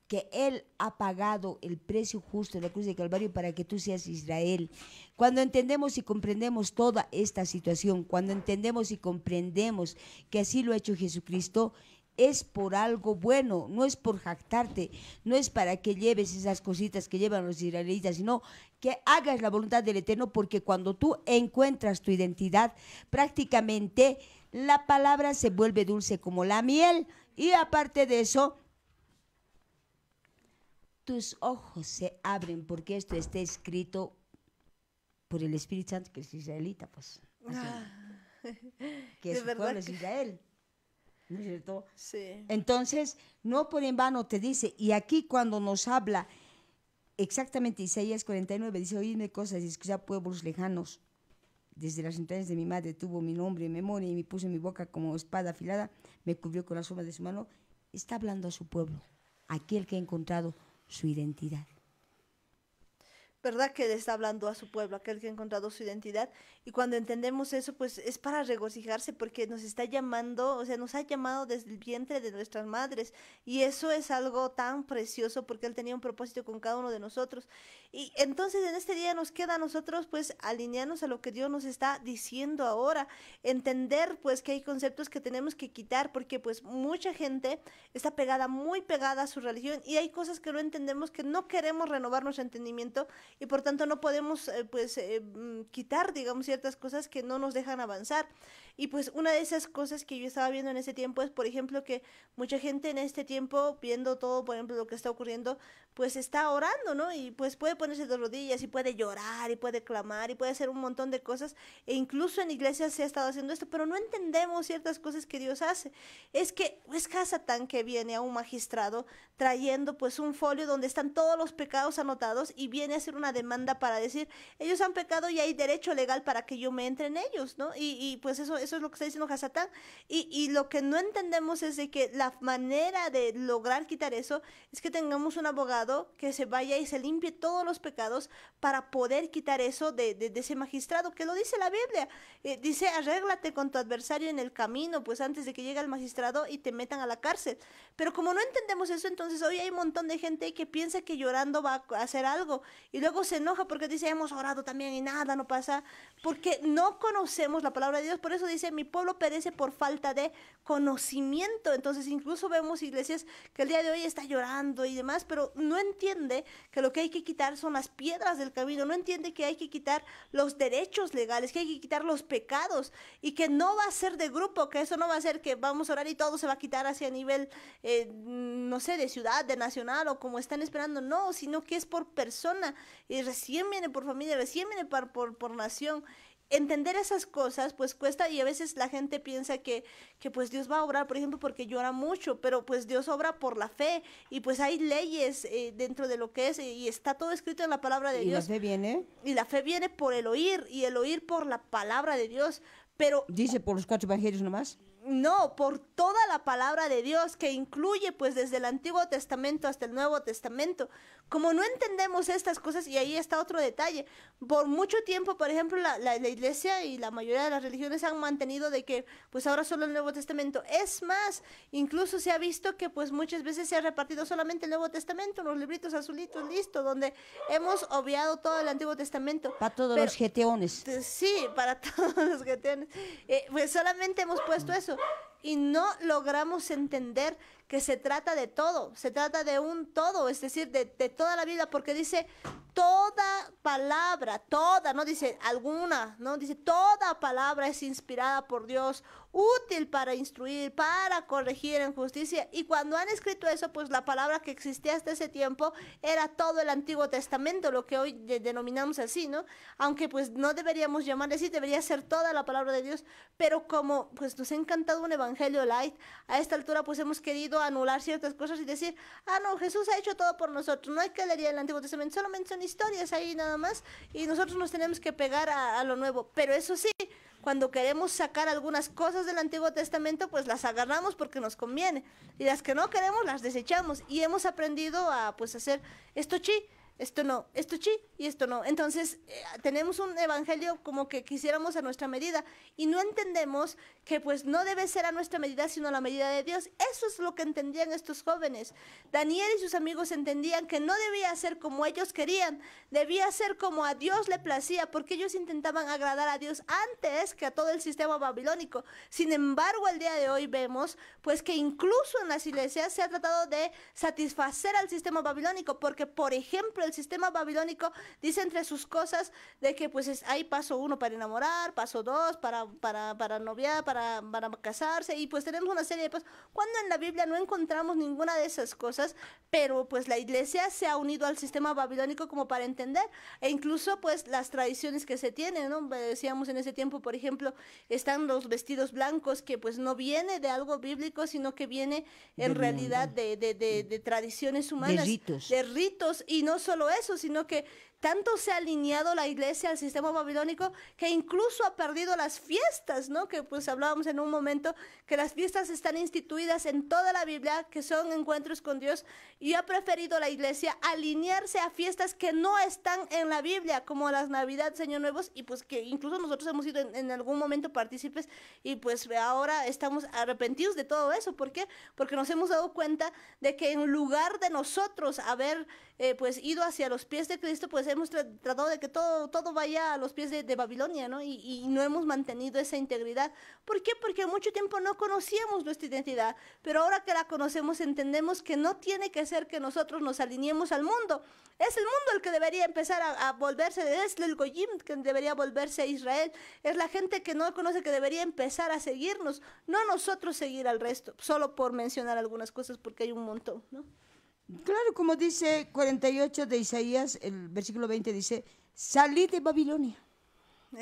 que Él ha pagado el precio justo de la cruz de Calvario para que tú seas Israel. Cuando entendemos y comprendemos toda esta situación, cuando entendemos y comprendemos que así lo ha hecho Jesucristo, es por algo bueno, no es por jactarte, no es para que lleves esas cositas que llevan los israelitas, sino que hagas la voluntad del Eterno, porque cuando tú encuentras tu identidad, prácticamente la palabra se vuelve dulce como la miel. Y aparte de eso, tus ojos se abren porque esto está escrito por el Espíritu Santo, que es israelita, pues. Ah. (laughs) Que es pueblo, es Israel. ¿No es cierto? Sí. Entonces, no por en vano te dice, y aquí cuando nos habla exactamente Isaías 49, dice, oídme cosas y escucha pueblos lejanos. Desde las entrañas de mi madre tuvo mi nombre en memoria y me puso en mi boca como espada afilada, me cubrió con la sombra de su mano. Está hablando a su pueblo, aquel que ha encontrado su identidad. ¿verdad? Que le está hablando a su pueblo, aquel que ha encontrado su identidad. Y cuando entendemos eso, pues es para regocijarse porque nos está llamando, o sea, nos ha llamado desde el vientre de nuestras madres. Y eso es algo tan precioso porque Él tenía un propósito con cada uno de nosotros. Y entonces en este día nos queda a nosotros, pues, alinearnos a lo que Dios nos está diciendo ahora. Entender, pues, que hay conceptos que tenemos que quitar porque, pues, mucha gente está pegada, muy pegada a su religión y hay cosas que no entendemos que no queremos renovar nuestro entendimiento y por tanto no podemos eh, pues eh, mm, quitar, digamos, ciertas cosas que no nos dejan avanzar. Y pues una de esas cosas que yo estaba viendo en ese tiempo es, por ejemplo, que mucha gente en este tiempo, viendo todo, por ejemplo, lo que está ocurriendo, pues está orando, ¿no? Y pues puede ponerse de rodillas y puede llorar y puede clamar y puede hacer un montón de cosas. E incluso en iglesias se ha estado haciendo esto, pero no entendemos ciertas cosas que Dios hace. Es que es tan que viene a un magistrado trayendo pues un folio donde están todos los pecados anotados y viene a hacer una demanda para decir, ellos han pecado y hay derecho legal para que yo me entre en ellos, ¿no? Y, pues eso, eso es lo que está diciendo Hasatán. Y, y lo que no entendemos es de que la manera de lograr quitar eso es que tengamos un abogado que se vaya y se limpie todos los pecados para poder quitar eso de, ese magistrado, que lo dice la Biblia. Eh, dice, arréglate con tu adversario en el camino, pues antes de que llegue el magistrado y te metan a la cárcel. Pero como no entendemos eso, entonces hoy hay un montón de gente que piensa que llorando va a hacer algo. Y luego se enoja porque dice, hemos orado también y nada, no pasa, porque no conocemos la palabra de Dios. Por eso dice, mi pueblo perece por falta de conocimiento. Entonces incluso vemos iglesias que el día de hoy está llorando y demás, pero no entiende que lo que hay que quitar son las piedras del camino, no entiende que hay que quitar los derechos legales, que hay que quitar los pecados y que no va a ser de grupo, que eso no va a ser que vamos a orar y todo se va a quitar hacia nivel, eh, no sé, de ciudad, de nacional o como están esperando, no, sino que es por persona y recién viene por familia, recién viene por, por, por nación entender esas cosas pues cuesta y a veces la gente piensa que, que, pues Dios va a obrar, por ejemplo, porque llora mucho, pero pues Dios obra por la fe y pues hay leyes eh, dentro de lo que es y está todo escrito en la palabra de Dios. ¿Y la fe viene? Y la fe viene por el oír y el oír por la palabra de Dios, pero... Dice por los cuatro evangelios nomás. No, por toda la palabra de Dios que incluye pues desde el Antiguo Testamento hasta el Nuevo Testamento. Como no entendemos estas cosas, y ahí está otro detalle, por mucho tiempo, por ejemplo, la, iglesia y la mayoría de las religiones han mantenido de que pues ahora solo el Nuevo Testamento. Es más, incluso se ha visto que pues muchas veces se ha repartido solamente el Nuevo Testamento, los libritos azulitos, listo, donde hemos obviado todo el Antiguo Testamento. Para todos los geteones. Sí, para (laughs) todos los geteones. Eh, pues solamente hemos puesto eso y no logramos entender que se trata de todo, se trata de un todo, es decir, de, toda la vida, porque dice toda palabra, toda, no dice alguna, no dice toda palabra es inspirada por Dios, útil para instruir, para corregir en justicia. Y cuando han escrito eso, pues la palabra que existía hasta ese tiempo era todo el Antiguo Testamento, lo que hoy denominamos así, ¿no? Aunque pues no deberíamos llamarle así, debería ser toda la palabra de Dios, pero como pues nos ha encantado un evangelio light, a esta altura pues hemos querido anular ciertas cosas y decir, ah, no, Jesús ha hecho todo por nosotros, no hay que leer el Antiguo Testamento, solamente son historias ahí nada más y nosotros nos tenemos que pegar a, lo nuevo. Pero eso sí, cuando queremos sacar algunas cosas del Antiguo Testamento, pues las agarramos porque nos conviene y las que no queremos las desechamos y hemos aprendido a pues hacer esto chi esto no, esto sí y esto no. Entonces, eh, tenemos un evangelio como que quisiéramos a nuestra medida y no entendemos que pues no debe ser a nuestra medida, sino a la medida de Dios. Eso es lo que entendían estos jóvenes. Daniel y sus amigos entendían que no debía ser como ellos querían, debía ser como a Dios le placía, porque ellos intentaban agradar a Dios antes que a todo el sistema babilónico. Sin embargo, el día de hoy vemos pues que incluso en las iglesias se ha tratado de satisfacer al sistema babilónico, porque por ejemplo, el sistema babilónico dice entre sus cosas de que pues hay paso uno para enamorar, paso dos para, para, para noviar, para, para casarse, y pues tenemos una serie de pasos. Cuando en la Biblia no encontramos ninguna de esas cosas, pero pues la iglesia se ha unido al sistema babilónico como para entender, e incluso pues las tradiciones que se tienen, ¿no? Decíamos en ese tiempo, por ejemplo, están los vestidos blancos, que pues no viene de algo bíblico, sino que viene en realidad de, de, tradiciones humanas. De ritos. y no solo solo eso, sino que tanto se ha alineado la iglesia al sistema babilónico que incluso ha perdido las fiestas, ¿no? Que pues hablábamos en un momento que las fiestas están instituidas en toda la Biblia, que son encuentros con Dios, y ha preferido la iglesia alinearse a fiestas que no están en la Biblia, como las Navidades, Señor Nuevos, y pues que incluso nosotros hemos ido en, algún momento partícipes, y pues ahora estamos arrepentidos de todo eso. ¿Por qué? Porque nos hemos dado cuenta de que en lugar de nosotros haber eh, pues ido hacia los pies de Cristo, pues hemos tratado de que todo, todo vaya a los pies de, Babilonia, ¿no? Y, no hemos mantenido esa integridad. ¿Por qué? Porque mucho tiempo no conocíamos nuestra identidad, pero ahora que la conocemos entendemos que no tiene que ser que nosotros nos alineemos al mundo. Es el mundo el que debería empezar a, a volverse, es el Goyim que debería volverse a Israel, es la gente que no conoce que debería empezar a seguirnos, no nosotros seguir al resto, solo por mencionar algunas cosas porque hay un montón, ¿no? Claro, como dice 48 de Isaías, el versículo 20 dice, salid de Babilonia,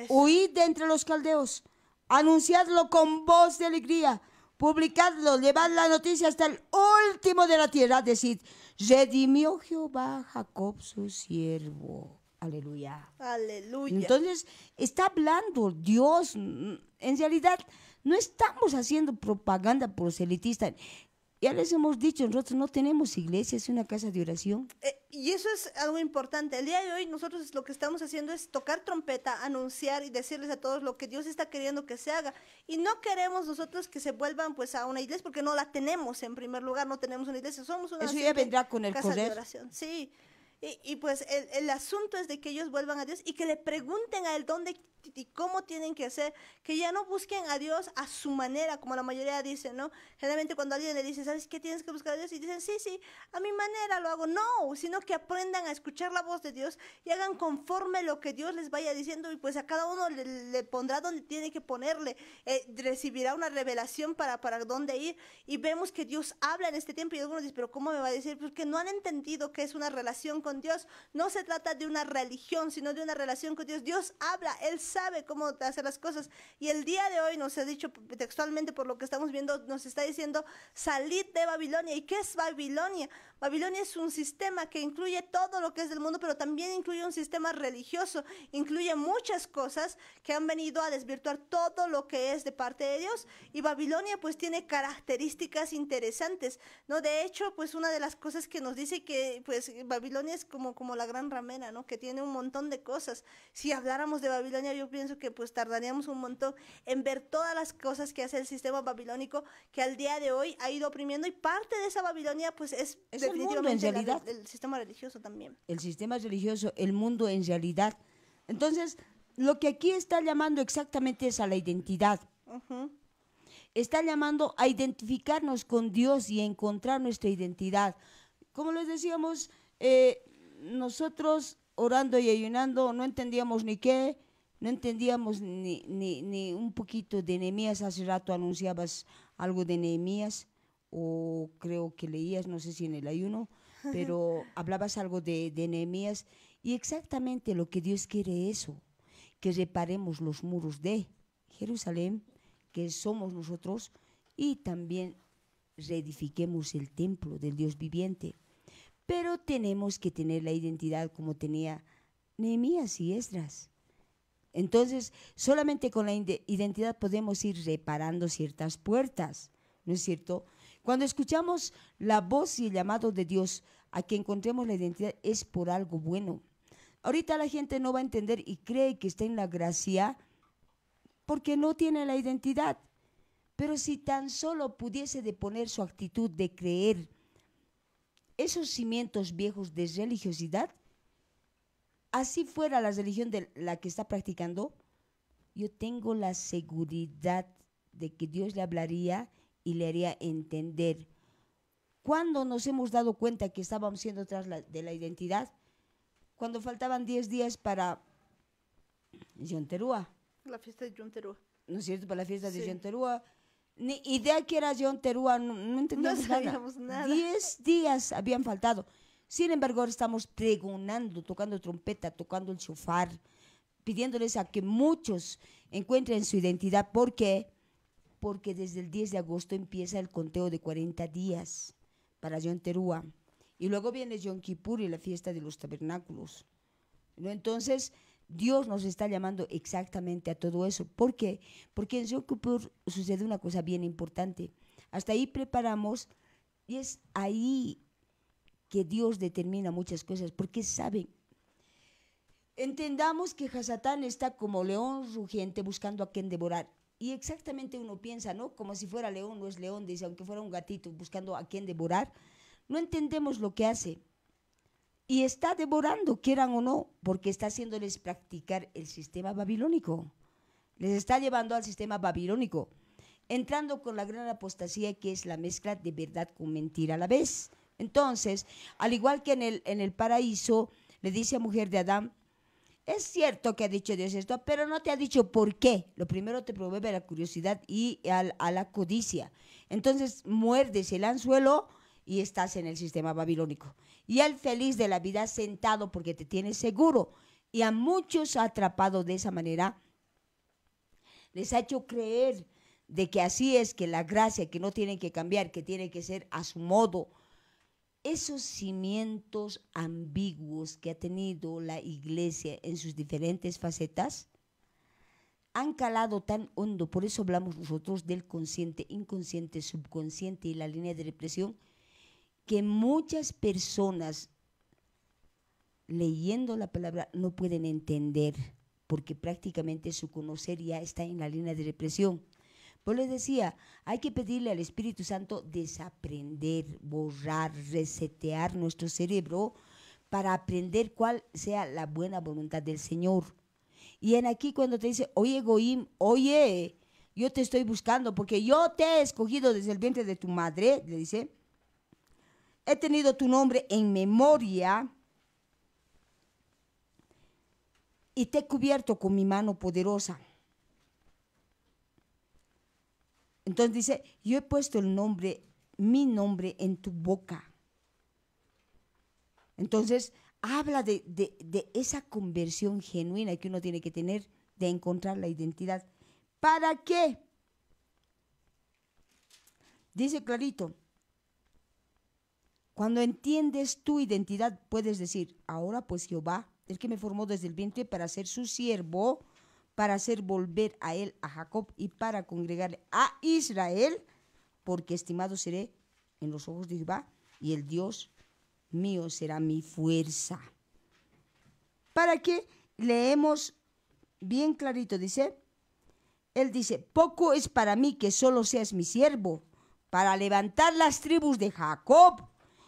huid de entre los caldeos, anunciadlo con voz de alegría, publicadlo, llevad la noticia hasta el último de la tierra, decir, redimió Jehová Jacob su siervo. Aleluya. Aleluya. Entonces, está hablando Dios. En realidad, no estamos haciendo propaganda proselitista ya les hemos dicho, nosotros no tenemos iglesia, es una casa de oración. Eh, y eso es algo importante. El día de hoy nosotros lo que estamos haciendo es tocar trompeta, anunciar y decirles a todos lo que Dios está queriendo que se haga. Y no queremos nosotros que se vuelvan pues a una iglesia porque no la tenemos en primer lugar, no tenemos una iglesia, somos una Eso ya vendrá con el casa de oración. Sí. Y, pues el, el, asunto es de que ellos vuelvan a Dios y que le pregunten a Él dónde y cómo tienen que hacer, que ya no busquen a Dios a su manera, como la mayoría dice, ¿no? Generalmente cuando alguien le dice, ¿sabes qué tienes que buscar a Dios? Y dicen, sí, sí, a mi manera lo hago. No, sino que aprendan a escuchar la voz de Dios y hagan conforme lo que Dios les vaya diciendo y pues a cada uno le, le pondrá donde tiene que ponerle, eh, recibirá una revelación para, para dónde ir y vemos que Dios habla en este tiempo y algunos dicen, pero ¿cómo me va a decir? Porque pues, no han entendido que es una relación con Dios no se trata de una religión, sino de una relación con Dios. Dios habla, Él sabe cómo hacer las cosas. Y el día de hoy nos ha dicho textualmente por lo que estamos viendo, nos está diciendo, salid de Babilonia. ¿Y qué es Babilonia? Babilonia es un sistema que incluye todo lo que es del mundo, pero también incluye un sistema religioso, incluye muchas cosas que han venido a desvirtuar todo lo que es de parte de Dios. Y Babilonia pues tiene características interesantes, ¿no? De hecho, pues una de las cosas que nos dice que pues Babilonia como, como la gran ramera, ¿no? Que tiene un montón de cosas. Si habláramos de Babilonia, yo pienso que pues tardaríamos un montón en ver todas las cosas que hace el sistema babilónico que al día de hoy ha ido oprimiendo y parte de esa Babilonia pues es, definitivamente el, mundo, en realidad, el sistema religioso también. El sistema religioso, el mundo en realidad. Entonces, lo que aquí está llamando exactamente es a la identidad. Está llamando a identificarnos con Dios y a encontrar nuestra identidad. Como les decíamos, eh, nosotros orando y ayunando no entendíamos ni qué, no entendíamos ni, ni, ni un poquito de Nehemías. Hace rato anunciabas algo de Nehemías, o creo que leías, no sé si en el ayuno, (laughs) pero hablabas algo de, de Nehemías. Y exactamente lo que Dios quiere es eso, que reparemos los muros de Jerusalén, que somos nosotros, y también reedifiquemos el templo del Dios viviente. Pero tenemos que tener la identidad como tenía Nehemías y Esdras. Entonces, solamente con la identidad podemos ir reparando ciertas puertas, ¿no es cierto? Cuando escuchamos la voz y el llamado de Dios a que encontremos la identidad es por algo bueno. Ahorita la gente no va a entender y cree que está en la gracia porque no tiene la identidad. Pero si tan solo pudiese deponer su actitud de creer esos cimientos viejos de religiosidad, así fuera la religión de la que está practicando, yo tengo la seguridad de que Dios le hablaría y le haría entender. ¿Cuándo nos hemos dado cuenta que estábamos siendo tras de la identidad? Cuando faltaban 10 días para Yonterúa. La fiesta de Yonterúa. ¿No es cierto? Para la fiesta de Yonterúa ni idea que era John Terúa, ah, no, no sabíamos nada. Diez días habían faltado. Sin embargo, ahora estamos pregonando, tocando trompeta, tocando el shofar, pidiéndoles a que muchos encuentren su identidad. ¿Por qué? Porque desde el 10 de agosto empieza el conteo de 40 días para John Terúa. Ah. Y luego viene John Kippur y la fiesta de los tabernáculos. Entonces, Dios nos está llamando exactamente a todo eso. ¿Por qué? Porque en Sokupur sucede una cosa bien importante. Hasta ahí preparamos y es ahí que Dios determina muchas cosas, porque saben. Entendamos que Hasatán está como león rugiente buscando a quien devorar. Y exactamente uno piensa, ¿no? Como si fuera león, no es león, dice, aunque fuera un gatito buscando a quien devorar. No entendemos lo que hace y está devorando, quieran o no, porque está haciéndoles practicar el sistema babilónico. Les está llevando al sistema babilónico, entrando con la gran apostasía que es la mezcla de verdad con mentira a la vez. Entonces, al igual que en el, en el paraíso, le dice a mujer de Adán, es cierto que ha dicho Dios esto, pero no te ha dicho por qué. Lo primero te provee la curiosidad y a la codicia. Entonces, muerdes el anzuelo y estás en el sistema babilónico. Y el feliz de la vida sentado porque te tienes seguro. Y a muchos atrapado de esa manera. Les ha hecho creer de que así es, que la gracia, que no tienen que cambiar, que tiene que ser a su modo. Esos cimientos ambiguos que ha tenido la iglesia en sus diferentes facetas han calado tan hondo, por eso hablamos nosotros del consciente, inconsciente, subconsciente y la línea de represión, que muchas personas leyendo la palabra no pueden entender, porque prácticamente su conocer ya está en la línea de represión. Pues les decía, hay que pedirle al Espíritu Santo desaprender, borrar, resetear nuestro cerebro para aprender cuál sea la buena voluntad del Señor. Y en aquí cuando te dice, oye Goim, oye, yo te estoy buscando porque yo te he escogido desde el vientre de tu madre, le dice, he tenido tu nombre en memoria y te he cubierto con mi mano poderosa. Entonces dice, yo he puesto el nombre, mi nombre en tu boca. Entonces habla de, de esa conversión genuina que uno tiene que tener de encontrar la identidad. ¿Para qué? Dice clarito, cuando entiendes tu identidad, puedes decir, ahora pues Jehová, el que me formó desde el vientre para ser su siervo, para hacer volver a él a Jacob y para congregar a Israel, porque estimado seré en los ojos de Jehová y el Dios mío será mi fuerza. Para qué? leemos bien clarito, dice, él dice, poco es para mí que solo seas mi siervo, para levantar las tribus de Jacob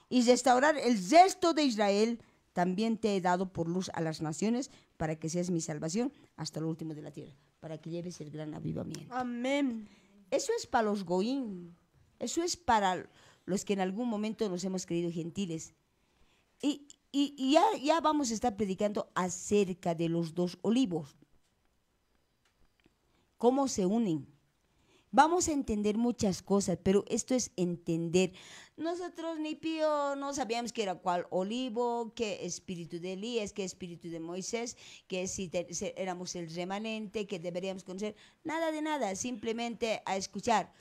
y restaurar el resto de Israel, también te he dado por luz a las naciones para que seas mi salvación hasta lo último de la tierra, para que lleves el gran avivamiento. Amén. Eso es para los goín, eso es para los que en algún momento nos hemos creído gentiles. Y, y ya, ya vamos a estar predicando acerca de los dos olivos, cómo se unen. Vamos a entender muchas cosas, pero esto es entender. Nosotros ni pío no sabíamos que era cuál olivo, qué espíritu de Elías, qué espíritu de Moisés, que si éramos el remanente, que deberíamos conocer, nada de nada, simplemente a escuchar.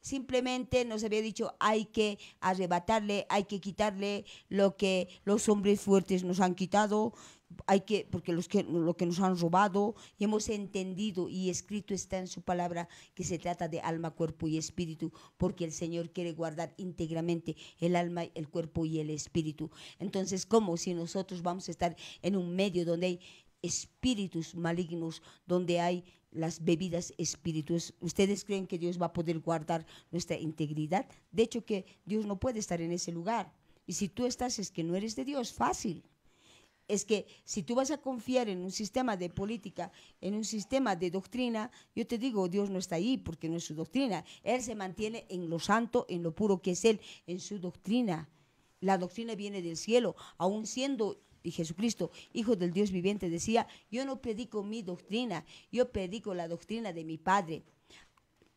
Simplemente nos había dicho, hay que arrebatarle, hay que quitarle lo que los hombres fuertes nos han quitado, hay que, porque los que, lo que nos han robado y hemos entendido y escrito está en su palabra que se trata de alma, cuerpo y espíritu, porque el Señor quiere guardar íntegramente el alma, el cuerpo y el espíritu. Entonces, ¿cómo si nosotros vamos a estar en un medio donde hay espíritus malignos, donde hay las bebidas espíritus. ¿Ustedes creen que Dios va a poder guardar nuestra integridad? De hecho, que Dios no puede estar en ese lugar. Y si tú estás es que no eres de Dios, fácil es que si tú vas a confiar en un sistema de política, en un sistema de doctrina, yo te digo, Dios no está ahí porque no es su doctrina. Él se mantiene en lo santo, en lo puro que es Él, en su doctrina. La doctrina viene del cielo, aun siendo y Jesucristo, Hijo del Dios viviente, decía, yo no predico mi doctrina, yo predico la doctrina de mi Padre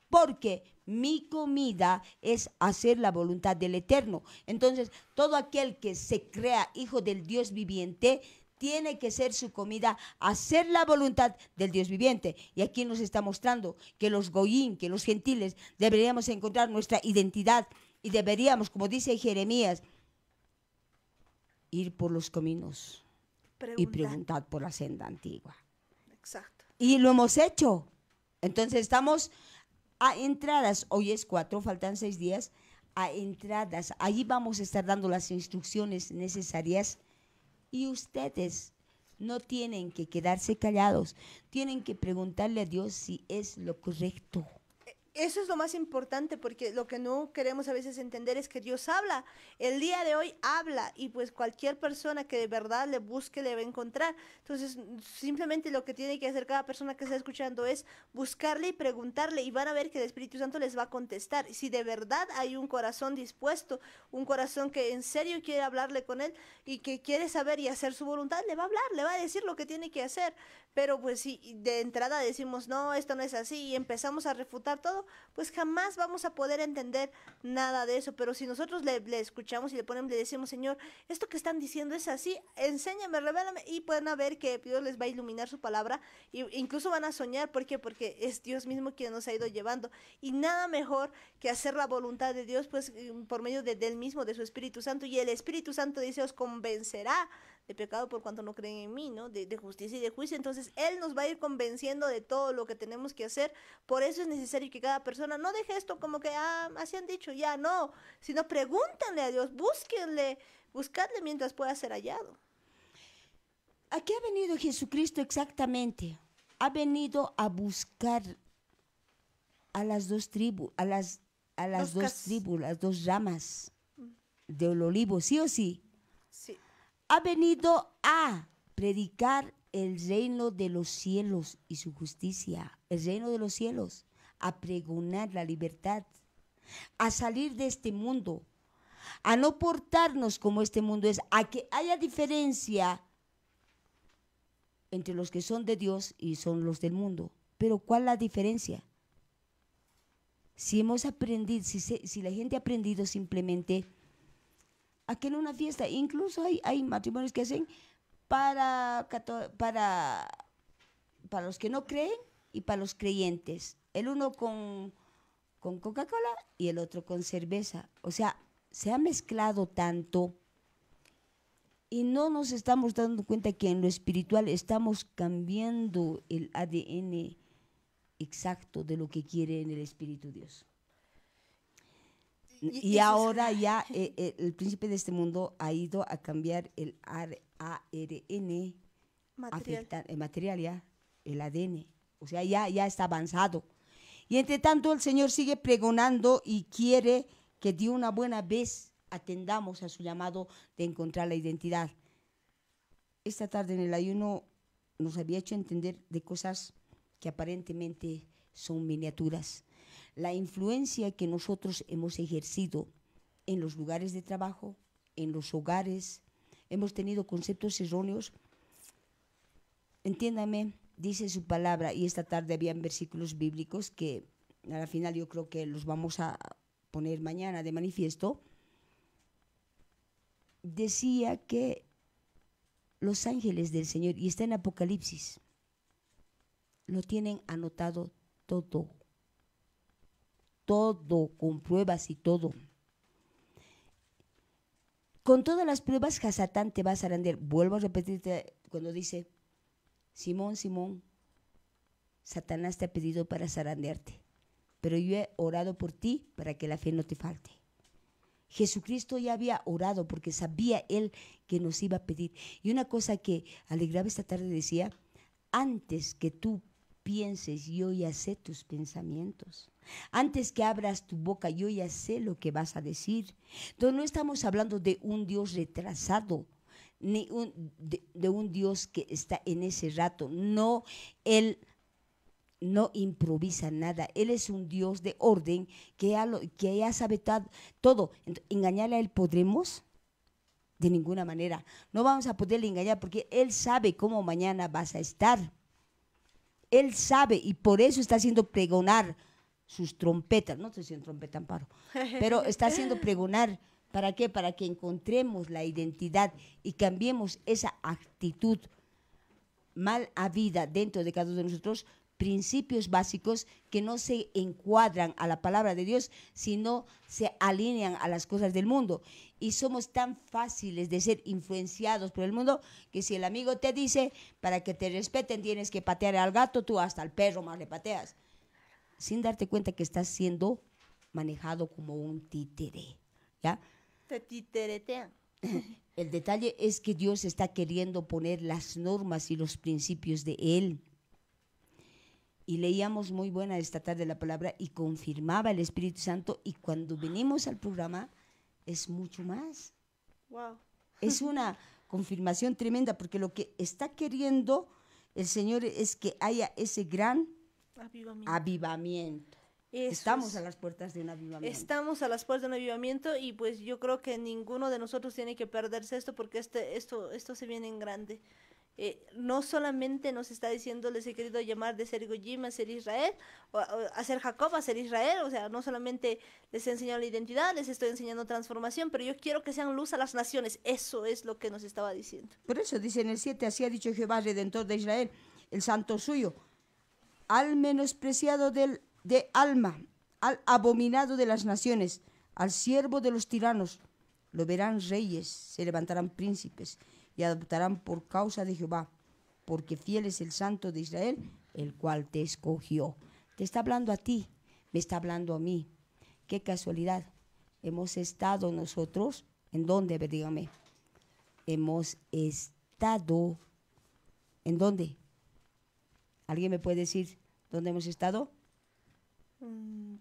porque mi comida es hacer la voluntad del Eterno. Entonces, todo aquel que se crea hijo del Dios viviente, tiene que ser su comida, hacer la voluntad del Dios viviente. Y aquí nos está mostrando que los goyín, que los gentiles, deberíamos encontrar nuestra identidad y deberíamos, como dice Jeremías, ir por los caminos y preguntar por la senda antigua. Exacto. Y lo hemos hecho. Entonces estamos a entradas. Hoy es cuatro, faltan seis días a entradas. Allí vamos a estar dando las instrucciones necesarias y ustedes no tienen que quedarse callados, tienen que preguntarle a Dios si es lo correcto. Eso es lo más importante porque lo que no queremos a veces entender es que Dios habla. El día de hoy habla y pues cualquier persona que de verdad le busque le va a encontrar. Entonces simplemente lo que tiene que hacer cada persona que está escuchando es buscarle y preguntarle y van a ver que el Espíritu Santo les va a contestar. si de verdad hay un corazón dispuesto, un corazón que en serio quiere hablarle con él y que quiere saber y hacer su voluntad, le va a hablar, le va a decir lo que tiene que hacer pero pues si de entrada decimos, no, esto no es así y empezamos a refutar todo, pues jamás vamos a poder entender nada de eso. Pero si nosotros le, escuchamos y le ponemos, le decimos, Señor, esto que están diciendo es así, enséñame, revélame y pueden ver que Dios les va a iluminar su palabra incluso van a soñar, ¿por qué? Porque es Dios mismo quien nos ha ido llevando y nada mejor que hacer la voluntad de Dios pues mm, por medio de, Él mismo, de su Espíritu Santo y el Espíritu Santo dice, os convencerá de pecado por cuanto no creen en mí, ¿no? De, justicia y de juicio. Entonces Él nos va a ir convenciendo de todo lo que tenemos que hacer. Por eso es necesario que cada persona no deje esto como que, ah, así han dicho, ya, no, sino pregúntenle a Dios, búsquenle, buscadle mientras pueda ser hallado. ¿A qué ha venido Jesucristo exactamente? Ha venido a buscar a las dos tribus, a las, a las dos tribus, las dos ramas mm. del olivo, ¿sí o sí? Sí ha venido a predicar el reino de los cielos y su justicia, el reino de los cielos, a pregonar la libertad, a salir de este mundo, a no portarnos como este mundo es, a que haya diferencia entre los que son de Dios y son los del mundo. Pero ¿cuál la diferencia? Si hemos aprendido, si, si la gente ha aprendido simplemente aquí en una fiesta. Incluso hay, matrimonios que hacen para, para, para los que no creen y para los creyentes. El uno con, con Coca-Cola y el otro con cerveza. O sea, se ha mezclado tanto y no nos estamos dando cuenta que en lo espiritual estamos cambiando el ADN exacto de lo que quiere en el Espíritu Dios. Y, ahora ya (laughs) eh, eh, el príncipe de este mundo ha ido a cambiar el ARN, material. el eh, material ya, el ADN. O sea, ya, ya está avanzado. Y entre tanto el Señor sigue pregonando y quiere que de una buena vez atendamos a su llamado de encontrar la identidad. Esta tarde en el ayuno nos había hecho entender de cosas que aparentemente son miniaturas, la influencia que nosotros hemos ejercido en los lugares de trabajo, en los hogares, hemos tenido conceptos erróneos. Entiéndame, dice su palabra, y esta tarde habían versículos bíblicos que a la final yo creo que los vamos a poner mañana de manifiesto. Decía que los ángeles del Señor, y está en Apocalipsis, lo tienen anotado todo todo, con pruebas y todo. Con todas las pruebas, Satán te va a zarandear. Vuelvo a repetirte cuando dice, Simón, Simón, Satanás te ha pedido para zarandearte, pero yo he orado por ti para que la fe no te falte. Jesucristo ya había orado porque sabía Él que nos iba a pedir. Y una cosa que alegraba esta tarde decía, antes que tú pienses, yo ya sé tus pensamientos. Antes que abras tu boca, yo ya sé lo que vas a decir. Entonces no estamos hablando de un Dios retrasado, ni de, un Dios que está en ese rato. No, Él no improvisa nada. Él es un Dios de orden que que ya sabe todo. ¿Engañarle a Él podremos? De ninguna manera. No vamos a poderle engañar porque Él sabe cómo mañana vas a estar. Él sabe y por eso está haciendo pregonar sus trompetas. No si son trompeta, Amparo. Pero está haciendo (laughs) pregonar. ¿Para qué? Para que encontremos la identidad y cambiemos esa actitud mal habida dentro de cada uno de nosotros principios básicos que no se encuadran a la palabra de Dios, sino se alinean a las cosas del mundo. Y somos tan fáciles de ser influenciados por el mundo que si el amigo te dice, para que te respeten tienes que patear al gato, tú hasta al perro más le pateas, sin darte cuenta que estás siendo manejado como un títere. ¿Ya? El detalle es que Dios está queriendo poner las normas y los principios de Él y leíamos muy buena esta tarde la palabra y confirmaba el Espíritu Santo y cuando venimos al programa es mucho más. Es una confirmación tremenda porque lo que está queriendo el Señor es que haya ese gran avivamiento. Estamos a las puertas de un avivamiento. Estamos a las puertas de un avivamiento y pues yo creo que ninguno de nosotros tiene que perderse esto porque este, esto, esto se viene en grande. Eh, no solamente nos está diciendo les he querido llamar de ser Goyim a ser Israel, o, a ser Jacob a ser Israel, o sea, no solamente les he enseñado la identidad, les estoy enseñando transformación, pero yo quiero que sean luz a las naciones, eso es lo que nos estaba diciendo. Por eso dice en el 7, así ha dicho Jehová, redentor de Israel, el santo suyo, al menospreciado del, de alma, al abominado de las naciones, al siervo de los tiranos, lo verán reyes, se levantarán príncipes y adoptarán por causa de Jehová, porque fiel es el Santo de Israel, el cual te escogió. Te está hablando a ti, me está hablando a mí. Qué casualidad. Hemos estado nosotros, ¿en dónde? Ver, dígame. Hemos estado, ¿en dónde? ¿Alguien me puede decir dónde hemos estado? Mm.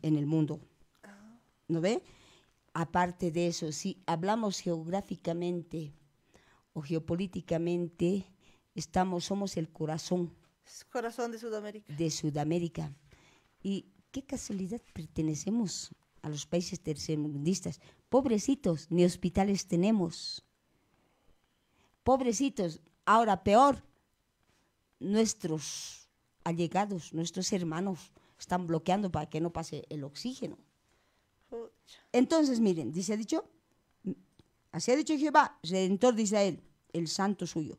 En el mundo. Ah. ¿No ve? Aparte de eso, si hablamos geográficamente, o geopolíticamente estamos, somos el corazón. Corazón de Sudamérica. De Sudamérica. Y qué casualidad pertenecemos a los países tercermundistas. Pobrecitos, ni hospitales tenemos. Pobrecitos, ahora peor, nuestros allegados, nuestros hermanos, están bloqueando para que no pase el oxígeno. Entonces, miren, dice dicho, Así ha dicho Jehová, redentor de Israel, el santo suyo.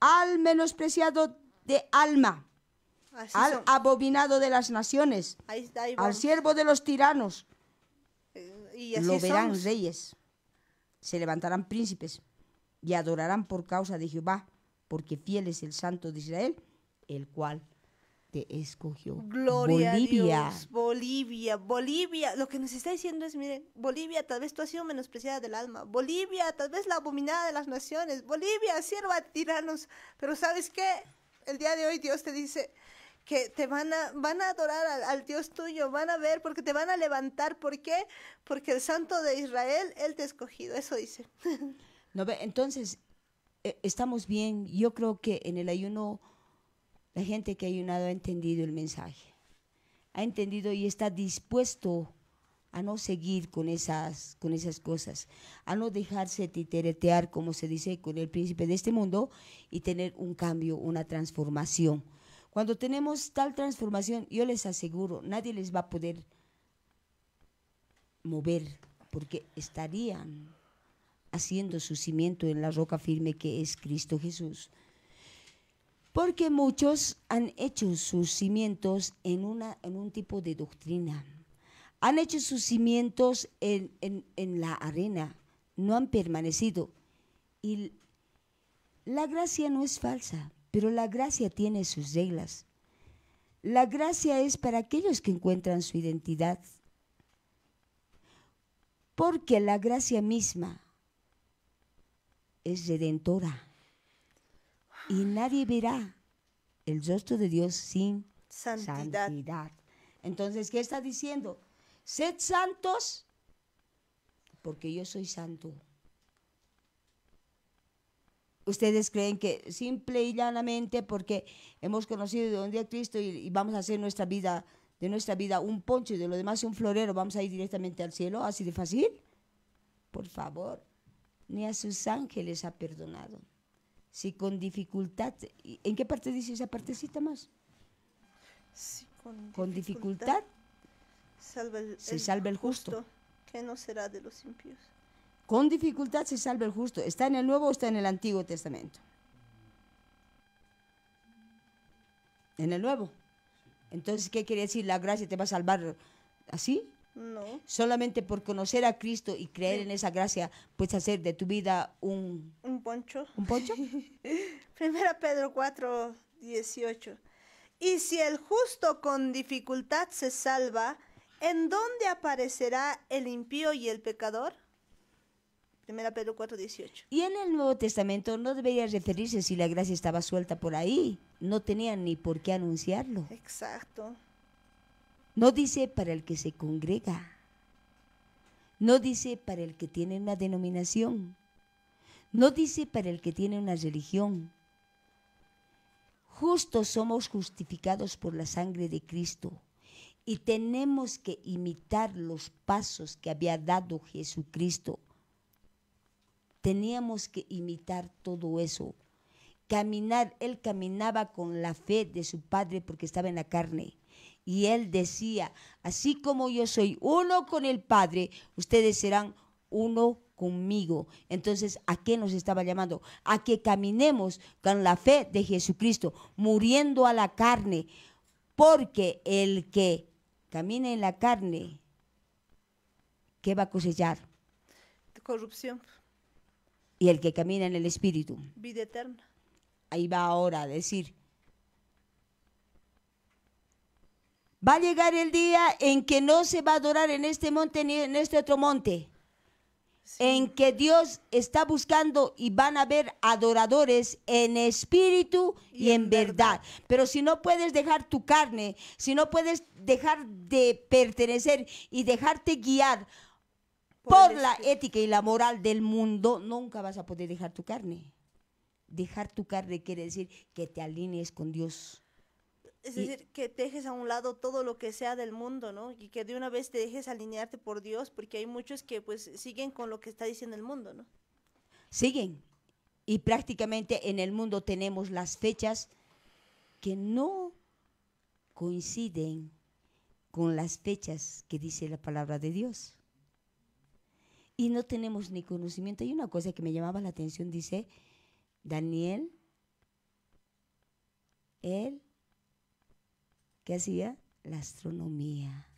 Al menospreciado de alma, al abominado de las naciones, al siervo de los tiranos. Eh, y lo verán reyes, se levantarán príncipes y adorarán por causa de Jehová, porque fiel es el santo de Israel, el cual te escogió. Gloria A Dios, Bolivia, Bolivia. Lo que nos está diciendo es, miren, Bolivia, tal vez tú has sido menospreciada del alma. Bolivia, tal vez la abominada de las naciones. Bolivia, sierva a tiranos. Pero ¿sabes qué? El día de hoy Dios te dice que te van a, van a adorar al, Dios tuyo, van a ver, porque te van a levantar. ¿Por qué? Porque el Santo de Israel, Él te ha escogido. Eso dice. (laughs) no, entonces, eh, estamos bien. Yo creo que en el ayuno la gente que ha ayunado ha entendido el mensaje, ha entendido y está dispuesto a no seguir con esas, con esas cosas, a no dejarse titeretear, como se dice, con el príncipe de este mundo y tener un cambio, una transformación. Cuando tenemos tal transformación, yo les aseguro, nadie les va a poder mover, porque estarían haciendo su cimiento en la roca firme que es Cristo Jesús porque muchos han hecho sus cimientos en, una, en un tipo de doctrina, han hecho sus cimientos en, en la arena, no han permanecido. Y la gracia no es falsa, pero la gracia tiene sus reglas. La gracia es para aquellos que encuentran su identidad, porque la gracia misma es redentora y nadie verá el rostro de Dios sin santidad. Entonces, ¿qué está diciendo? Sed santos porque yo soy santo. ¿Ustedes creen que simple y llanamente porque hemos conocido de donde a Cristo y, vamos a hacer nuestra vida, de nuestra vida un poncho y de lo demás un florero, vamos a ir directamente al cielo? ¿Así de fácil? Por favor, ni a sus ángeles ha perdonado si con dificultad, ¿en qué parte dice esa partecita más? Si con, dificultad, se salve el justo, que no será de los impíos. Con dificultad se salve el justo. ¿Está en el Nuevo o está en el Antiguo Testamento? En el Nuevo. Entonces, ¿qué quiere decir? La gracia te va a salvar así. No. Solamente por conocer a Cristo y creer en esa gracia, puedes hacer de tu vida un... Un poncho. ¿Un poncho? (laughs) Primera Pedro 4, 18. Y si el justo con dificultad se salva, ¿en dónde aparecerá el impío y el pecador? Primera Pedro 4, 18. Y en el Nuevo Testamento no debería referirse si la gracia estaba suelta por ahí. No tenían ni por qué anunciarlo. Exacto. No dice para el que se congrega. No dice para el que tiene una denominación. No dice para el que tiene una religión. Justos somos justificados por la sangre de Cristo y tenemos que imitar los pasos que había dado Jesucristo. Teníamos que imitar todo eso. Caminar, él caminaba con la fe de su Padre porque estaba en la carne. Y él decía, así como yo soy uno con el Padre, ustedes serán uno conmigo. Entonces, ¿a qué nos estaba llamando? A que caminemos con la fe de Jesucristo, muriendo a la carne, porque el que camina en la carne, ¿qué va a cosechar? Corrupción. Y el que camina en el Espíritu. Vida eterna. Ahí va ahora a decir, Va a llegar el día en que no se va a adorar en este monte ni en este otro monte. En que Dios está buscando y van a haber adoradores en espíritu y, en verdad. Pero si no puedes dejar tu carne, si no puedes dejar de pertenecer y dejarte guiar por la ética y la moral del mundo, nunca vas a poder dejar tu carne. Dejar tu carne quiere decir que te alinees con Dios es decir, que dejes a un lado todo lo que sea del mundo, ¿no? Y que de una vez te dejes alinearte por Dios, porque hay muchos que pues siguen con lo que está diciendo el mundo, ¿no? Siguen. Y prácticamente en el mundo tenemos las fechas que no coinciden con las fechas que dice la palabra de Dios. Y no tenemos ni conocimiento. Hay una cosa que me llamaba la atención, dice Daniel, él ¿Qué hacía? La astronomía.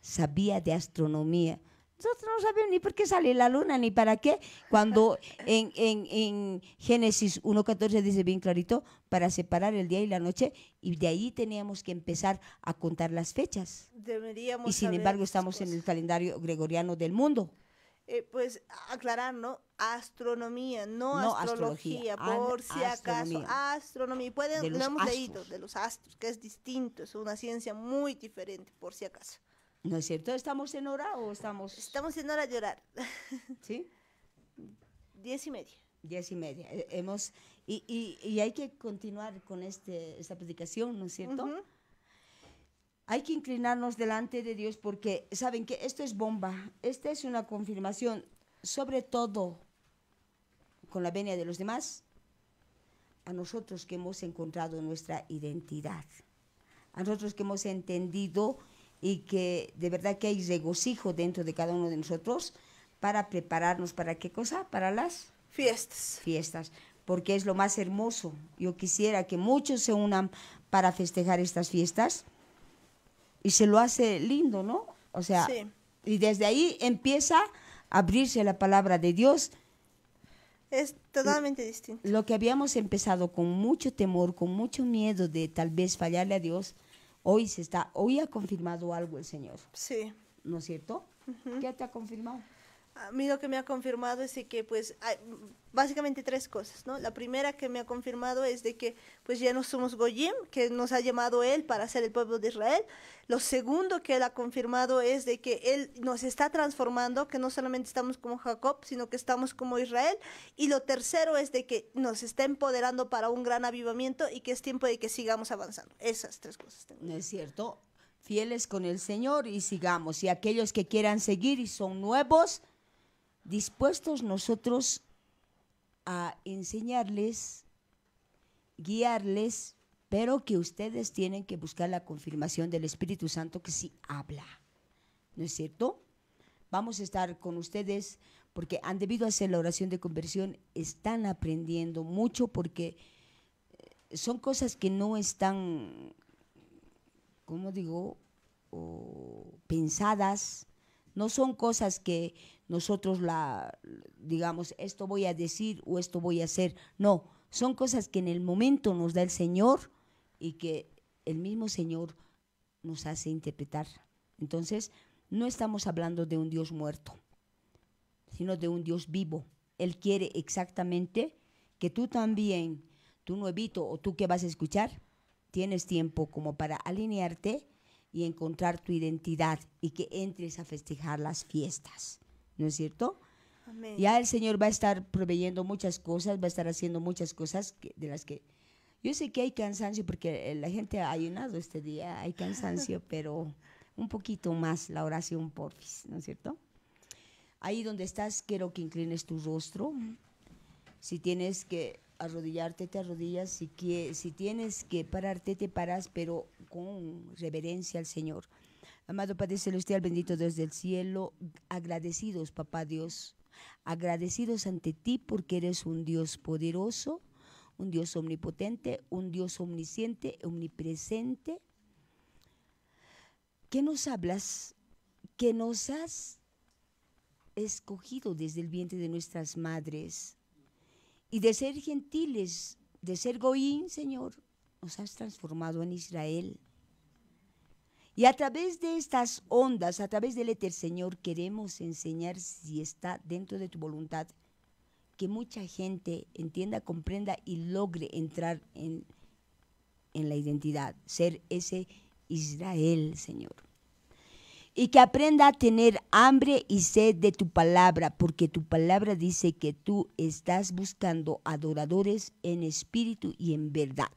Sabía de astronomía. Nosotros no sabíamos ni por qué sale la luna, ni para qué. Cuando (laughs) en, en, en Génesis 1.14 dice bien clarito, para separar el día y la noche, y de ahí teníamos que empezar a contar las fechas. y sin embargo estamos en el calendario gregoriano del mundo. Eh, pues aclarar, ¿no? Astronomía, no, astrología, por si acaso. Astronomía. Pueden, de lo hemos leído, de los astros, que es distinto, es una ciencia muy diferente, por si acaso. ¿No es cierto? ¿Estamos en hora o estamos...? Estamos en hora de llorar. (laughs) ¿Sí? Diez y media. Diez y media. Eh, hemos, y, y, y hay que continuar con este, esta predicación, ¿no es cierto? hay que inclinarnos delante de Dios porque saben que esto es bomba, esta es una confirmación, sobre todo con la venia de los demás, a nosotros que hemos encontrado nuestra identidad, a nosotros que hemos entendido y que de verdad que hay regocijo dentro de cada uno de nosotros para prepararnos para qué cosa, para las fiestas. Fiestas, porque es lo más hermoso. Yo quisiera que muchos se unan para festejar estas fiestas y se lo hace lindo, ¿no? O sea, y desde ahí empieza a abrirse la palabra de Dios. Es totalmente distinto. Lo que habíamos empezado con mucho temor, con mucho miedo de tal vez fallarle a Dios, hoy se está, hoy ha confirmado algo el Señor. Sí. ¿No es cierto? ¿Qué te ha confirmado? a mí lo que me ha confirmado es que pues hay básicamente tres cosas, ¿no? La primera que me ha confirmado es de que pues ya no somos Goyim, que nos ha llamado él para ser el pueblo de Israel. Lo segundo que él ha confirmado es de que él nos está transformando, que no solamente estamos como Jacob, sino que estamos como Israel. Y lo tercero es de que nos está empoderando para un gran avivamiento y que es tiempo de que sigamos avanzando. Esas tres cosas. es cierto. Fieles con el Señor y sigamos. Y aquellos que quieran seguir y son nuevos, dispuestos nosotros a enseñarles, guiarles, pero que ustedes tienen que buscar la confirmación del Espíritu Santo que sí habla. ¿No es cierto? Vamos a estar con ustedes porque han debido hacer la oración de conversión, están aprendiendo mucho porque eh, son cosas que no están, ¿cómo digo?, o pensadas, no son cosas que nosotros la, digamos, esto voy a decir o esto voy a hacer. No, son cosas que en el momento nos da el Señor y que el mismo Señor nos hace interpretar. Entonces, no estamos hablando de un Dios muerto, sino de un Dios vivo. Él quiere exactamente que tú también, tú nuevito o tú que vas a escuchar, tienes tiempo como para alinearte y encontrar tu identidad y que entres a festejar las fiestas. ¿No es cierto? Ya el Señor va a estar proveyendo muchas cosas, va a estar haciendo muchas cosas de las que... Yo sé que hay cansancio porque eh, la gente ha ayunado este día, hay cansancio, (laughs) pero un poquito más la oración porfis, ¿no es cierto? Ahí donde estás, quiero que inclines tu rostro. Si tienes que arrodillarte, te arrodillas. si tienes que pararte, te paras, pero con reverencia al Señor. Amado Padre Celestial, bendito desde el cielo, agradecidos, papá Dios, agradecidos ante ti porque eres un Dios poderoso, un Dios omnipotente, un Dios omnisciente, omnipresente, que nos hablas, que nos has escogido desde el vientre de nuestras madres y de ser gentiles, de ser goín, Señor, nos has transformado en Israel. Y a través de estas ondas, a través del éter, Señor, queremos enseñar si está dentro de tu voluntad, que mucha gente entienda, comprenda y logre entrar en, en la identidad, ser ese Israel, Señor. Y que aprenda a tener hambre y sed de tu palabra, porque tu palabra dice que tú estás buscando adoradores en espíritu y en verdad.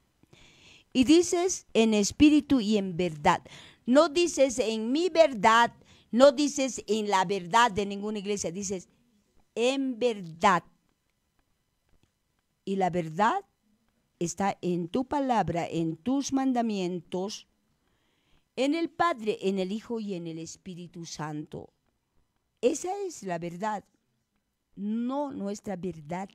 Y dices en espíritu y en verdad. No dices en mi verdad, no dices en la verdad de ninguna iglesia, dices en verdad. Y la verdad está en tu palabra, en tus mandamientos, en el Padre, en el Hijo y en el Espíritu Santo. Esa es la verdad, no nuestra verdad.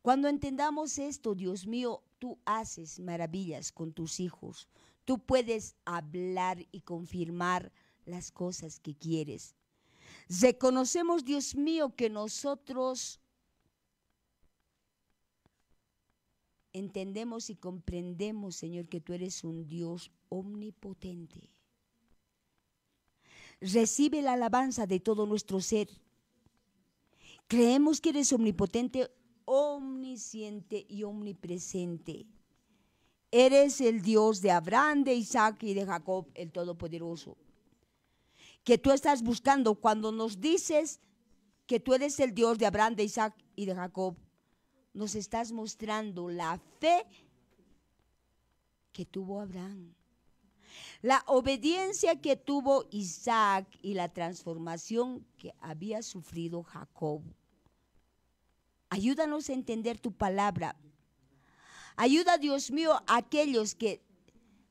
Cuando entendamos esto, Dios mío, Tú haces maravillas con tus hijos. Tú puedes hablar y confirmar las cosas que quieres. Reconocemos, Dios mío, que nosotros entendemos y comprendemos, Señor, que tú eres un Dios omnipotente. Recibe la alabanza de todo nuestro ser. Creemos que eres omnipotente omnisciente y omnipresente. Eres el Dios de Abraham, de Isaac y de Jacob, el Todopoderoso. Que tú estás buscando cuando nos dices que tú eres el Dios de Abraham, de Isaac y de Jacob. Nos estás mostrando la fe que tuvo Abraham, la obediencia que tuvo Isaac y la transformación que había sufrido Jacob. Ayúdanos a entender tu palabra. Ayuda, Dios mío, a aquellos que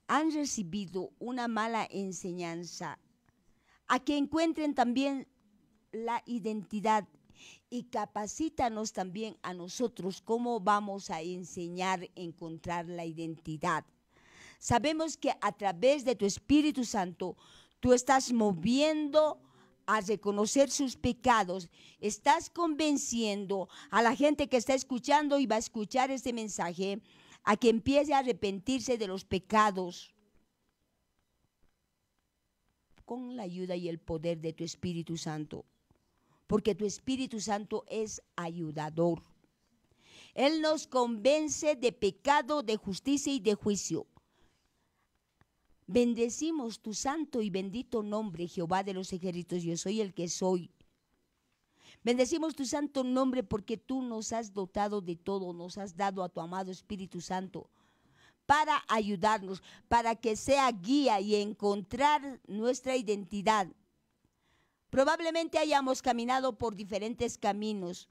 han recibido una mala enseñanza, a que encuentren también la identidad y capacítanos también a nosotros cómo vamos a enseñar encontrar la identidad. Sabemos que a través de tu Espíritu Santo tú estás moviendo a reconocer sus pecados, estás convenciendo a la gente que está escuchando y va a escuchar este mensaje a que empiece a arrepentirse de los pecados con la ayuda y el poder de tu Espíritu Santo, porque tu Espíritu Santo es ayudador. Él nos convence de pecado, de justicia y de juicio. Bendecimos tu santo y bendito nombre, Jehová de los ejércitos, yo soy el que soy. Bendecimos tu santo nombre porque tú nos has dotado de todo, nos has dado a tu amado Espíritu Santo para ayudarnos, para que sea guía y encontrar nuestra identidad. Probablemente hayamos caminado por diferentes caminos,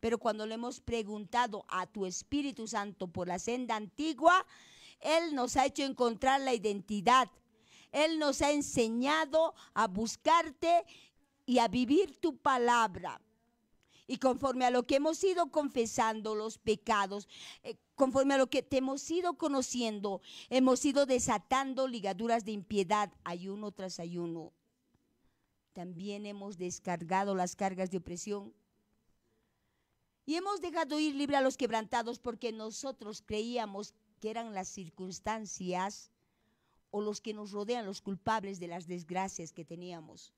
pero cuando le hemos preguntado a tu Espíritu Santo por la senda antigua, él nos ha hecho encontrar la identidad. Él nos ha enseñado a buscarte y a vivir tu palabra. Y conforme a lo que hemos ido confesando los pecados, eh, conforme a lo que te hemos ido conociendo, hemos ido desatando ligaduras de impiedad, ayuno tras ayuno. También hemos descargado las cargas de opresión. Y hemos dejado ir libre a los quebrantados porque nosotros creíamos que eran las circunstancias o los que nos rodean, los culpables de las desgracias que teníamos.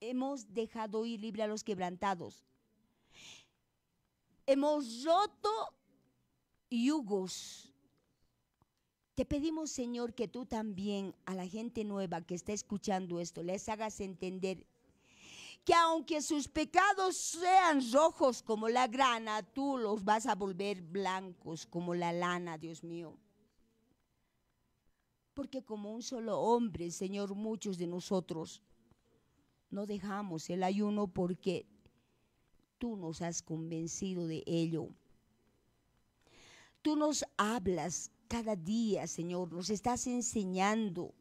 Hemos dejado ir libre a los quebrantados. Hemos roto yugos. Te pedimos, Señor, que tú también a la gente nueva que está escuchando esto les hagas entender que aunque sus pecados sean rojos como la grana, tú los vas a volver blancos como la lana, Dios mío. Porque como un solo hombre, Señor, muchos de nosotros no dejamos el ayuno porque tú nos has convencido de ello. Tú nos hablas cada día, Señor, nos estás enseñando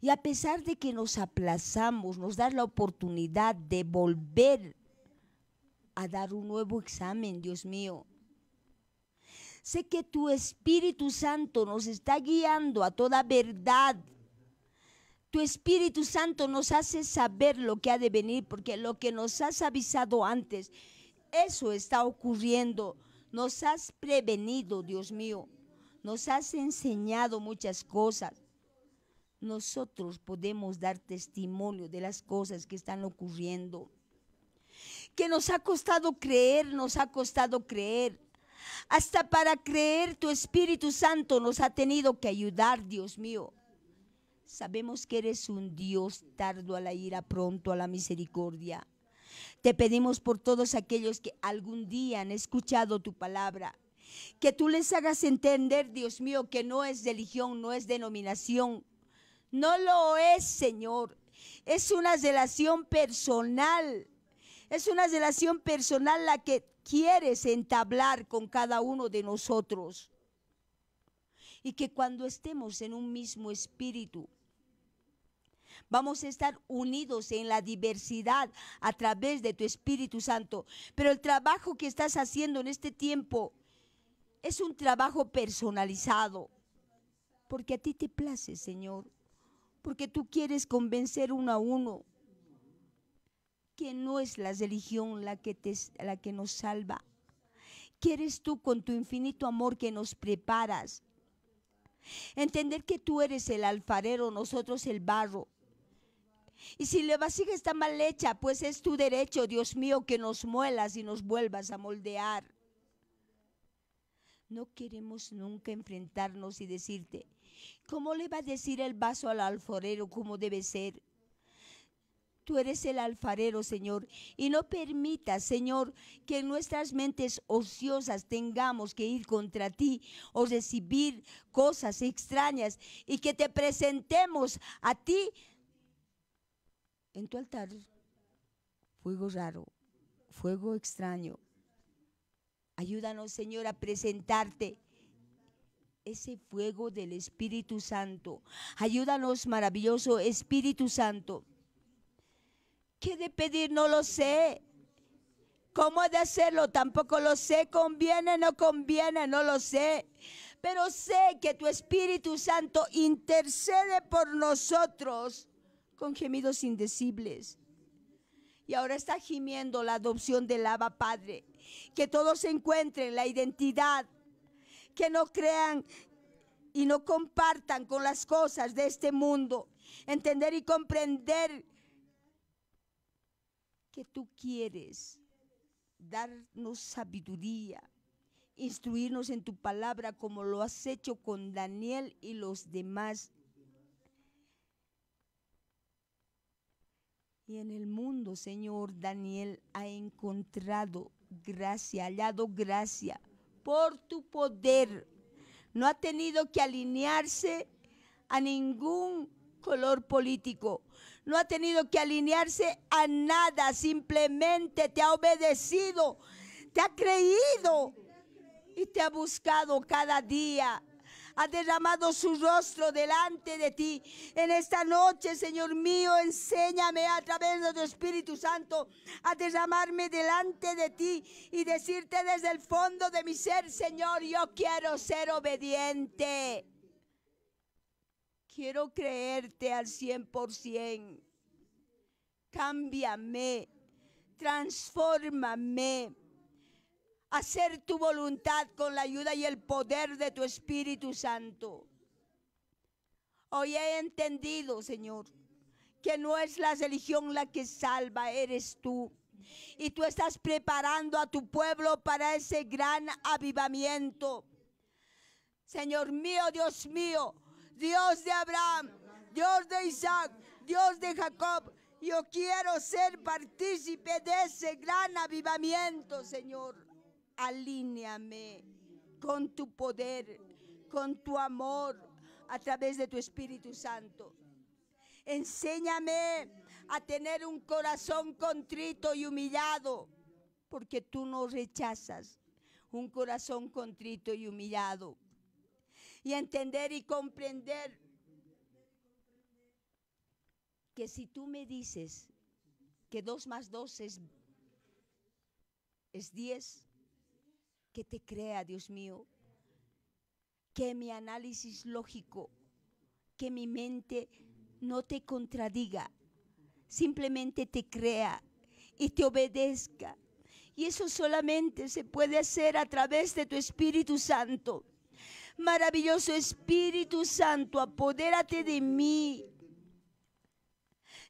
y a pesar de que nos aplazamos, nos da la oportunidad de volver a dar un nuevo examen, Dios mío. Sé que tu Espíritu Santo nos está guiando a toda verdad. Tu Espíritu Santo nos hace saber lo que ha de venir, porque lo que nos has avisado antes, eso está ocurriendo. Nos has prevenido, Dios mío. Nos has enseñado muchas cosas nosotros podemos dar testimonio de las cosas que están ocurriendo. Que nos ha costado creer, nos ha costado creer. Hasta para creer tu Espíritu Santo nos ha tenido que ayudar, Dios mío. Sabemos que eres un Dios tardo a la ira, pronto a la misericordia. Te pedimos por todos aquellos que algún día han escuchado tu palabra, que tú les hagas entender, Dios mío, que no es religión, no es denominación, no lo es, Señor. Es una relación personal. Es una relación personal la que quieres entablar con cada uno de nosotros. Y que cuando estemos en un mismo espíritu, Vamos a estar unidos en la diversidad a través de tu Espíritu Santo. Pero el trabajo que estás haciendo en este tiempo es un trabajo personalizado. Porque a ti te place, Señor porque tú quieres convencer uno a uno que no es la religión la que, te, la que nos salva. Quieres tú con tu infinito amor que nos preparas. Entender que tú eres el alfarero, nosotros el barro. Y si la vasija está mal hecha, pues es tu derecho, Dios mío, que nos muelas y nos vuelvas a moldear. No queremos nunca enfrentarnos y decirte, ¿cómo le va a decir el vaso al alforero cómo debe ser? Tú eres el alfarero, Señor, y no permitas, Señor, que en nuestras mentes ociosas tengamos que ir contra ti o recibir cosas extrañas y que te presentemos a ti en tu altar. Fuego raro, fuego extraño, Ayúdanos, Señor, a presentarte ese fuego del Espíritu Santo. Ayúdanos, maravilloso Espíritu Santo. ¿Qué de pedir? No lo sé. ¿Cómo de hacerlo? Tampoco lo sé. ¿Conviene? No conviene. No lo sé. Pero sé que tu Espíritu Santo intercede por nosotros con gemidos indecibles. Y ahora está gimiendo la adopción del Lava, Padre que todos encuentren la identidad, que no crean y no compartan con las cosas de este mundo, entender y comprender que tú quieres darnos sabiduría, instruirnos en tu palabra como lo has hecho con Daniel y los demás. Y en el mundo, Señor, Daniel ha encontrado Gracias, hallado gracia por tu poder. No ha tenido que alinearse a ningún color político. No ha tenido que alinearse a nada. Simplemente te ha obedecido, te ha creído y te ha buscado cada día ha derramado su rostro delante de ti. En esta noche, Señor mío, enséñame a través de tu Espíritu Santo a derramarme delante de ti y decirte desde el fondo de mi ser, Señor, yo quiero ser obediente. Quiero creerte al 100%. Cámbiame, transfórmame hacer tu voluntad con la ayuda y el poder de tu Espíritu Santo. Hoy he entendido, Señor, que no es la religión la que salva, eres tú. Y tú estás preparando a tu pueblo para ese gran avivamiento. Señor mío, Dios mío, Dios de Abraham, Dios de Isaac, Dios de Jacob, yo quiero ser partícipe de ese gran avivamiento, Señor alíneame con tu poder, con tu amor a través de tu Espíritu Santo. Enséñame a tener un corazón contrito y humillado, porque tú no rechazas un corazón contrito y humillado. Y entender y comprender que si tú me dices que dos más dos es, es diez, que te crea, Dios mío, que mi análisis lógico, que mi mente no te contradiga, simplemente te crea y te obedezca. Y eso solamente se puede hacer a través de tu Espíritu Santo. Maravilloso Espíritu Santo, apodérate de mí.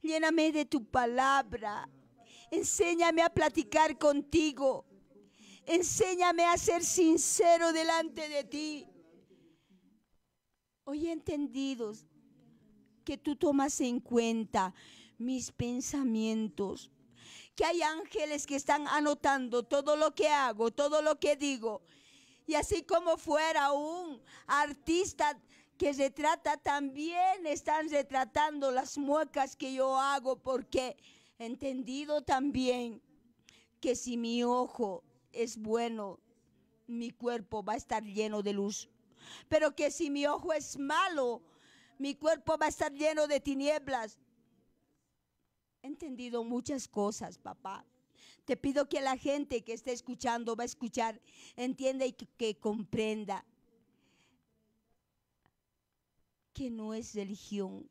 Lléname de tu palabra. Enséñame a platicar contigo. Enséñame a ser sincero delante de ti. Hoy entendido que tú tomas en cuenta mis pensamientos, que hay ángeles que están anotando todo lo que hago, todo lo que digo. Y así como fuera un artista que retrata, también están retratando las muecas que yo hago, porque he entendido también que si mi ojo es bueno, mi cuerpo va a estar lleno de luz. Pero que si mi ojo es malo, mi cuerpo va a estar lleno de tinieblas. He entendido muchas cosas, papá. Te pido que la gente que esté escuchando va a escuchar, entienda y que, que comprenda que no es religión,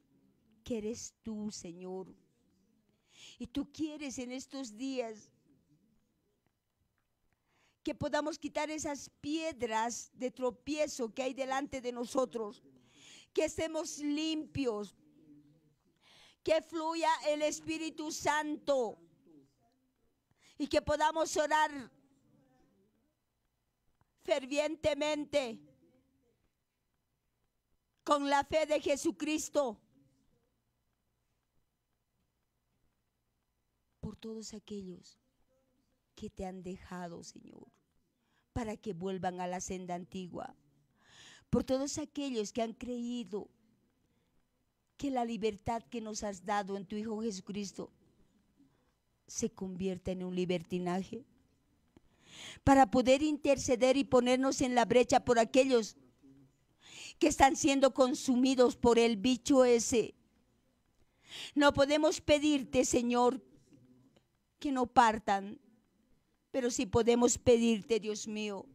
que eres tú, Señor. Y tú quieres en estos días que podamos quitar esas piedras de tropiezo que hay delante de nosotros, que estemos limpios, que fluya el Espíritu Santo y que podamos orar fervientemente con la fe de Jesucristo por todos aquellos que te han dejado, Señor para que vuelvan a la senda antigua. Por todos aquellos que han creído que la libertad que nos has dado en tu Hijo Jesucristo se convierta en un libertinaje. Para poder interceder y ponernos en la brecha por aquellos que están siendo consumidos por el bicho ese. No podemos pedirte, Señor, que no partan pero si podemos pedirte, Dios mío,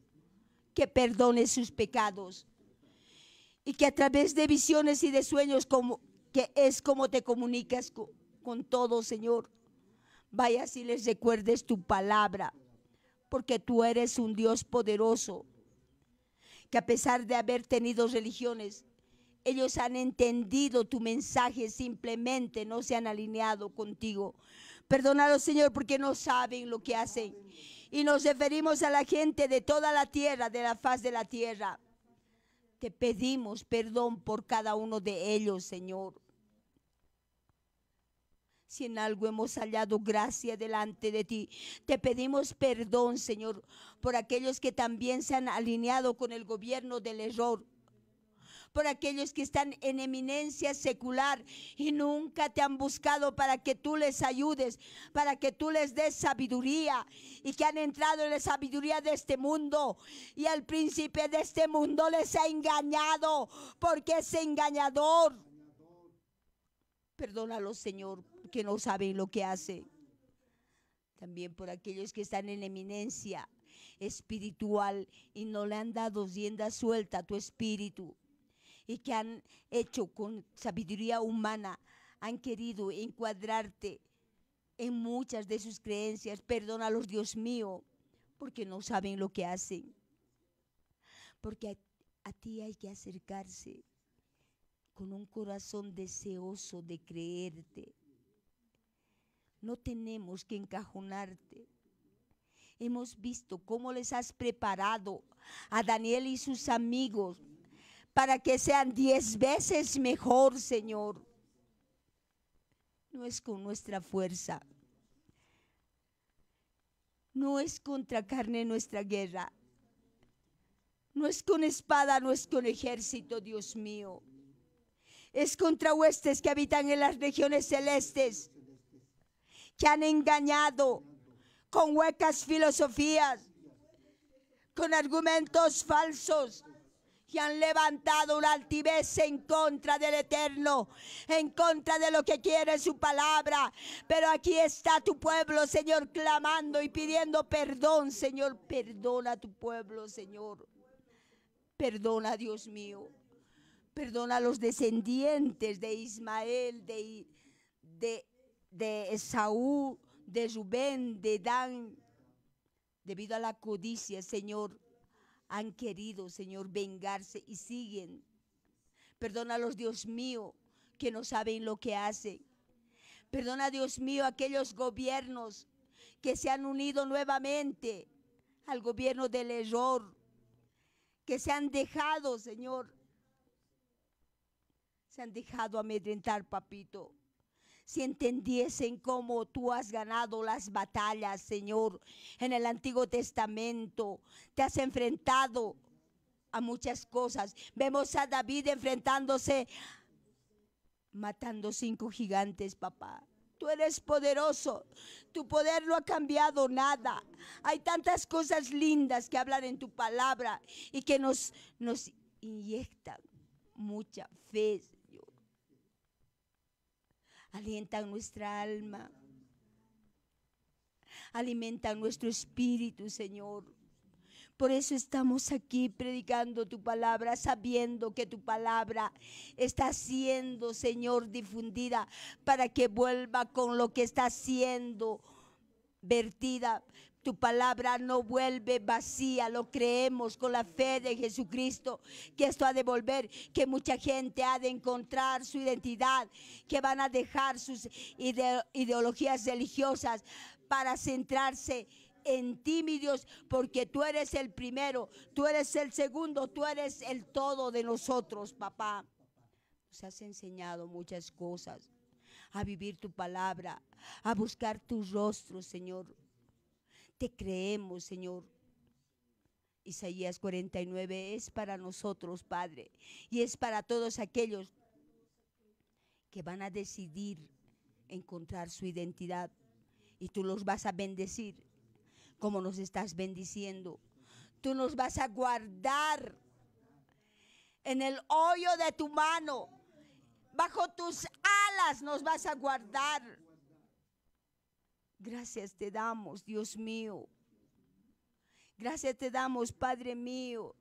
que perdone sus pecados y que a través de visiones y de sueños, como, que es como te comunicas con, con todo, Señor, vayas y les recuerdes tu palabra, porque tú eres un Dios poderoso, que a pesar de haber tenido religiones, ellos han entendido tu mensaje, simplemente no se han alineado contigo. Perdónalo, Señor, porque no saben lo que hacen. Y nos referimos a la gente de toda la tierra, de la faz de la tierra. Te pedimos perdón por cada uno de ellos, Señor. Si en algo hemos hallado gracia delante de ti, te pedimos perdón, Señor, por aquellos que también se han alineado con el gobierno del error por aquellos que están en eminencia secular y nunca te han buscado para que tú les ayudes, para que tú les des sabiduría y que han entrado en la sabiduría de este mundo y el príncipe de este mundo les ha engañado porque es engañador. Perdónalo, Señor, que no saben lo que hace. También por aquellos que están en eminencia espiritual y no le han dado rienda suelta a tu espíritu y que han hecho con sabiduría humana, han querido encuadrarte en muchas de sus creencias. los Dios mío, porque no saben lo que hacen. Porque a, a ti hay que acercarse con un corazón deseoso de creerte. No tenemos que encajonarte. Hemos visto cómo les has preparado a Daniel y sus amigos para que sean diez veces mejor, Señor. No es con nuestra fuerza. No es contra carne nuestra guerra. No es con espada, no es con ejército, Dios mío. Es contra huestes que habitan en las regiones celestes, que han engañado con huecas filosofías, con argumentos falsos que han levantado una altivez en contra del Eterno, en contra de lo que quiere su palabra. Pero aquí está tu pueblo, Señor, clamando y pidiendo perdón, Señor. Perdona a tu pueblo, Señor. Perdona, Dios mío. Perdona a los descendientes de Ismael, de, de, de Esaú, de Rubén, de Dan, debido a la codicia, Señor han querido, Señor, vengarse y siguen. Perdona los Dios mío, que no saben lo que hacen. Perdona, Dios mío, aquellos gobiernos que se han unido nuevamente al gobierno del error, que se han dejado, Señor, se han dejado amedrentar, papito si entendiesen cómo tú has ganado las batallas, Señor, en el Antiguo Testamento, te has enfrentado a muchas cosas. Vemos a David enfrentándose, matando cinco gigantes, papá. Tú eres poderoso. Tu poder no ha cambiado nada. Hay tantas cosas lindas que hablan en tu palabra y que nos, nos inyectan mucha fe, Alienta nuestra alma, alimenta nuestro espíritu, Señor. Por eso estamos aquí predicando tu palabra, sabiendo que tu palabra está siendo, Señor, difundida para que vuelva con lo que está siendo vertida, tu palabra no vuelve vacía, lo creemos con la fe de Jesucristo, que esto ha de volver, que mucha gente ha de encontrar su identidad, que van a dejar sus ideologías religiosas para centrarse en ti, mi Dios, porque tú eres el primero, tú eres el segundo, tú eres el todo de nosotros, papá. Nos has enseñado muchas cosas, a vivir tu palabra, a buscar tu rostro, Señor creemos, Señor. Isaías 49 es para nosotros, Padre, y es para todos aquellos que van a decidir encontrar su identidad y tú los vas a bendecir como nos estás bendiciendo. Tú nos vas a guardar en el hoyo de tu mano. Bajo tus alas nos vas a guardar. Gracias te damos, Dios mío. Gracias te damos, Padre mío.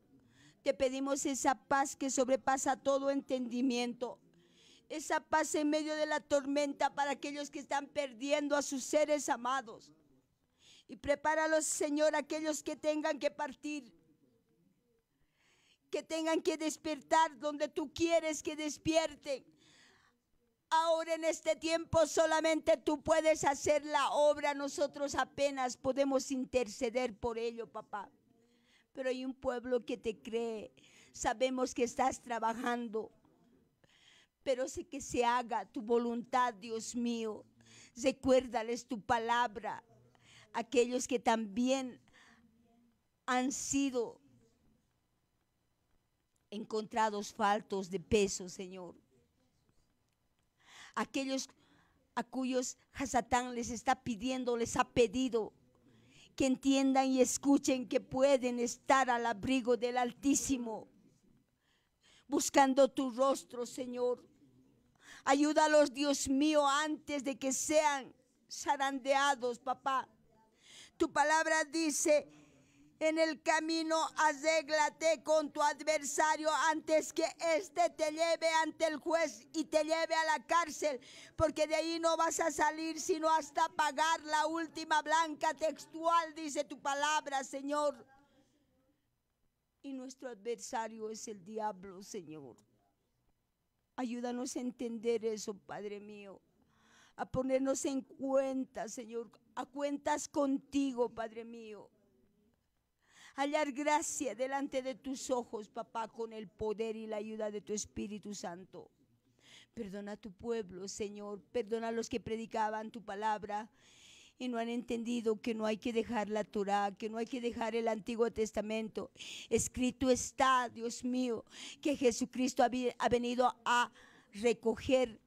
Te pedimos esa paz que sobrepasa todo entendimiento. Esa paz en medio de la tormenta para aquellos que están perdiendo a sus seres amados. Y prepáralos, Señor, aquellos que tengan que partir. Que tengan que despertar donde tú quieres que despierten Ahora en este tiempo solamente tú puedes hacer la obra, nosotros apenas podemos interceder por ello, papá. Pero hay un pueblo que te cree, sabemos que estás trabajando, pero sé que se haga tu voluntad, Dios mío. Recuérdales tu palabra, aquellos que también han sido encontrados faltos de peso, Señor aquellos a cuyos Hasatán les está pidiendo, les ha pedido que entiendan y escuchen que pueden estar al abrigo del Altísimo, buscando tu rostro, Señor. Ayúdalos, Dios mío, antes de que sean zarandeados, papá. Tu palabra dice en el camino arreglate con tu adversario antes que éste te lleve ante el juez y te lleve a la cárcel, porque de ahí no vas a salir sino hasta pagar la última blanca textual, dice tu palabra, Señor. Y nuestro adversario es el diablo, Señor. Ayúdanos a entender eso, Padre mío a ponernos en cuenta, Señor, a cuentas contigo, Padre mío hallar gracia delante de tus ojos, papá, con el poder y la ayuda de tu Espíritu Santo. Perdona a tu pueblo, Señor. Perdona a los que predicaban tu palabra y no han entendido que no hay que dejar la Torah, que no hay que dejar el Antiguo Testamento. Escrito está, Dios mío, que Jesucristo ha venido a recoger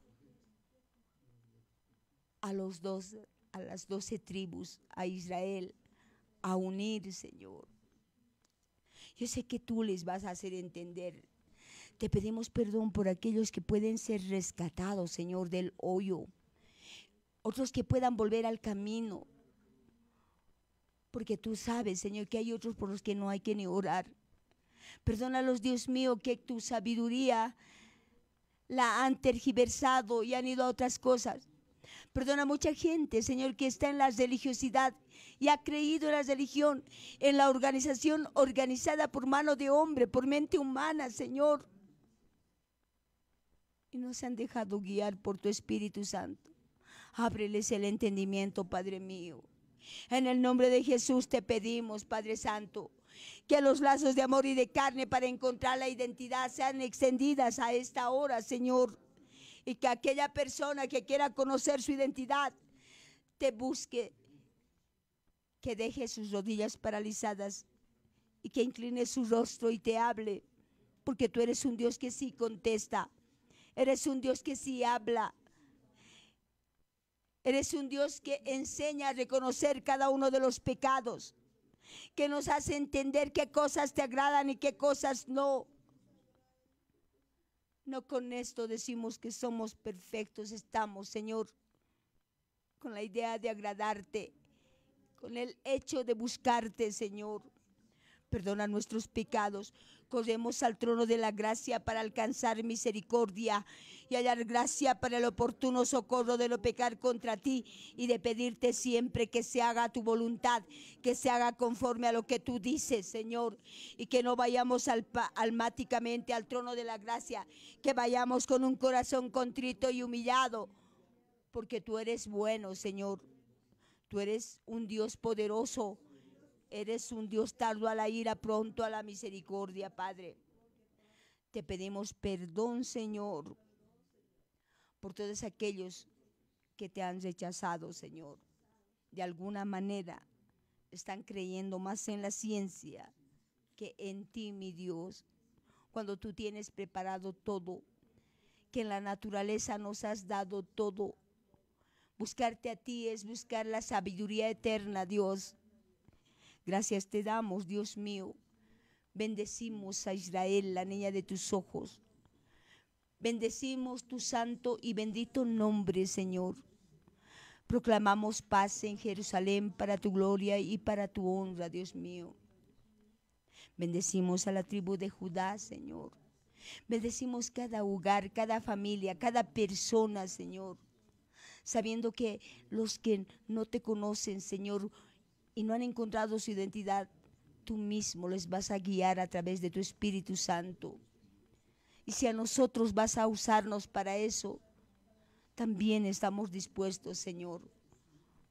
a los dos a las doce tribus a Israel a unir, Señor. Yo sé que tú les vas a hacer entender. Te pedimos perdón por aquellos que pueden ser rescatados, Señor, del hoyo. Otros que puedan volver al camino. Porque tú sabes, Señor, que hay otros por los que no hay que ni orar. Perdónalos, Dios mío, que tu sabiduría la han tergiversado y han ido a otras cosas. Perdona a mucha gente, Señor, que está en la religiosidad y ha creído en la religión, en la organización organizada por mano de hombre, por mente humana, Señor. Y no se han dejado guiar por tu Espíritu Santo. Ábreles el entendimiento, Padre mío. En el nombre de Jesús te pedimos, Padre Santo, que los lazos de amor y de carne para encontrar la identidad sean extendidas a esta hora, Señor y que aquella persona que quiera conocer su identidad te busque, que deje sus rodillas paralizadas y que incline su rostro y te hable, porque tú eres un Dios que sí contesta, eres un Dios que sí habla. Eres un Dios que enseña a reconocer cada uno de los pecados, que nos hace entender qué cosas te agradan y qué cosas no. No con esto decimos que somos perfectos, estamos, Señor, con la idea de agradarte, con el hecho de buscarte, Señor perdona nuestros pecados. Corremos al trono de la gracia para alcanzar misericordia y hallar gracia para el oportuno socorro de lo pecar contra ti y de pedirte siempre que se haga tu voluntad, que se haga conforme a lo que tú dices, Señor, y que no vayamos al, almáticamente al trono de la gracia, que vayamos con un corazón contrito y humillado, porque tú eres bueno, Señor. Tú eres un Dios poderoso Eres un Dios tardo a la ira, pronto a la misericordia, Padre. Te pedimos perdón, Señor, por todos aquellos que te han rechazado, Señor. De alguna manera están creyendo más en la ciencia que en ti, mi Dios, cuando tú tienes preparado todo, que en la naturaleza nos has dado todo. Buscarte a ti es buscar la sabiduría eterna, Dios. Gracias te damos, Dios mío. Bendecimos a Israel, la niña de tus ojos. Bendecimos tu santo y bendito nombre, Señor. Proclamamos paz en Jerusalén para tu gloria y para tu honra, Dios mío. Bendecimos a la tribu de Judá, Señor. Bendecimos cada hogar, cada familia, cada persona, Señor. Sabiendo que los que no te conocen, Señor, y no han encontrado su identidad, tú mismo les vas a guiar a través de tu Espíritu Santo. Y si a nosotros vas a usarnos para eso, también estamos dispuestos, Señor,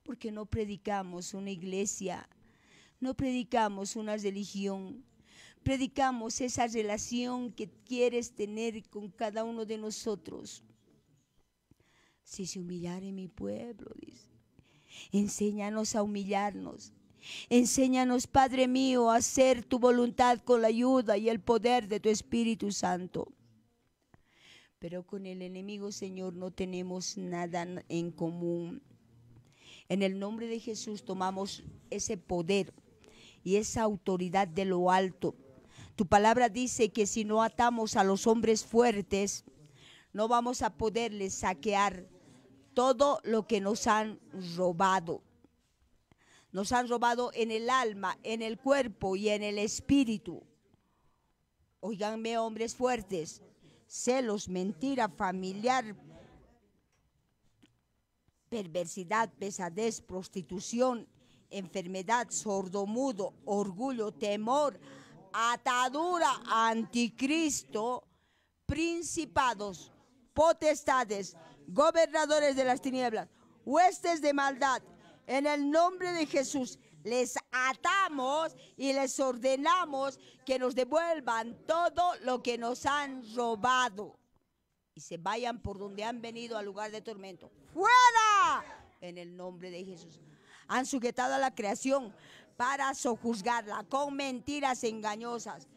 porque no predicamos una iglesia, no predicamos una religión, predicamos esa relación que quieres tener con cada uno de nosotros. Si se humillare mi pueblo, dice, Enséñanos a humillarnos. Enséñanos, Padre mío, a hacer tu voluntad con la ayuda y el poder de tu Espíritu Santo. Pero con el enemigo, Señor, no tenemos nada en común. En el nombre de Jesús tomamos ese poder y esa autoridad de lo alto. Tu palabra dice que si no atamos a los hombres fuertes, no vamos a poderles saquear todo lo que nos han robado. Nos han robado en el alma, en el cuerpo y en el espíritu. Oiganme, hombres fuertes, celos, mentira familiar, perversidad, pesadez, prostitución, enfermedad, sordomudo, orgullo, temor, atadura, anticristo, principados, potestades, gobernadores de las tinieblas, huestes de maldad, en el nombre de Jesús les atamos y les ordenamos que nos devuelvan todo lo que nos han robado y se vayan por donde han venido al lugar de tormento. ¡Fuera! En el nombre de Jesús. Han sujetado a la creación para sojuzgarla con mentiras engañosas.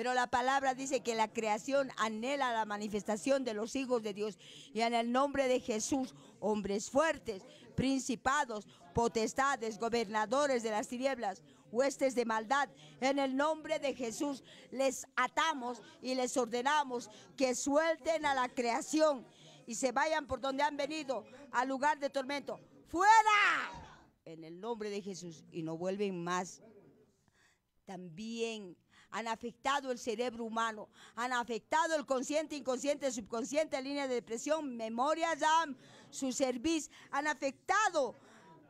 Pero la palabra dice que la creación anhela la manifestación de los hijos de Dios. Y en el nombre de Jesús, hombres fuertes, principados, potestades, gobernadores de las tinieblas, huestes de maldad. En el nombre de Jesús les atamos y les ordenamos que suelten a la creación y se vayan por donde han venido, al lugar de tormento. ¡Fuera! En el nombre de Jesús y no vuelven más. También han afectado el cerebro humano, han afectado el consciente, inconsciente, subconsciente, línea de depresión, memoria, jam, su servicio, han afectado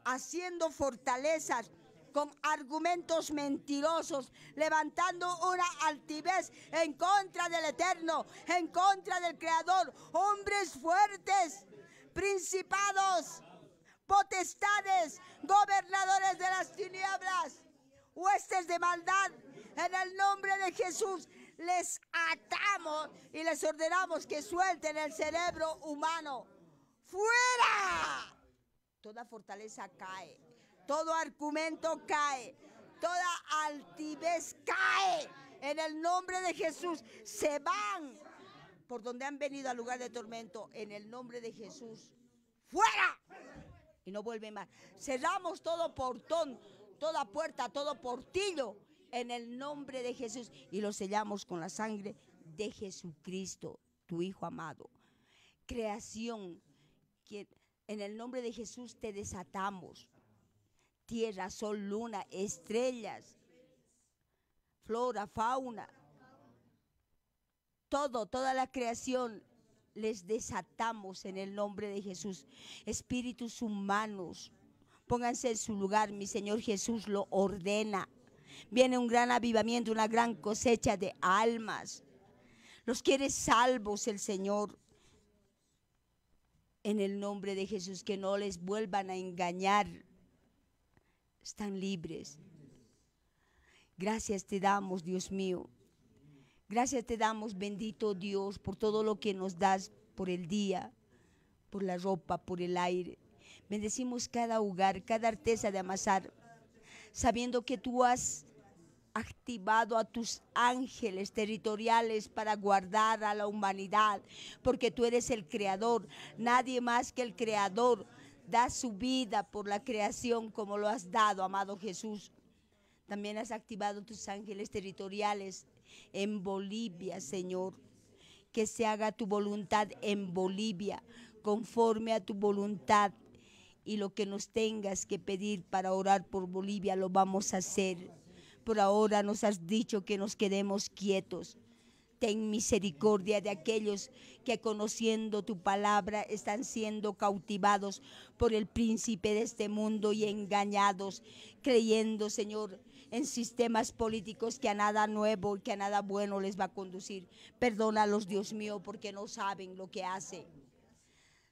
haciendo fortalezas con argumentos mentirosos, levantando una altivez en contra del Eterno, en contra del Creador, hombres fuertes, principados, potestades, gobernadores de las tinieblas huestes de maldad. En el nombre de Jesús les atamos y les ordenamos que suelten el cerebro humano. ¡Fuera! Toda fortaleza cae, todo argumento cae, toda altivez cae. En el nombre de Jesús se van por donde han venido al lugar de tormento. En el nombre de Jesús, fuera. Y no vuelve más. Cerramos todo portón toda puerta, todo portillo, en el nombre de Jesús. Y lo sellamos con la sangre de Jesucristo, tu Hijo amado. Creación, que en el nombre de Jesús te desatamos. Tierra, sol, luna, estrellas, flora, fauna, todo, toda la creación, les desatamos en el nombre de Jesús. Espíritus humanos, Pónganse en su lugar, mi Señor Jesús lo ordena. Viene un gran avivamiento, una gran cosecha de almas. Los quiere salvos el Señor. En el nombre de Jesús, que no les vuelvan a engañar. Están libres. Gracias te damos, Dios mío. Gracias te damos, bendito Dios, por todo lo que nos das por el día, por la ropa, por el aire. Bendecimos cada hogar, cada artesa de amasar, sabiendo que tú has activado a tus ángeles territoriales para guardar a la humanidad, porque tú eres el creador, nadie más que el creador da su vida por la creación como lo has dado, amado Jesús. También has activado tus ángeles territoriales en Bolivia, Señor. Que se haga tu voluntad en Bolivia, conforme a tu voluntad y lo que nos tengas que pedir para orar por Bolivia lo vamos a hacer. Por ahora nos has dicho que nos quedemos quietos. Ten misericordia de aquellos que conociendo tu palabra están siendo cautivados por el príncipe de este mundo y engañados, creyendo, Señor, en sistemas políticos que a nada nuevo y que a nada bueno les va a conducir. Perdónalos, Dios mío, porque no saben lo que hacen.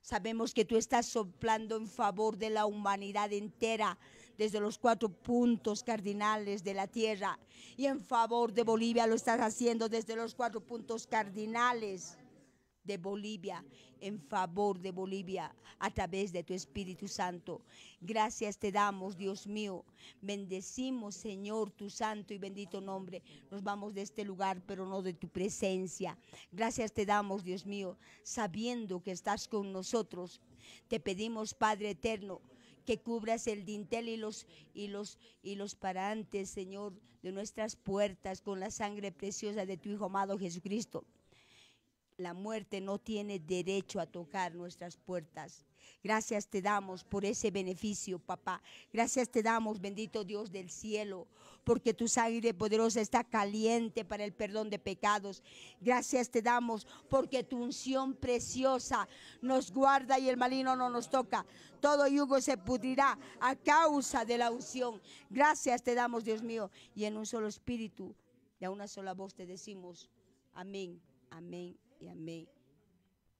Sabemos que tú estás soplando en favor de la humanidad entera desde los cuatro puntos cardinales de la tierra y en favor de Bolivia lo estás haciendo desde los cuatro puntos cardinales de Bolivia, en favor de Bolivia, a través de tu Espíritu Santo. Gracias te damos, Dios mío. Bendecimos, Señor, tu santo y bendito nombre. Nos vamos de este lugar, pero no de tu presencia. Gracias te damos, Dios mío, sabiendo que estás con nosotros. Te pedimos, Padre eterno, que cubras el dintel y los y los y los parantes, Señor, de nuestras puertas con la sangre preciosa de tu hijo amado Jesucristo. La muerte no tiene derecho a tocar nuestras puertas. Gracias te damos por ese beneficio, papá. Gracias te damos, bendito Dios del cielo, porque tu sangre poderosa está caliente para el perdón de pecados. Gracias te damos porque tu unción preciosa nos guarda y el malino no nos toca. Todo yugo se pudrirá a causa de la unción. Gracias te damos, Dios mío. Y en un solo espíritu, de una sola voz te decimos, amén, amén, amén.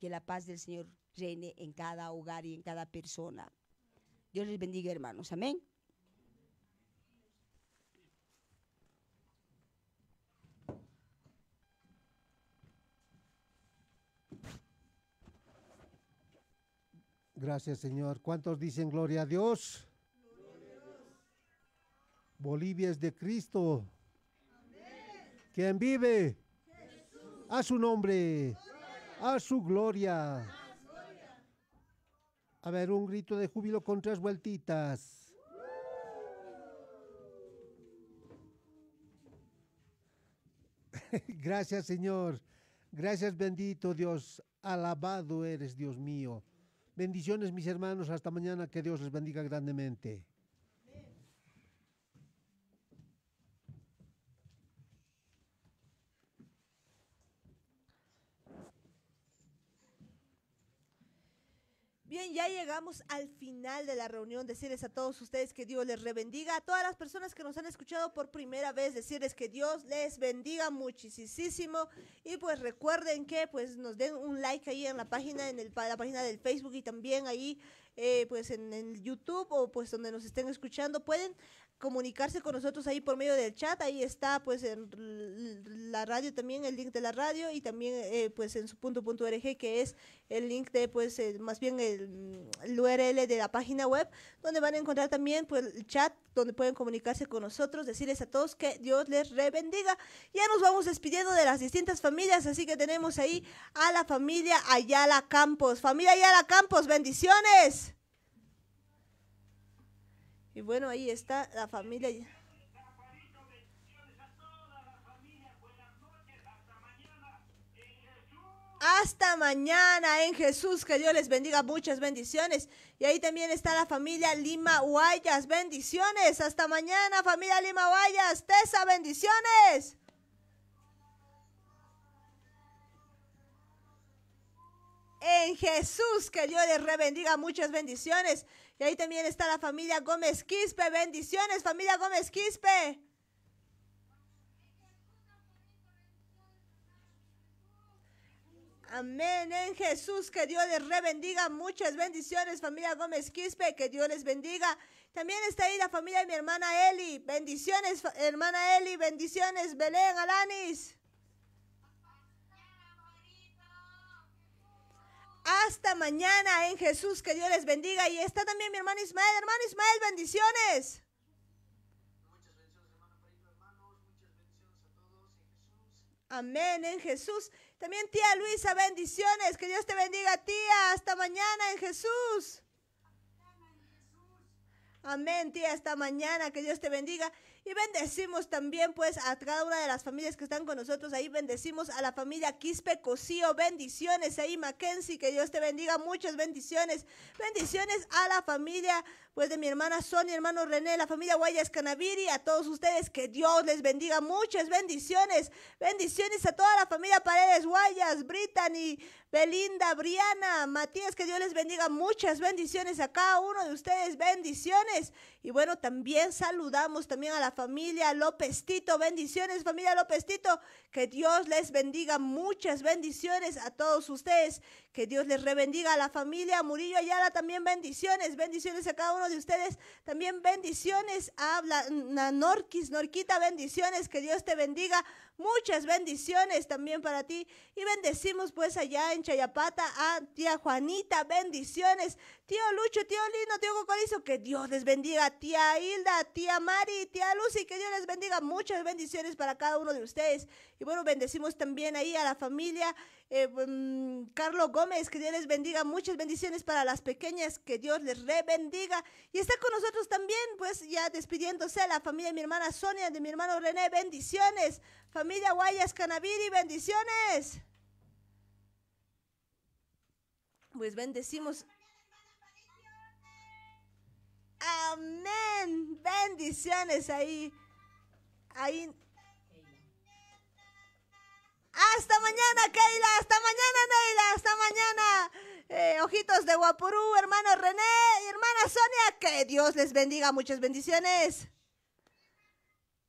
Que la paz del Señor reine en cada hogar y en cada persona. Dios les bendiga, hermanos. Amén. Gracias, Señor. ¿Cuántos dicen gloria a Dios? Bolivia es de Cristo. Amén. ¿Quién vive? a su nombre, a su gloria. A ver, un grito de júbilo con tres vueltitas. (laughs) Gracias, Señor. Gracias, bendito Dios. Alabado eres, Dios mío. Bendiciones, mis hermanos. Hasta mañana. Que Dios les bendiga grandemente. ya llegamos al final de la reunión. Decirles a todos ustedes que Dios les rebendiga. A todas las personas que nos han escuchado por primera vez, decirles que Dios les bendiga muchísimo. Y pues recuerden que pues nos den un like ahí en la página, en el, la página del Facebook y también ahí eh, pues en, el YouTube o pues donde nos estén escuchando. Pueden comunicarse con nosotros ahí por medio del chat. Ahí está, pues, en la radio también, el link de la radio y también, eh, pues, en su punto, punto org que es el link de, pues, eh, más bien el, URL de la página web, donde van a encontrar también, pues, el chat, donde pueden comunicarse con nosotros, decirles a todos que Dios les rebendiga. Ya nos vamos despidiendo de las distintas familias, así que tenemos ahí a la familia Ayala Campos. Familia Ayala Campos, bendiciones. Y bueno, ahí está la familia. Hasta mañana en Jesús, que Dios les bendiga, muchas bendiciones. Y ahí también está la familia Lima Guayas, bendiciones. Hasta mañana, familia Lima Guayas, Tesa, bendiciones. En Jesús, que Dios les rebendiga, muchas bendiciones. Y ahí también está la familia Gómez Quispe. Bendiciones, familia Gómez Quispe. Amén. En Jesús, que Dios les rebendiga. Muchas bendiciones, familia Gómez Quispe. Que Dios les bendiga. También está ahí la familia de mi hermana Eli. Bendiciones, hermana Eli. Bendiciones, Belén Alanis. Hasta mañana en Jesús, que Dios les bendiga. Y está también mi hermano Ismael. Hermano Ismael, bendiciones. bendiciones Amén, en Jesús. También tía Luisa, bendiciones. Que Dios te bendiga, tía. Hasta mañana en Jesús. Amén, tía. Hasta mañana. Que Dios te bendiga. Y bendecimos también pues a cada una de las familias que están con nosotros ahí. Bendecimos a la familia Quispe Cosío. Bendiciones ahí, Mackenzie. Que Dios te bendiga. Muchas bendiciones. Bendiciones a la familia pues de mi hermana Sonia, hermano René, la familia Guayas Canaviri. A todos ustedes que Dios les bendiga. Muchas bendiciones. Bendiciones a toda la familia Paredes Guayas, Brittany, Belinda, Briana, Matías, que Dios les bendiga. Muchas bendiciones a cada uno de ustedes. Bendiciones. Y bueno, también saludamos también a la familia López Bendiciones, familia López Que Dios les bendiga. Muchas bendiciones a todos ustedes. Que Dios les rebendiga a la familia Murillo Ayala. También bendiciones, bendiciones a cada uno de ustedes. También bendiciones a Norquis, Norquita, bendiciones. Que Dios te bendiga. Muchas bendiciones también para ti. Y bendecimos pues allá en Chayapata a tía Juanita. Bendiciones tío Lucho, tío Lino, tío Cocorizo, que Dios les bendiga, tía Hilda, tía Mari, tía Lucy, que Dios les bendiga, muchas bendiciones para cada uno de ustedes. Y bueno, bendecimos también ahí a la familia eh, mm, Carlos Gómez, que Dios les bendiga, muchas bendiciones para las pequeñas, que Dios les re bendiga. Y está con nosotros también, pues ya despidiéndose la familia de mi hermana Sonia, de mi hermano René, bendiciones. Familia Guayas Canaviri, bendiciones. Pues bendecimos Amén. Bendiciones ahí. Ahí. Hasta mañana, Keila. Hasta mañana, Neila. Hasta mañana. Eh, ojitos de Guapurú, hermano René y hermana Sonia. Que Dios les bendiga. Muchas bendiciones.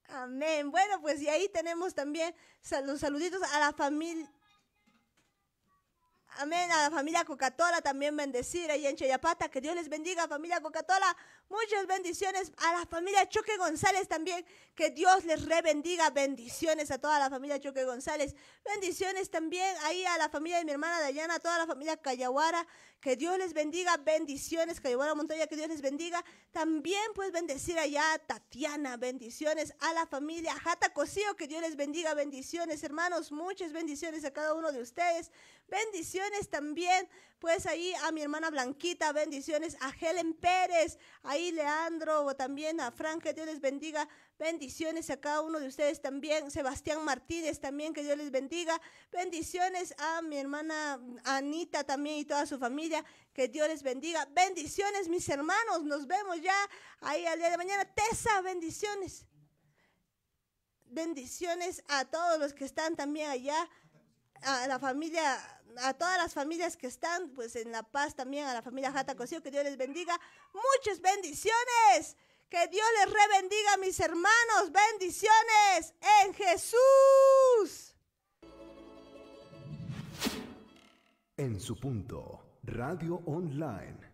Amén. Bueno, pues y ahí tenemos también los saluditos a la familia Amén. A la familia coca también bendecir allá en Chayapata. Que Dios les bendiga, familia coca Muchas bendiciones a la familia Choque González también. Que Dios les rebendiga. Bendiciones a toda la familia Choque González. Bendiciones también ahí a la familia de mi hermana Dayana, a toda la familia Cayaguara. Que Dios les bendiga. Bendiciones, Cayaguara Montoya. Que Dios les bendiga. También pues bendecir allá a Tatiana. Bendiciones a la familia Jata Cosío. Que Dios les bendiga. Bendiciones, hermanos. Muchas bendiciones a cada uno de ustedes. Bendiciones también, pues ahí a mi hermana Blanquita, bendiciones a Helen Pérez, ahí Leandro, o también a Frank, que Dios les bendiga. Bendiciones a cada uno de ustedes también. Sebastián Martínez también, que Dios les bendiga. Bendiciones a mi hermana Anita también y toda su familia. Que Dios les bendiga. Bendiciones, mis hermanos. Nos vemos ya ahí al día de mañana. Tesa, bendiciones bendiciones a todos los que están también allá a la familia, a todas las familias que están, pues en La Paz también, a la familia Jata Cocío, que Dios les bendiga. Muchas bendiciones. Que Dios les rebendiga, mis hermanos. Bendiciones en Jesús. En su punto, Radio Online.